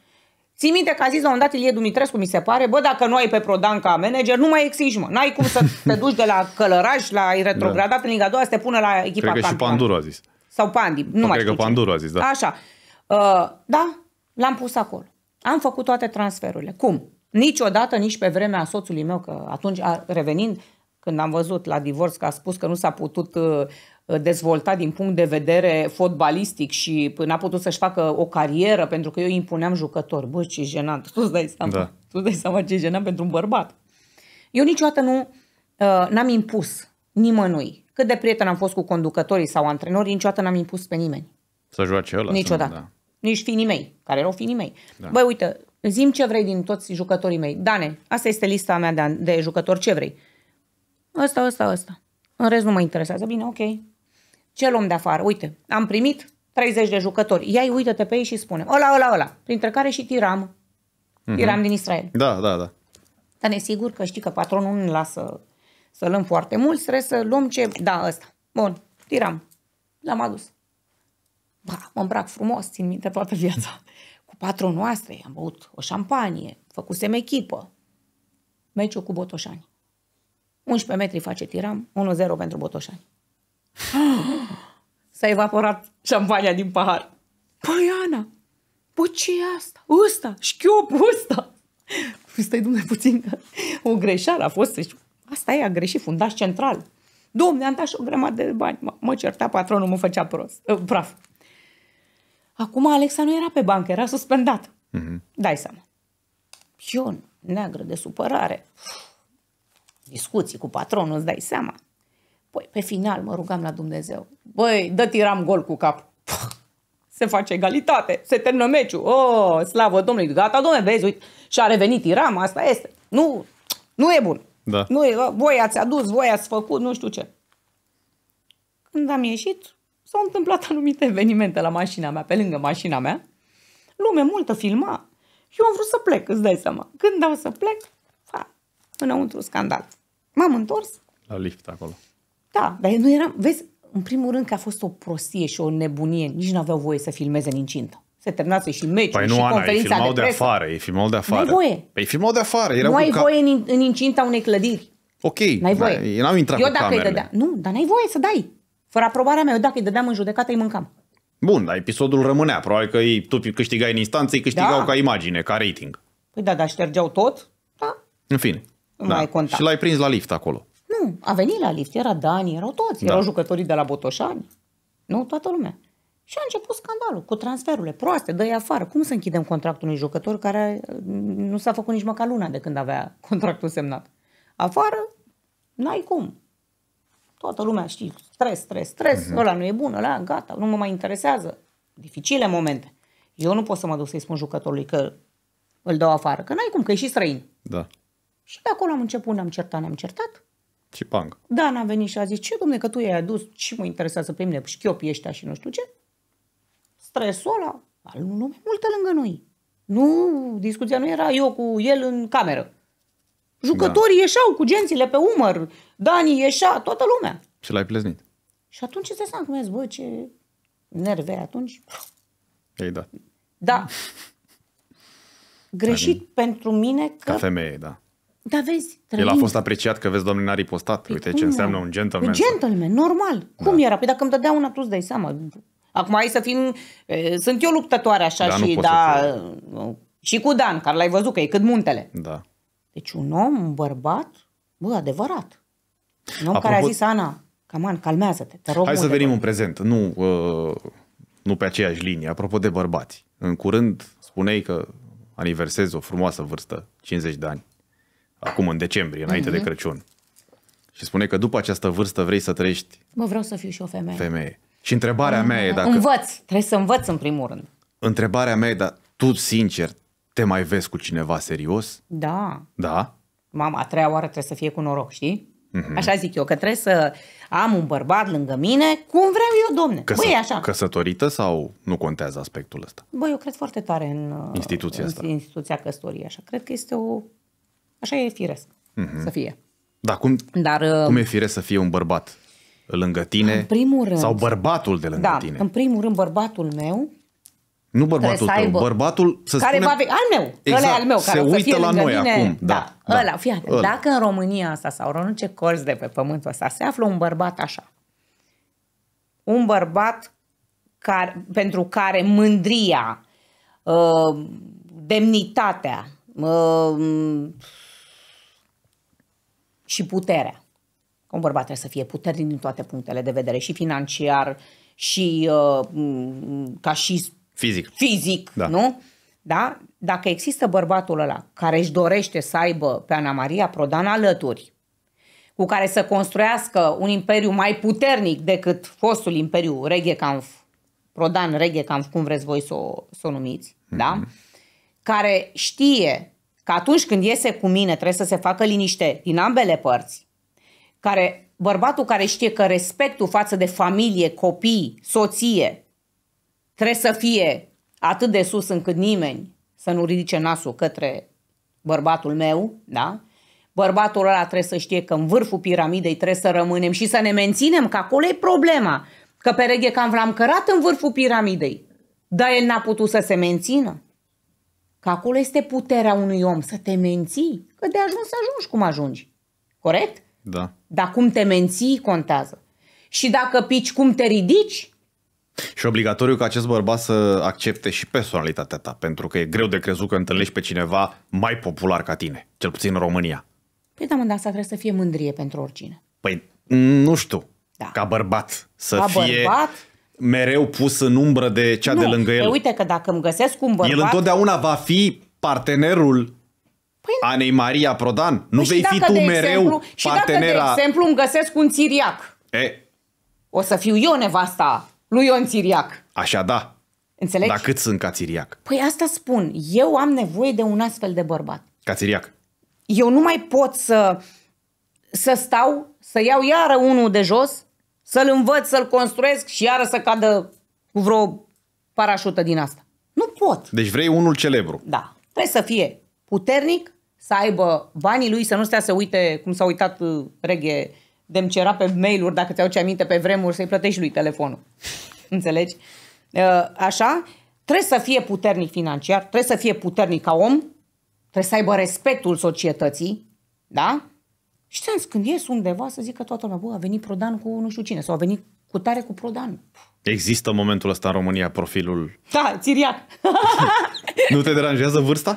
Ți minte că a zis la un dat Ilie Dumitrescu, mi se pare, bă, dacă nu ai pe Prodan ca manager, nu mai exigi, mă. N-ai cum să [laughs] te duci de la călăraș, la ai retrogradat da. în Liga 2, să te pună la echipa Cred că campioană. și Panduru a zis. Sau Pandi, nu Sau mai cred știu că Panduru a zis, da. Așa. Uh, da, l-am pus acolo. Am făcut toate transferurile. Cum? Niciodată, nici pe vremea soțului meu, că atunci, revenind, când am văzut la divorț că a spus că nu s-a putut uh, uh, dezvolta din punct de vedere fotbalistic și n-a putut să-și facă o carieră pentru că eu îi impuneam jucători. Bă, ce jenant! tu îți dai seama, da. tu dai seama ce jenant pentru un bărbat. Eu niciodată nu uh, n-am impus nimănui. Cât de prieten am fost cu conducătorii sau antrenori, niciodată n-am impus pe nimeni. Să joace ăla. Niciodată. Da. Nici finii mei, care erau finii mei. Da. Băi, uite, zim ce vrei din toți jucătorii mei. Dane, asta este lista mea de, de jucători, ce vrei? ăsta, ăsta, ăsta. În rest nu mă interesează. Bine, ok. Ce luăm de afară? Uite, am primit 30 de jucători. Ia-i, uită-te pe ei și spune. Ăla, ăla, ăla. Printre care și Tiram. Mm-hmm. Tiram din Israel. Da, da, da. Dar ne sigur că știi că patronul nu ne lasă să luăm foarte mult, trebuie să luăm ce... Da, ăsta. Bun, Tiram. L-am adus. Ba, mă îmbrac frumos, țin minte toată viața. [laughs] Cu patronul noastră am băut o șampanie, făcusem echipă. Meciul cu Botoșani. 11 metri face tiram, 1-0 pentru Botoșani. [gasps] S-a evaporat șampania din pahar. Păi, Ana, bă, ce e asta? Ăsta, șchiopul ăsta. Stai, dumne, puțin, o greșeală a fost, asta e, a greșit fundaș central. Domne, am dat și o grămadă de bani. M- mă certa patronul, mă făcea prost, uh, praf. Acum Alexa nu era pe bancă, era suspendat. Uh mhm. -huh. Dai seama. Ion, neagră de supărare. Uf discuții cu patronul, îți dai seama. Păi, pe final mă rugam la Dumnezeu. Băi, dă tiram gol cu cap. se face egalitate, se termină meciul. Oh, slavă Domnului, gata, domne, vezi, uite, și a revenit tiram, asta este. Nu, nu e bun. Da. Nu e, voi ați adus, voi ați făcut, nu știu ce. Când am ieșit, s-au întâmplat anumite evenimente la mașina mea, pe lângă mașina mea. Lume multă filma. Eu am vrut să plec, îți dai seama. Când am să plec, fa, înăuntru scandal. M-am întors. La lift acolo. Da, dar nu eram, vezi, în primul rând că a fost o prostie și o nebunie, nici nu aveau voie să filmeze în incintă. Se terminase și meciul păi nu, și Ana, conferința ei de, de afară, ei filmau de afară. Nu ai voie. Păi filmau de afară. nu ai ca... voie în, în incinta unei clădiri. Ok, n-ai voie. Da, n am intrat eu cu dacă camerele. Dădea... Nu, dar n-ai voie să dai. Fără aprobarea mea, eu dacă îi dădeam în judecată, îi mâncam. Bun, dar episodul rămânea. Probabil că îi, tu câștigai în instanță, îi câștigau da. ca imagine, ca rating. Păi da, dar ștergeau tot. Da. În fine nu da. mai conta. Și l-ai prins la lift acolo. Nu, a venit la lift, era Dani, erau toți, da. erau jucătorii de la Botoșani, nu, toată lumea. Și a început scandalul cu transferurile proaste, dă afară. Cum să închidem contractul unui jucător care mm, nu s-a făcut nici măcar luna de când avea [laughs] contractul semnat? Afară, n-ai cum. Toată lumea știe, stres, stres, stres, uh-huh. ăla nu e bun, ăla gata, nu mă mai interesează. Dificile momente. Eu nu pot să mă duc să-i spun jucătorului că îl dau afară, că n-ai cum, că e și străin. Da. Și de acolo am început, ne-am certat, ne-am certat. Și pang. Da, n-a venit și a zis, ce domne, că tu i-ai adus, ce mă interesează pe mine, șchiopii ăștia și nu știu ce. Stresul ăla, al unui multă lângă noi. Nu, discuția nu era eu cu el în cameră. Jucătorii da. ieșeau cu gențile pe umăr, Dani ieșea, toată lumea. Și l-ai pleznit. Și atunci îți dai cum bă, ce nerve atunci. Ei da. Da. [laughs] Greșit Ai pentru mine că... Ca femeie, da. Da, vezi, trăim. El a fost apreciat că, vezi, domnul n-a ripostat. Păi Uite ce înseamnă un gentleman. Un gentleman, normal. Da. Cum era? Păi dacă îmi dădea una, tu îți dai seama. Acum hai să fim... sunt eu luptătoare așa da, și da... Și cu Dan, care l-ai văzut că e cât muntele. Da. Deci un om, un bărbat, bă, adevărat. Un om Apropo... care a zis, Ana, caman, calmează-te, te rog. Hai să venim în prezent, nu, uh, nu pe aceeași linie. Apropo de bărbați, în curând spuneai că aniversezi o frumoasă vârstă, 50 de ani acum în decembrie, înainte uh-huh. de mhm. Crăciun. Și spune că după această vârstă vrei să trăiești... Mă vreau să fiu și o femeie. Femeie. Și întrebarea mhm. mea e dacă... Învăț, trebuie să învăț în primul rând. Întrebarea mea e, dar tu, sincer, te mai vezi cu cineva serios? Da. Da? Mama, a treia oară trebuie să fie cu noroc, știi? Mm-hmm. Așa zic eu, că trebuie să am un bărbat lângă mine cum vreau eu, domne. Căsă- Băi, așa. Căsătorită sau nu contează aspectul ăsta? Băi, eu cred foarte tare în instituția, în asta. instituția căsătoriei, așa. Cred că este o Așa e firesc mm-hmm. să fie. Da cum, Dar uh, cum e firesc să fie un bărbat lângă tine? În primul rând. Sau bărbatul de lângă da, tine? în primul rând bărbatul meu nu bărbatul tău, aibă, bărbatul să care spune... va fi, al meu, exact, ăla al meu, care se uită să fie la noi mine, acum. Da, da, da, ăla, fii atent, ăla. dacă în România asta sau în orice colț de pe pământul ăsta se află un bărbat așa, un bărbat care, pentru care mândria, uh, demnitatea, uh, și puterea. Un bărbat trebuie să fie puternic din toate punctele de vedere, și financiar, și uh, ca și fizic. Fizic, da. nu? Da? Dacă există bărbatul ăla care își dorește să aibă pe Ana Maria Prodan alături, cu care să construiască un imperiu mai puternic decât fostul imperiu Reghecamp, Prodan Reghecamp, cum vreți voi să o, să o numiți, mm-hmm. da? Mhm. Care știe că atunci când iese cu mine trebuie să se facă liniște din ambele părți, care, bărbatul care știe că respectul față de familie, copii, soție, trebuie să fie atât de sus încât nimeni să nu ridice nasul către bărbatul meu, da? Bărbatul ăla trebuie să știe că în vârful piramidei trebuie să rămânem și să ne menținem, că acolo e problema. Că pereche cam l-am cărat în vârful piramidei, dar el n-a putut să se mențină. Că acolo este puterea unui om să te menții, că de ajuns ajungi cum ajungi. Corect? Da. Dar cum te menții contează. Și dacă pici cum te ridici, și obligatoriu ca acest bărbat să accepte și personalitatea ta, pentru că e greu de crezut că întâlnești pe cineva mai popular ca tine, cel puțin în România. Păi da, mă, asta trebuie să fie mândrie pentru oricine. Păi, nu știu, da. ca bărbat să ca fie... Bărbat? mereu pus în umbră de cea nu, de lângă el. Păi uite că dacă îmi găsesc un bărbat... El întotdeauna va fi partenerul păi... Anei Maria Prodan. Nu păi vei fi tu mereu exemplu, partenera... Și dacă, de exemplu, îmi găsesc un țiriac, e. o să fiu eu nevasta lui Ion Țiriac. Așa da. Înțelegi? Dar cât sunt ca țiriac? Păi asta spun. Eu am nevoie de un astfel de bărbat. Ca țiriac. Eu nu mai pot să, să stau, să iau iară unul de jos să-l învăț, să-l construiesc și iară să cadă cu vreo parașută din asta. Nu pot. Deci vrei unul celebru. Da. Trebuie să fie puternic, să aibă banii lui, să nu stea să uite cum s-a uitat uh, reghe demcera pe mail-uri, dacă ți-au ce aminte pe vremuri, să-i plătești lui telefonul. [laughs] Înțelegi? Uh, așa? Trebuie să fie puternic financiar, trebuie să fie puternic ca om, trebuie să aibă respectul societății, da? Și ți când ies undeva să zică toată lumea, bă, a venit Prodan cu nu știu cine, sau a venit cu tare cu Prodan. Există în momentul ăsta în România profilul... Da, țiriac. nu te deranjează vârsta?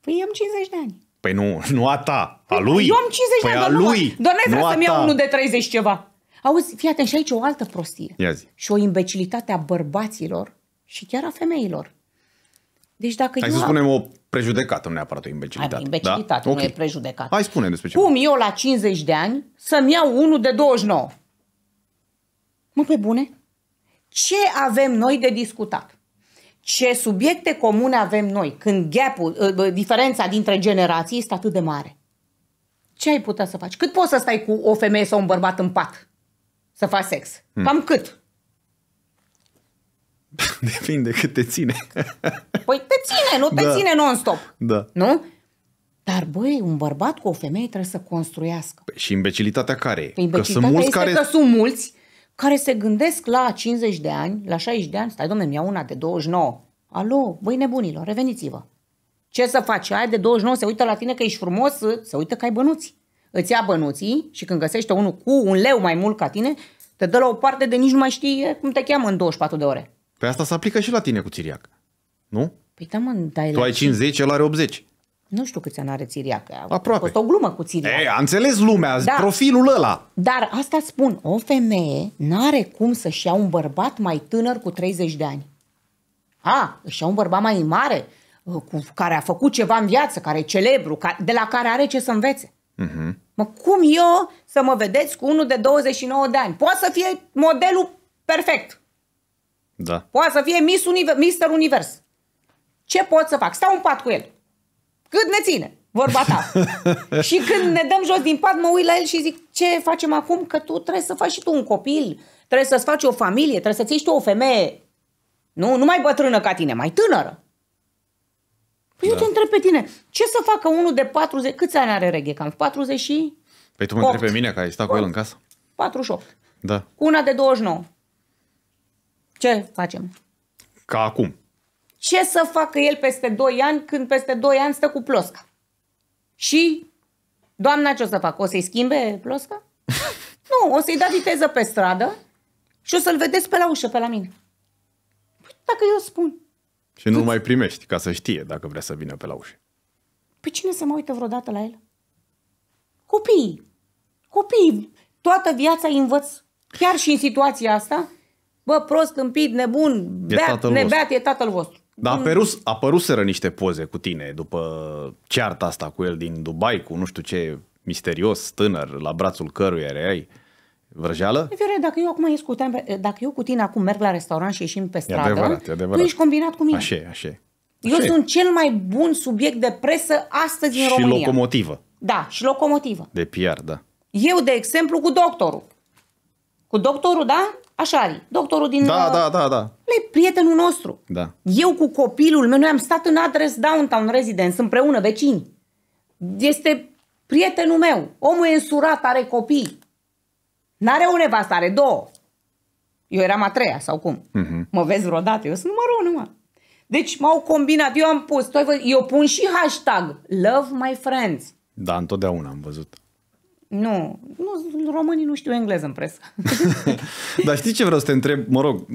Păi am 50 de ani. Păi nu, nu a ta, a păi lui. Eu am 50 păi de ani, a lui, doar nu vrea să-mi iau unul de 30 ceva. Auzi, fii atent, și aici o altă prostie. Ia zi. Și o imbecilitate a bărbaților și chiar a femeilor. Deci dacă Hai eu să am... spunem o prejudecată, nu neapărat o imbecilitate. Imbecilitate, da? nu okay. e prejudecată. Hai spune despre ce. Cum eu la 50 de ani să-mi iau unul de 29? Mă, pe bune? Ce avem noi de discutat? Ce subiecte comune avem noi când gap ă, diferența dintre generații este atât de mare? Ce ai putea să faci? Cât poți să stai cu o femeie sau un bărbat în pat să faci sex? Hmm. Cam cât? [laughs] Depinde cât te ține. Păi te ține, nu te da. ține non-stop. Da. Nu? Dar, băi, un bărbat cu o femeie trebuie să construiască. Păi și imbecilitatea care e? Imbecilitatea păi că sunt mulți este care... că sunt mulți care se gândesc la 50 de ani, la 60 de ani, stai domne, mi-a una de 29. Alo, băi nebunilor, reveniți-vă. Ce să faci? Aia de 29 se uită la tine că ești frumos, se uită că ai bănuți. Îți ia bănuții și când găsește unul cu un leu mai mult ca tine, te dă la o parte de nici nu mai știi cum te cheamă în 24 de ore. Pe păi asta se aplică și la tine cu țiriac. Nu? Păi da, mă, dai Tu ai 50, el are 80. Nu știu câți ani are Țiriac. A Aproape. fost o glumă cu Țiriac. Ei, a înțeles lumea, da. profilul ăla. Dar asta spun, o femeie n-are cum să-și ia un bărbat mai tânăr cu 30 de ani. A, își ia un bărbat mai mare, uh, cu, care a făcut ceva în viață, care e celebru, ca, de la care are ce să învețe. Uh-huh. Mă, cum eu să mă vedeți cu unul de 29 de ani? Poate să fie modelul perfect. Da. Poate să fie Miss Univer- Mister Univers. Ce pot să fac? Stau în pat cu el. Cât ne ține, vorba ta. [laughs] și când ne dăm jos din pat, mă uit la el și zic, ce facem acum? Că tu trebuie să faci și tu un copil, trebuie să-ți faci o familie, trebuie să-ți ieși tu o femeie. Nu, nu mai bătrână ca tine, mai tânără. Păi da. eu te întreb pe tine, ce să facă unul de 40, câți ani are reghe? Cam 40 și... Păi tu mă întrebi pe mine că ai stat cu el în casă. 48. Da. Cu una de 29. Ce facem? Ca acum. Ce să facă el peste 2 ani când peste 2 ani stă cu plosca? Și doamna ce o să facă? O să-i schimbe plosca? [laughs] nu, o să-i da viteză pe stradă și o să-l vedeți pe la ușă, pe la mine. Păi, dacă eu spun. Și nu mai primești ca să știe dacă vrea să vină pe la ușă. Pe cine se mai uită vreodată la el? Copiii. Copiii. Toată viața îi învăț. Chiar și în situația asta, bă, prost, câmpit, nebun, beat, e nebeat, vostru. e tatăl vostru. Dar apărus, apăruseră niște poze cu tine după cearta asta cu el din Dubai, cu nu știu ce misterios tânăr la brațul căruia erai. Vrăjeală? Fiore, dacă eu acum ies cu tine, dacă eu cu tine acum merg la restaurant și ieșim pe stradă, e adevărat, e adevărat. tu ești combinat cu mine. Așa, e, așa. Eu așa sunt cel mai bun subiect de presă astăzi în și România. Și locomotivă. Da, și locomotivă. De PR, da. Eu, de exemplu, cu doctorul. Cu doctorul, da? Așa are. Doctorul din... Da, uh, da, da, da. Le prietenul nostru. Da. Eu cu copilul meu, noi am stat în adres Downtown Residence împreună, vecini. Este prietenul meu. Omul e însurat, are copii. N-are o nevastă, are două. Eu eram a treia sau cum. Uh-huh. Mă vezi vreodată? Eu sunt numărul unu, Deci m-au combinat, eu am pus, eu pun și hashtag Love My Friends. Da, întotdeauna am văzut. Nu, nu, românii nu știu engleză în presă. [laughs] Dar știi ce vreau să te întreb? Mă rog,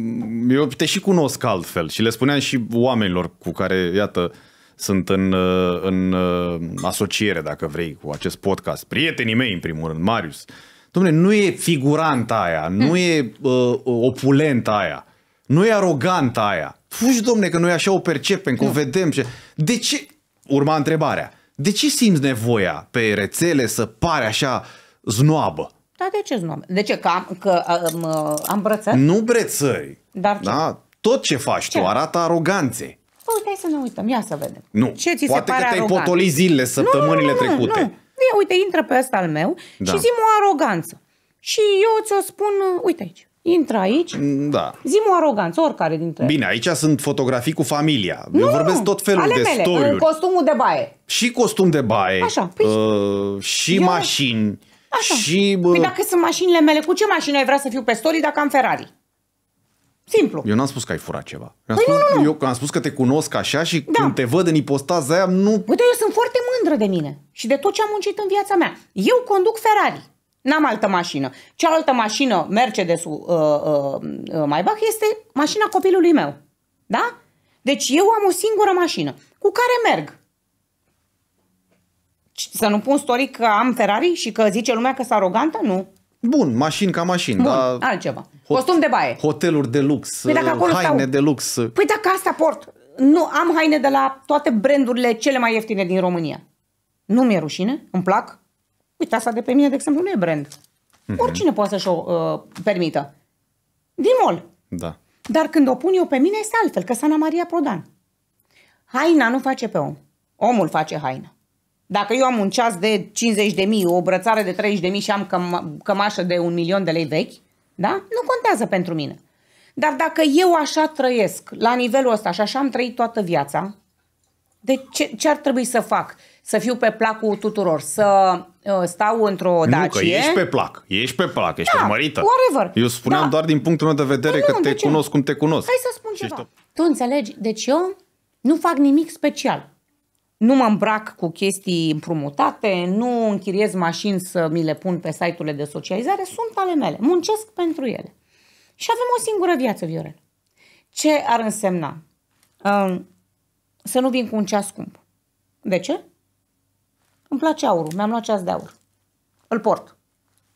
eu te și cunosc altfel și le spuneam și oamenilor cu care, iată, sunt în, uh, în uh, asociere, dacă vrei, cu acest podcast. Prietenii mei, în primul rând, Marius. Dom'le, nu e figuranta aia, nu hmm. e uh, opulenta aia, nu e aroganta aia. Fugi, domne, că noi așa o percepem, că o hmm. vedem. Și... De ce? Urma întrebarea de ce simți nevoia pe rețele să pare așa znoabă? Da, de ce znoabă? De ce? Că am, că, uh, um, uh, am, am brățări? Nu brățări. Dar da? ce? Da? Tot ce faci ce? tu arată aroganțe. Păi, uite, hai să ne uităm, ia să vedem. Nu, ce ți poate se pare că te-ai potoli zilele, săptămânile nu, nu, nu, trecute. Nu, nu. Uite, intră pe ăsta al meu da. și zi o aroganță. Și eu ți-o spun, uh, uite aici, Intră aici. Da. Zim o aroganță, oricare dintre Bine, aici sunt fotografii cu familia. Nu, Eu vorbesc tot felul ale de mele, story în costumul de baie. Și costum de baie. Așa. Păi, uh, și eu... mașini. Așa. Și, bă... Păi dacă sunt mașinile mele, cu ce mașină ai vrea să fiu pe story dacă am Ferrari? Simplu. Eu n-am spus că ai furat ceva. Eu păi spus, nu, nu, nu. Eu am spus că te cunosc așa și da. când te văd în ipostaza aia, nu... Uite, eu sunt foarte mândră de mine și de tot ce am muncit în viața mea. Eu conduc Ferrari. N-am altă mașină. Cealaltă mașină, Mercedes-ul uh, uh, uh, Maybach, este mașina copilului meu. Da? Deci eu am o singură mașină cu care merg. Să nu pun story că am Ferrari și că zice lumea că sunt arogantă? Nu. Bun, mașini ca mașini, Bun, dar... altceva. Hot, Costum de baie. Hoteluri de lux, păi dacă acolo haine stau... de lux. Păi dacă asta port, nu am haine de la toate brandurile cele mai ieftine din România. Nu mi-e rușine, îmi plac, Uite, asta de pe mine, de exemplu, nu e brand. Mm-hmm. Oricine poate să-și o uh, permită. Din mol. Da. Dar când o pun eu pe mine, este altfel, că Sana Maria Prodan. Haina nu face pe om. Omul face haina. Dacă eu am un ceas de 50 de mii, o brățară de 30 de mii și am căm- cămașă de un milion de lei vechi, da? Nu contează pentru mine. Dar dacă eu așa trăiesc, la nivelul ăsta, și așa am trăit toată viața, de ce, ce ar trebui să fac? Să fiu pe placul tuturor, să Uh, stau într-o Dacie... Nu, că ești pe plac, ești pe plac, ești da, urmărită. whatever. Eu spuneam da. doar din punctul meu de vedere da, că nu, te cunosc cum te cunosc. Hai să spun ceva. ceva. Tu înțelegi? Deci eu nu fac nimic special. Nu mă îmbrac cu chestii împrumutate, nu închiriez mașini să mi le pun pe site-urile de socializare, sunt ale mele, muncesc pentru ele. Și avem o singură viață, Viorel. Ce ar însemna? Um, să nu vin cu un ceas scump. De ce? Îmi place aurul, mi-am luat ceas de aur. Îl port.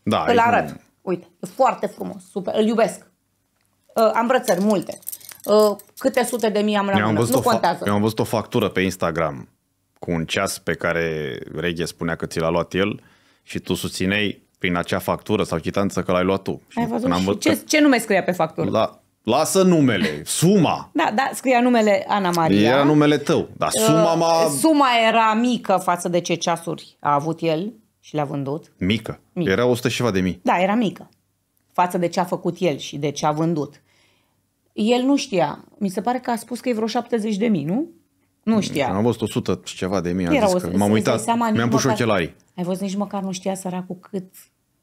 Da, Îl arăt. Nu... Uite, e foarte frumos, super, îl iubesc. Uh, am brățări multe. Uh, câte sute de mii am la mână, nu contează. Eu am văzut o factură pe Instagram cu un ceas pe care Reghe spunea că ți l-a luat el și tu susținei prin acea factură sau chitanță că l-ai luat tu. Ai văzut? Am văzut ce, că... ce nume scria pe factură? Da, Lasă numele, suma. Da, da, scria numele Ana Maria. Era numele tău, dar uh, suma uh, m-a... Suma era mică față de ce ceasuri a avut el și le-a vândut. Mică. mică. Era 100 și ceva de mii. Da, era mică. Față de ce a făcut el și de ce a vândut. El nu știa. Mi se pare că a spus că e vreo 70 de mii, nu? Nu știa. Am văzut 100 și ceva de mii. Era zis că m-am uitat, seama, mi-am pus ochelarii. Ai văzut, nici măcar nu știa săracul cât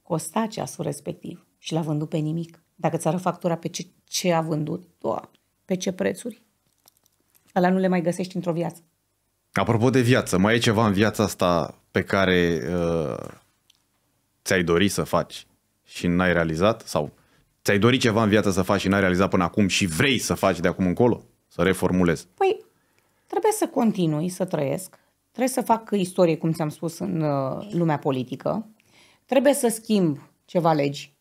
costa ceasul respectiv și l-a vândut pe nimic. Dacă ți-ară factura pe ce, ce a vândut, doamne, pe ce prețuri, ăla nu le mai găsești într-o viață. Apropo de viață, mai e ceva în viața asta pe care uh, ți-ai dori să faci și n-ai realizat? Sau ți-ai dori ceva în viață să faci și n-ai realizat până acum și vrei să faci de acum încolo? Să reformulezi. Păi, trebuie să continui să trăiesc, trebuie să fac istorie, cum ți-am spus, în uh, lumea politică, trebuie să schimb ceva legi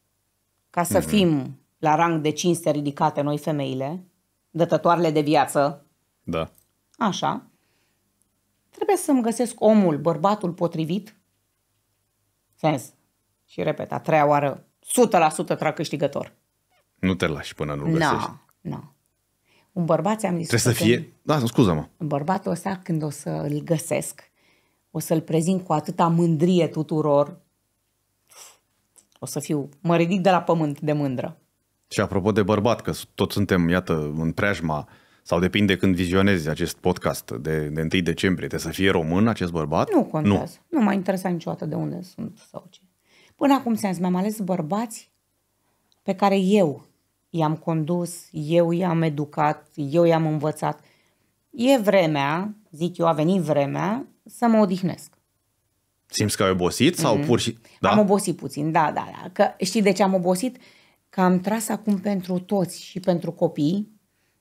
ca să mm-hmm. fim la rang de cinste ridicate noi femeile, dătătoarele de viață. Da. Așa. Trebuie să-mi găsesc omul, bărbatul potrivit. Sens. Și repet, a treia oară, 100% trag câștigător. Nu te lași până nu-l găsești. Nu, no, Un bărbat, am zis. Trebuie să fie... Când... Da, scuză-mă. Bărbatul ăsta, când o să l găsesc, o să-l prezint cu atâta mândrie tuturor o să fiu, mă ridic de la pământ de mândră. Și apropo de bărbat, că tot suntem, iată, în preajma, sau depinde când vizionezi acest podcast de, de 1 decembrie, trebuie să fie român acest bărbat? Nu contează. Nu, nu m-a interesat niciodată de unde sunt sau ce. Până acum, sens, mi-am ales bărbați pe care eu i-am condus, eu i-am educat, eu i-am învățat. E vremea, zic eu, a venit vremea să mă odihnesc. Simți că ai obosit sau mm. pur și... Da? Am obosit puțin, da, da, da. Că, știi de ce am obosit? Că am tras acum pentru toți și pentru copii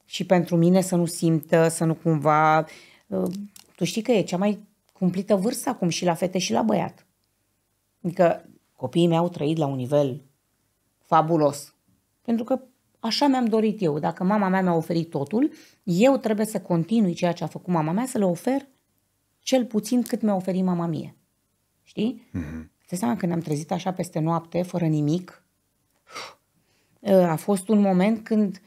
și pentru mine să nu simtă, să nu cumva... Uh, tu știi că e cea mai cumplită vârstă acum și la fete și la băiat. Adică copiii mei au trăit la un nivel fabulos. Pentru că așa mi-am dorit eu. Dacă mama mea mi-a oferit totul, eu trebuie să continui ceea ce a făcut mama mea, să le ofer cel puțin cât mi-a oferit mama mie. Știi? Mm-hmm. Îți seama când am trezit așa peste noapte, fără nimic, ă, a fost un moment când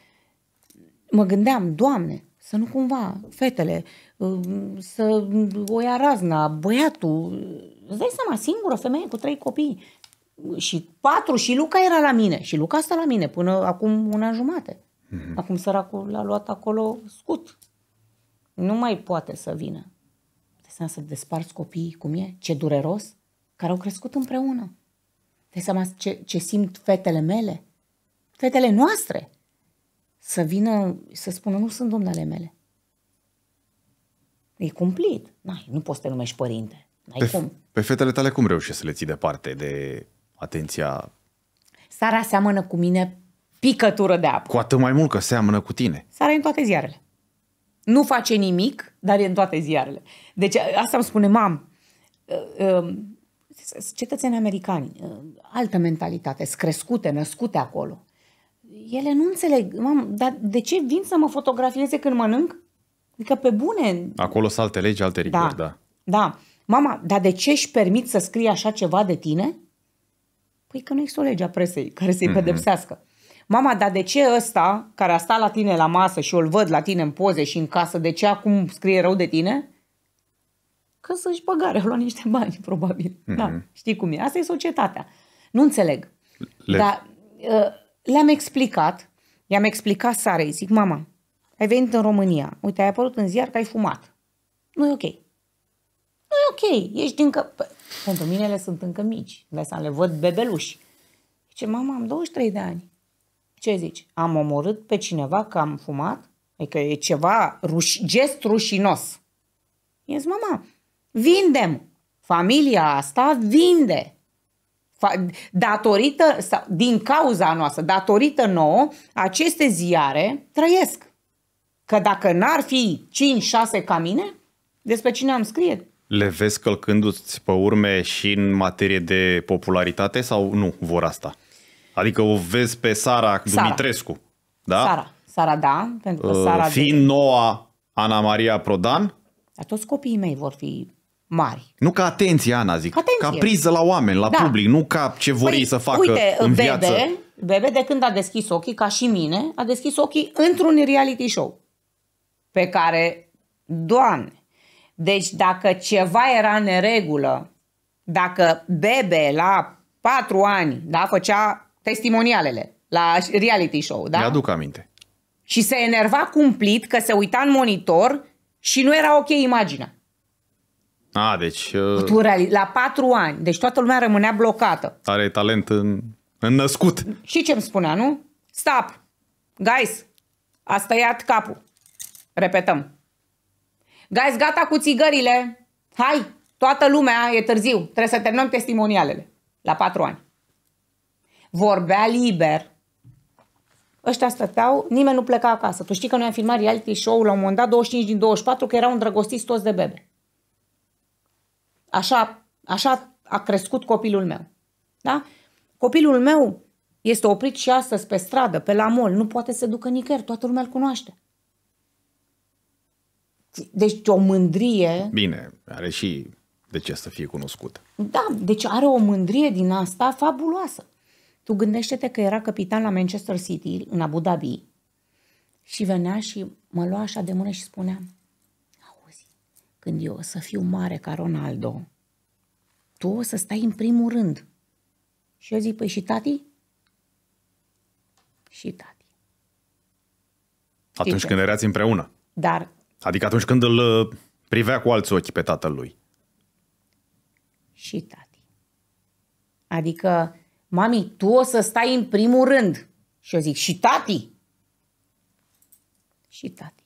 mă gândeam, Doamne, să nu cumva fetele, ă, să o ia razna, băiatul, îți dai seama, singură femeie cu trei copii și patru și Luca era la mine și Luca asta la mine până acum un an jumate. Mm-hmm. Acum săracul l-a luat acolo scut. Nu mai poate să vină înseamnă să desparți copiii cum e, ce dureros, care au crescut împreună. Te seama ce, ce simt fetele mele, fetele noastre, să vină, să spună, nu sunt domnele mele. E cumplit. N-ai, nu poți să te numești părinte. N-ai pe, cum. pe fetele tale cum reușești să le ții departe de atenția? Sara seamănă cu mine picătură de apă. Cu atât mai mult că seamănă cu tine. Sara în toate ziarele nu face nimic, dar e în toate ziarele. Deci asta îmi spune, mam, uh, um, cetățeni americani, uh, altă mentalitate, crescute, născute acolo. Ele nu înțeleg, mam, dar de ce vin să mă fotografieze când mănânc? Adică pe bune. Acolo sunt alte legi, alte da. rigori, da. da. Da. Mama, dar de ce își permit să scrie așa ceva de tine? Păi că nu există o lege a presei care să-i mm-hmm. pedepsească. Mama, dar de ce ăsta, care a stat la tine la masă și îl văd la tine în poze și în casă, de ce acum scrie rău de tine? Că să-și băgare, a luat niște bani, [laughs] probabil. Mm-hmm. Da, știi cum e. Asta e societatea. Nu înțeleg. Le... Dar ă, le-am explicat, i-am explicat Sarei, zic, mama, ai venit în România, uite, ai apărut în ziar că ai fumat. Nu e ok. Nu e ok, ești încă... Pentru mine le sunt încă mici, le văd bebeluși. Zice, mama, am 23 de ani. Ce zici? Am omorât pe cineva că am fumat? Adică e ceva ruș- gest rușinos. E zis, mama, vindem. Familia asta vinde. Fa- datorită, sau, din cauza noastră, datorită nouă, aceste ziare trăiesc. Că dacă n-ar fi 5-6 ca mine, despre cine am scrie? Le vezi călcându-ți pe urme și în materie de popularitate sau nu vor asta? Adică o vezi pe Sara, Sara. Dumitrescu. Da? Sara. Sara, da. Pentru că uh, Sara fiind de... noua Ana Maria Prodan. Dar toți copiii mei vor fi mari. Nu ca atenție, Ana, zic. Atenție. Ca priză la oameni, la da. public, nu ca ce vor păi, ei să facă uite, în bebe, viață. Bebe, de când a deschis ochii, ca și mine, a deschis ochii într-un reality show. Pe care, doamne, deci dacă ceva era neregulă, regulă, dacă Bebe la patru ani, da, făcea testimonialele la reality show, da? Mi-aduc aminte. Și se enerva cumplit că se uita în monitor și nu era ok imaginea. A, deci... Uh... La patru ani. Deci toată lumea rămânea blocată. Are talent în, în născut. Și ce îmi spunea, nu? Stop! Guys! A stăiat capul. Repetăm. Guys, gata cu țigările! Hai! Toată lumea, e târziu. Trebuie să terminăm testimonialele. La patru ani vorbea liber. Ăștia stăteau, nimeni nu pleca acasă. Tu știi că noi am filmat reality show-ul la un moment dat, 25 din 24, că erau îndrăgostiți toți de bebe. Așa, așa a crescut copilul meu. Da? Copilul meu este oprit și astăzi pe stradă, pe la mol, nu poate să ducă nicăieri, toată lumea îl cunoaște. Deci o mândrie... Bine, are și de ce să fie cunoscut. Da, deci are o mândrie din asta fabuloasă. Tu gândește-te că era capitan la Manchester City, în Abu Dhabi, și venea și mă lua așa de mână și spunea, auzi, când eu o să fiu mare ca Ronaldo, tu o să stai în primul rând. Și eu zic, păi și tati? Și tati. Atunci când erați împreună. Dar. Adică atunci când îl uh, privea cu alți ochi pe tatăl lui. Și tati. Adică mami, tu o să stai în primul rând. Și eu zic, și tati? Și tati.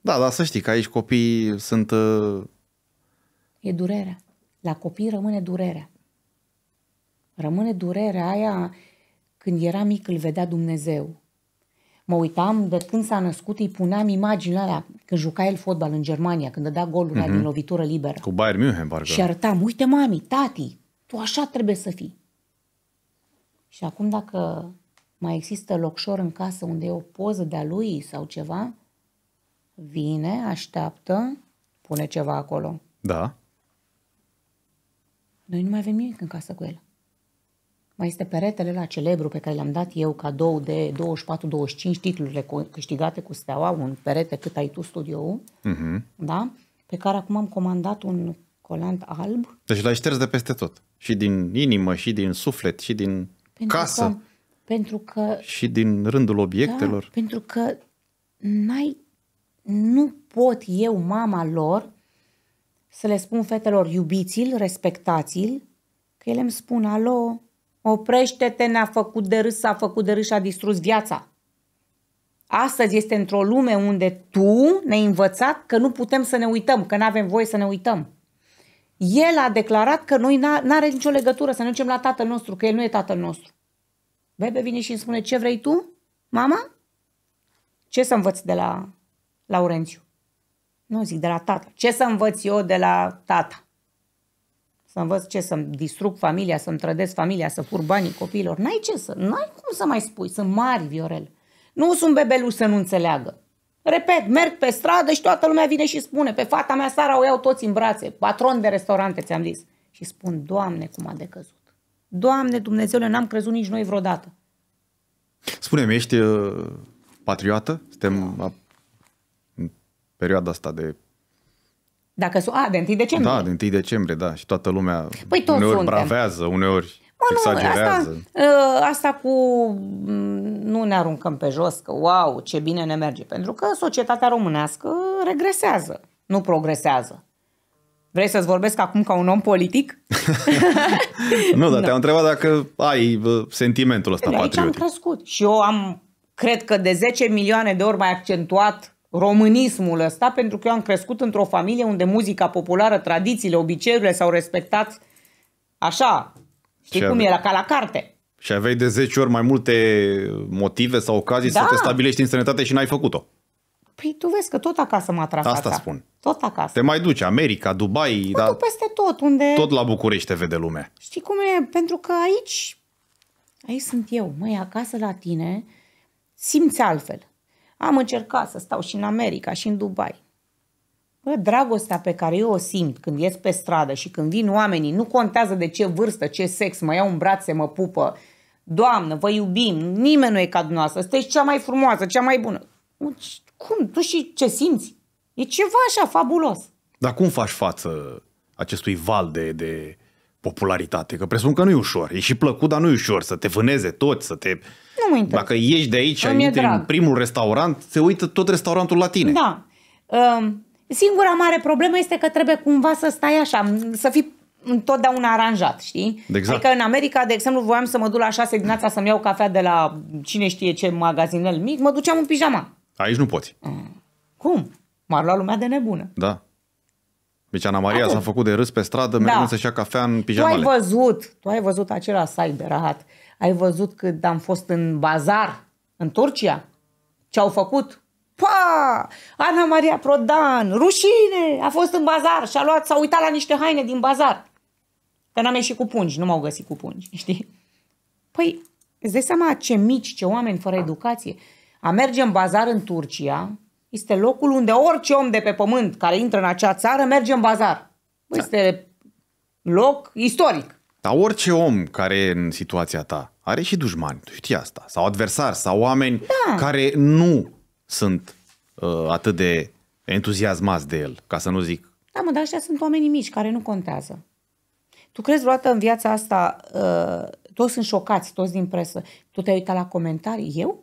Da, dar să știi că aici copiii sunt... Uh... E durerea. La copii rămâne durerea. Rămâne durerea aia când era mic îl vedea Dumnezeu. Mă uitam de când s-a născut, îi puneam imaginea aia când juca el fotbal în Germania, când dădea golul mm-hmm. din lovitură liberă. Cu Bayern München, parcă. Și arătam, uite mami, tati, tu așa trebuie să fii. Și acum dacă mai există locșor în casă unde e o poză de-a lui sau ceva, vine, așteaptă, pune ceva acolo. Da. Noi nu mai avem nimic în casă cu el. Mai este peretele la celebru pe care le am dat eu cadou de 24-25 titlurile câștigate cu steaua, un perete cât ai tu studioul, uh-huh. da? pe care acum am comandat un colant alb. Deci l-ai șters de peste tot. Și din inimă, și din suflet, și din pentru casă. Că, pentru că... Și din rândul da, obiectelor. Da, pentru că n-ai, nu pot eu, mama lor, să le spun fetelor, iubiți-l, respectați-l, că ele îmi spun, alo, oprește-te, ne-a făcut de râs, s-a făcut de râs și a distrus viața. Astăzi este într-o lume unde tu ne-ai învățat că nu putem să ne uităm, că nu avem voie să ne uităm el a declarat că noi n-are nicio legătură să ne ducem la tatăl nostru, că el nu e tatăl nostru. Bebe vine și îmi spune, ce vrei tu, mama? Ce să învăț de la Laurențiu? Nu zic, de la tată. Ce să învăț eu de la tata? Să învăț ce, să-mi distrug familia, să-mi trădesc familia, să fur banii copiilor. N-ai ce să, n-ai cum să mai spui, sunt mari, Viorel. Nu sunt bebeluși să nu înțeleagă. Repet, merg pe stradă și toată lumea vine și spune, pe fata mea Sara o iau toți în brațe, patron de restaurante, ți-am zis. Și spun, Doamne, cum a decăzut. Doamne Dumnezeule, n-am crezut nici noi vreodată. Spune-mi, ești uh, patriotă? Suntem da. la, în perioada asta de... Dacă sunt... A, de 1 decembrie. Da, de 1 decembrie, da. Și toată lumea păi toți uneori suntem. bravează, uneori nu, Asta, uh, asta cu mm, nu ne aruncăm pe jos, că wow, ce bine ne merge, pentru că societatea românească regresează, nu progresează. Vrei să-ți vorbesc acum ca un om politic? [laughs] [laughs] nu, dar no. te-am da. întrebat dacă ai uh, sentimentul ăsta de aici patriotic. am crescut și eu am, cred că de 10 milioane de ori mai accentuat românismul ăsta, pentru că eu am crescut într-o familie unde muzica populară, tradițiile, obiceiurile s-au respectat așa, Știi cum era? Ca la carte. Și aveai de 10 ori mai multe motive sau ocazii da. să te stabilești în sănătate și n-ai făcut-o. Păi tu vezi că tot acasă m-a tras Asta spun. Tot acasă. Te mai duci, America, Dubai. Mă păi dar peste tot, unde... Tot la București te vede lumea. Știi cum e? Pentru că aici, aici sunt eu. Măi, acasă la tine simți altfel. Am încercat să stau și în America și în Dubai. Bă, dragostea pe care eu o simt când ies pe stradă și când vin oamenii, nu contează de ce vârstă, ce sex, mă iau în brațe, mă pupă, Doamnă, vă iubim, nimeni nu e ca dumneavoastră, sunteți cea mai frumoasă, cea mai bună. Cum? Tu și ce simți? E ceva așa fabulos. Dar cum faci față acestui val de, de popularitate? Că presupun că nu e ușor. E și plăcut, dar nu e ușor să te vâneze tot, să te... Nu mă interes. Dacă ieși de aici în primul restaurant, se uită tot restaurantul la tine. Da. Um, Singura mare problemă este că trebuie cumva să stai așa, să fii întotdeauna aranjat, știi? Exact. Adică în America, de exemplu, voiam să mă duc la 6 dimineața să-mi iau cafea de la cine știe ce magazinel mic, mă duceam în pijama. Aici nu poți. Mm. Cum? M-ar lua lumea de nebună. Da. Deci Ana Maria s-a făcut de râs pe stradă, da. mergând să-și ia cafea în pijama. Tu ai văzut, tu ai văzut acela site Rahat, ai văzut când am fost în bazar în Turcia? Ce au făcut? Pa! Ana Maria Prodan, rușine! A fost în bazar și a luat, s-a uitat la niște haine din bazar. Că n-am ieșit cu pungi, nu m-au găsit cu pungi, [laughs] știi? Păi, îți dai seama ce mici, ce oameni fără educație. A merge în bazar în Turcia este locul unde orice om de pe pământ care intră în acea țară merge în bazar. Da. Este loc istoric. Dar orice om care e în situația ta are și dușmani, tu știi asta, sau adversari, sau oameni da. care nu sunt uh, atât de entuziasmați de el, ca să nu zic. Da, mă, dar ăștia sunt oamenii mici care nu contează. Tu crezi vreodată în viața asta, uh, toți sunt șocați, toți din presă. Tu te-ai uitat la comentarii? Eu?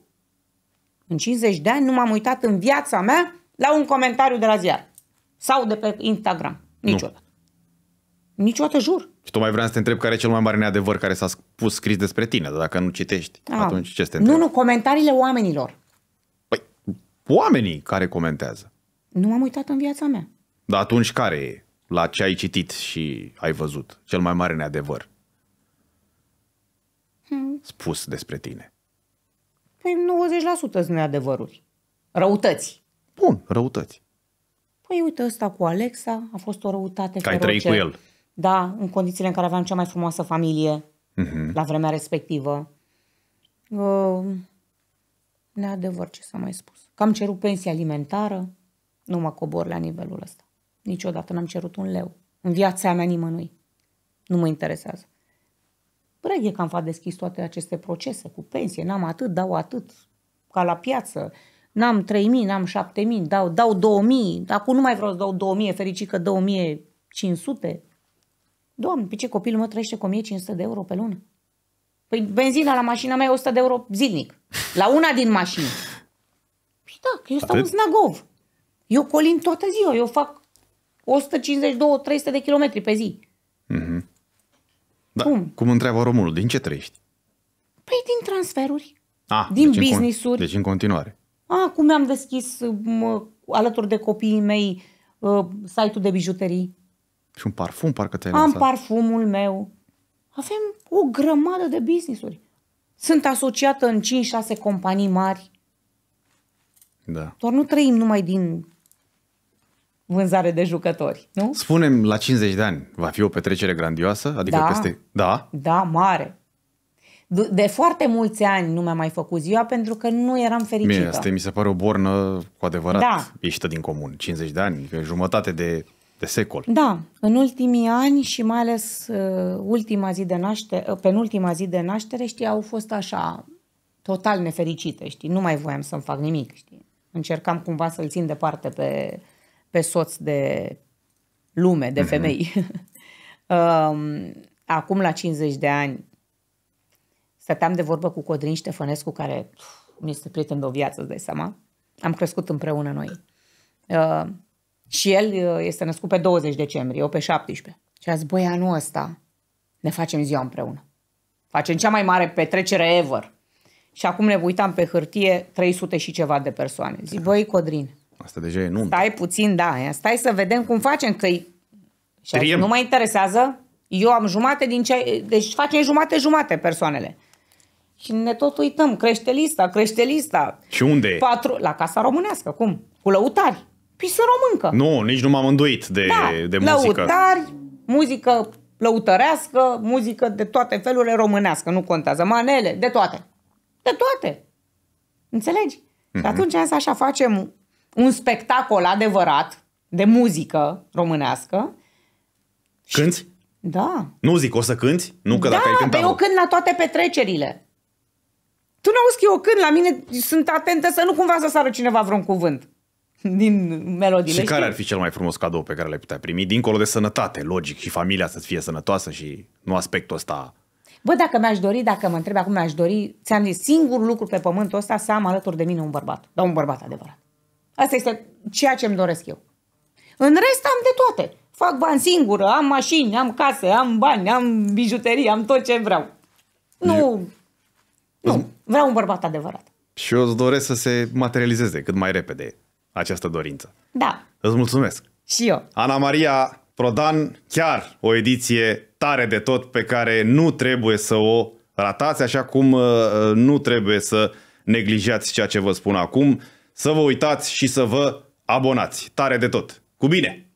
În 50 de ani nu m-am uitat în viața mea la un comentariu de la ziar. Sau de pe Instagram. Niciodată. Nu. Niciodată jur. Și mai vreau să te întreb care e cel mai mare neadevăr care s-a pus scris despre tine, dar dacă nu citești, A, ah. atunci ce te întreb? Nu, nu, comentariile oamenilor oamenii care comentează. Nu m-am uitat în viața mea. Dar atunci care e? La ce ai citit și ai văzut? Cel mai mare neadevăr. Hmm. Spus despre tine. Păi 90% sunt neadevăruri. Răutăți. Bun, răutăți. Păi uite, ăsta cu Alexa a fost o răutate Că ai trăit cu el. Da, în condițiile în care aveam cea mai frumoasă familie mm-hmm. la vremea respectivă. Uh, neadevăr ce s-a mai spus. Că am cerut pensie alimentară, nu mă cobor la nivelul ăsta. Niciodată n-am cerut un leu. În viața mea nimănui. Nu mă interesează. Preghe că am fa deschis toate aceste procese cu pensie, n-am atât, dau atât, ca la piață, n-am 3.000, n-am 7.000, dau, dau 2.000, acum nu mai vreau să dau 2.000, fericit că 2.500. Doamne, pe ce copilul mă trăiește cu 1.500 de euro pe lună? Păi benzina la mașina mea e 100 de euro zilnic. La una din mașini. Și păi da, că eu stau Atât? în Snagov. Eu colin toată ziua. Eu fac 152-300 de kilometri pe zi. Mm-hmm. Da. Cum? Cum întreabă românul, din ce trăiești? Păi din transferuri. Ah, din deci business-uri. deci în continuare. Ah, cum mi-am deschis mă, alături de copiii mei uh, site-ul de bijuterii. Și un parfum parcă te ai Am parfumul meu. Avem o grămadă de business Sunt asociată în 5-6 companii mari. Da. Doar nu trăim numai din vânzare de jucători, nu? Spunem la 50 de ani, va fi o petrecere grandioasă? Adică da. peste... Da? Da, mare. De, foarte mulți ani nu mi-am mai făcut ziua pentru că nu eram fericită. Mie, asta mi se pare o bornă cu adevărat da. ieșită din comun. 50 de ani, jumătate de de secol. Da, în ultimii ani și mai ales uh, ultima zi de naștere, uh, penultima zi de naștere, știi, au fost așa total nefericite, știi, nu mai voiam să-mi fac nimic, știi. Încercam cumva să-l țin departe pe, pe soț de lume, de mhm. femei. [laughs] Um, acum, la 50 de ani, stăteam de vorbă cu Codrin Ștefănescu, care mi este prieten de o viață, îți dai seama. Am crescut împreună noi. Uh, și el uh, este născut pe 20 decembrie, eu pe 17. Și a zis, băi, anul ăsta ne facem ziua împreună. Facem cea mai mare petrecere ever. Și acum ne uitam pe hârtie 300 și ceva de persoane. Zic, băi, Codrin. Asta deja e nuntă. Stai puțin, da, stai să vedem cum facem, că și zis, nu mă interesează, eu am jumate din ce... Deci facem jumate-jumate persoanele. Și ne tot uităm, crește lista, crește lista. Și unde e? Patru... La Casa Românească, cum? Cu lăutari pisă româncă. Nu, nici nu m-am înduit de, da, de muzică. Lăutari, muzică lăutărească, muzică de toate felurile românească, nu contează, manele, de toate. De toate. Înțelegi? Mm-hmm. Și mhm. atunci așa facem un spectacol adevărat de muzică românească. Cânti? Da. Nu zic, o să cânti? Nu că da, dacă ai cântat... Da, eu cânt la toate petrecerile. Tu nu auzi că eu cânt la mine, sunt atentă să nu cumva să sară cineva vreun cuvânt din melodii. Și care știi? ar fi cel mai frumos cadou pe care l-ai putea primi, dincolo de sănătate, logic, și familia să fie sănătoasă și nu aspectul ăsta Bă, dacă mi-aș dori, dacă mă întreb acum mi-aș dori, ți-am zis, singurul lucru pe pământul ăsta să am alături de mine un bărbat. Dar un bărbat adevărat. Asta este ceea ce îmi doresc eu. În rest am de toate. Fac bani singură, am mașini, am case, am bani, am bijuterii, am tot ce vreau. Nu, eu... nu, vreau un bărbat adevărat. Și eu îți doresc să se materializeze cât mai repede această dorință. Da. Îți mulțumesc. Și eu. Ana Maria Prodan, chiar o ediție tare de tot pe care nu trebuie să o ratați, așa cum uh, nu trebuie să neglijați ceea ce vă spun acum, să vă uitați și să vă abonați. Tare de tot! Cu bine!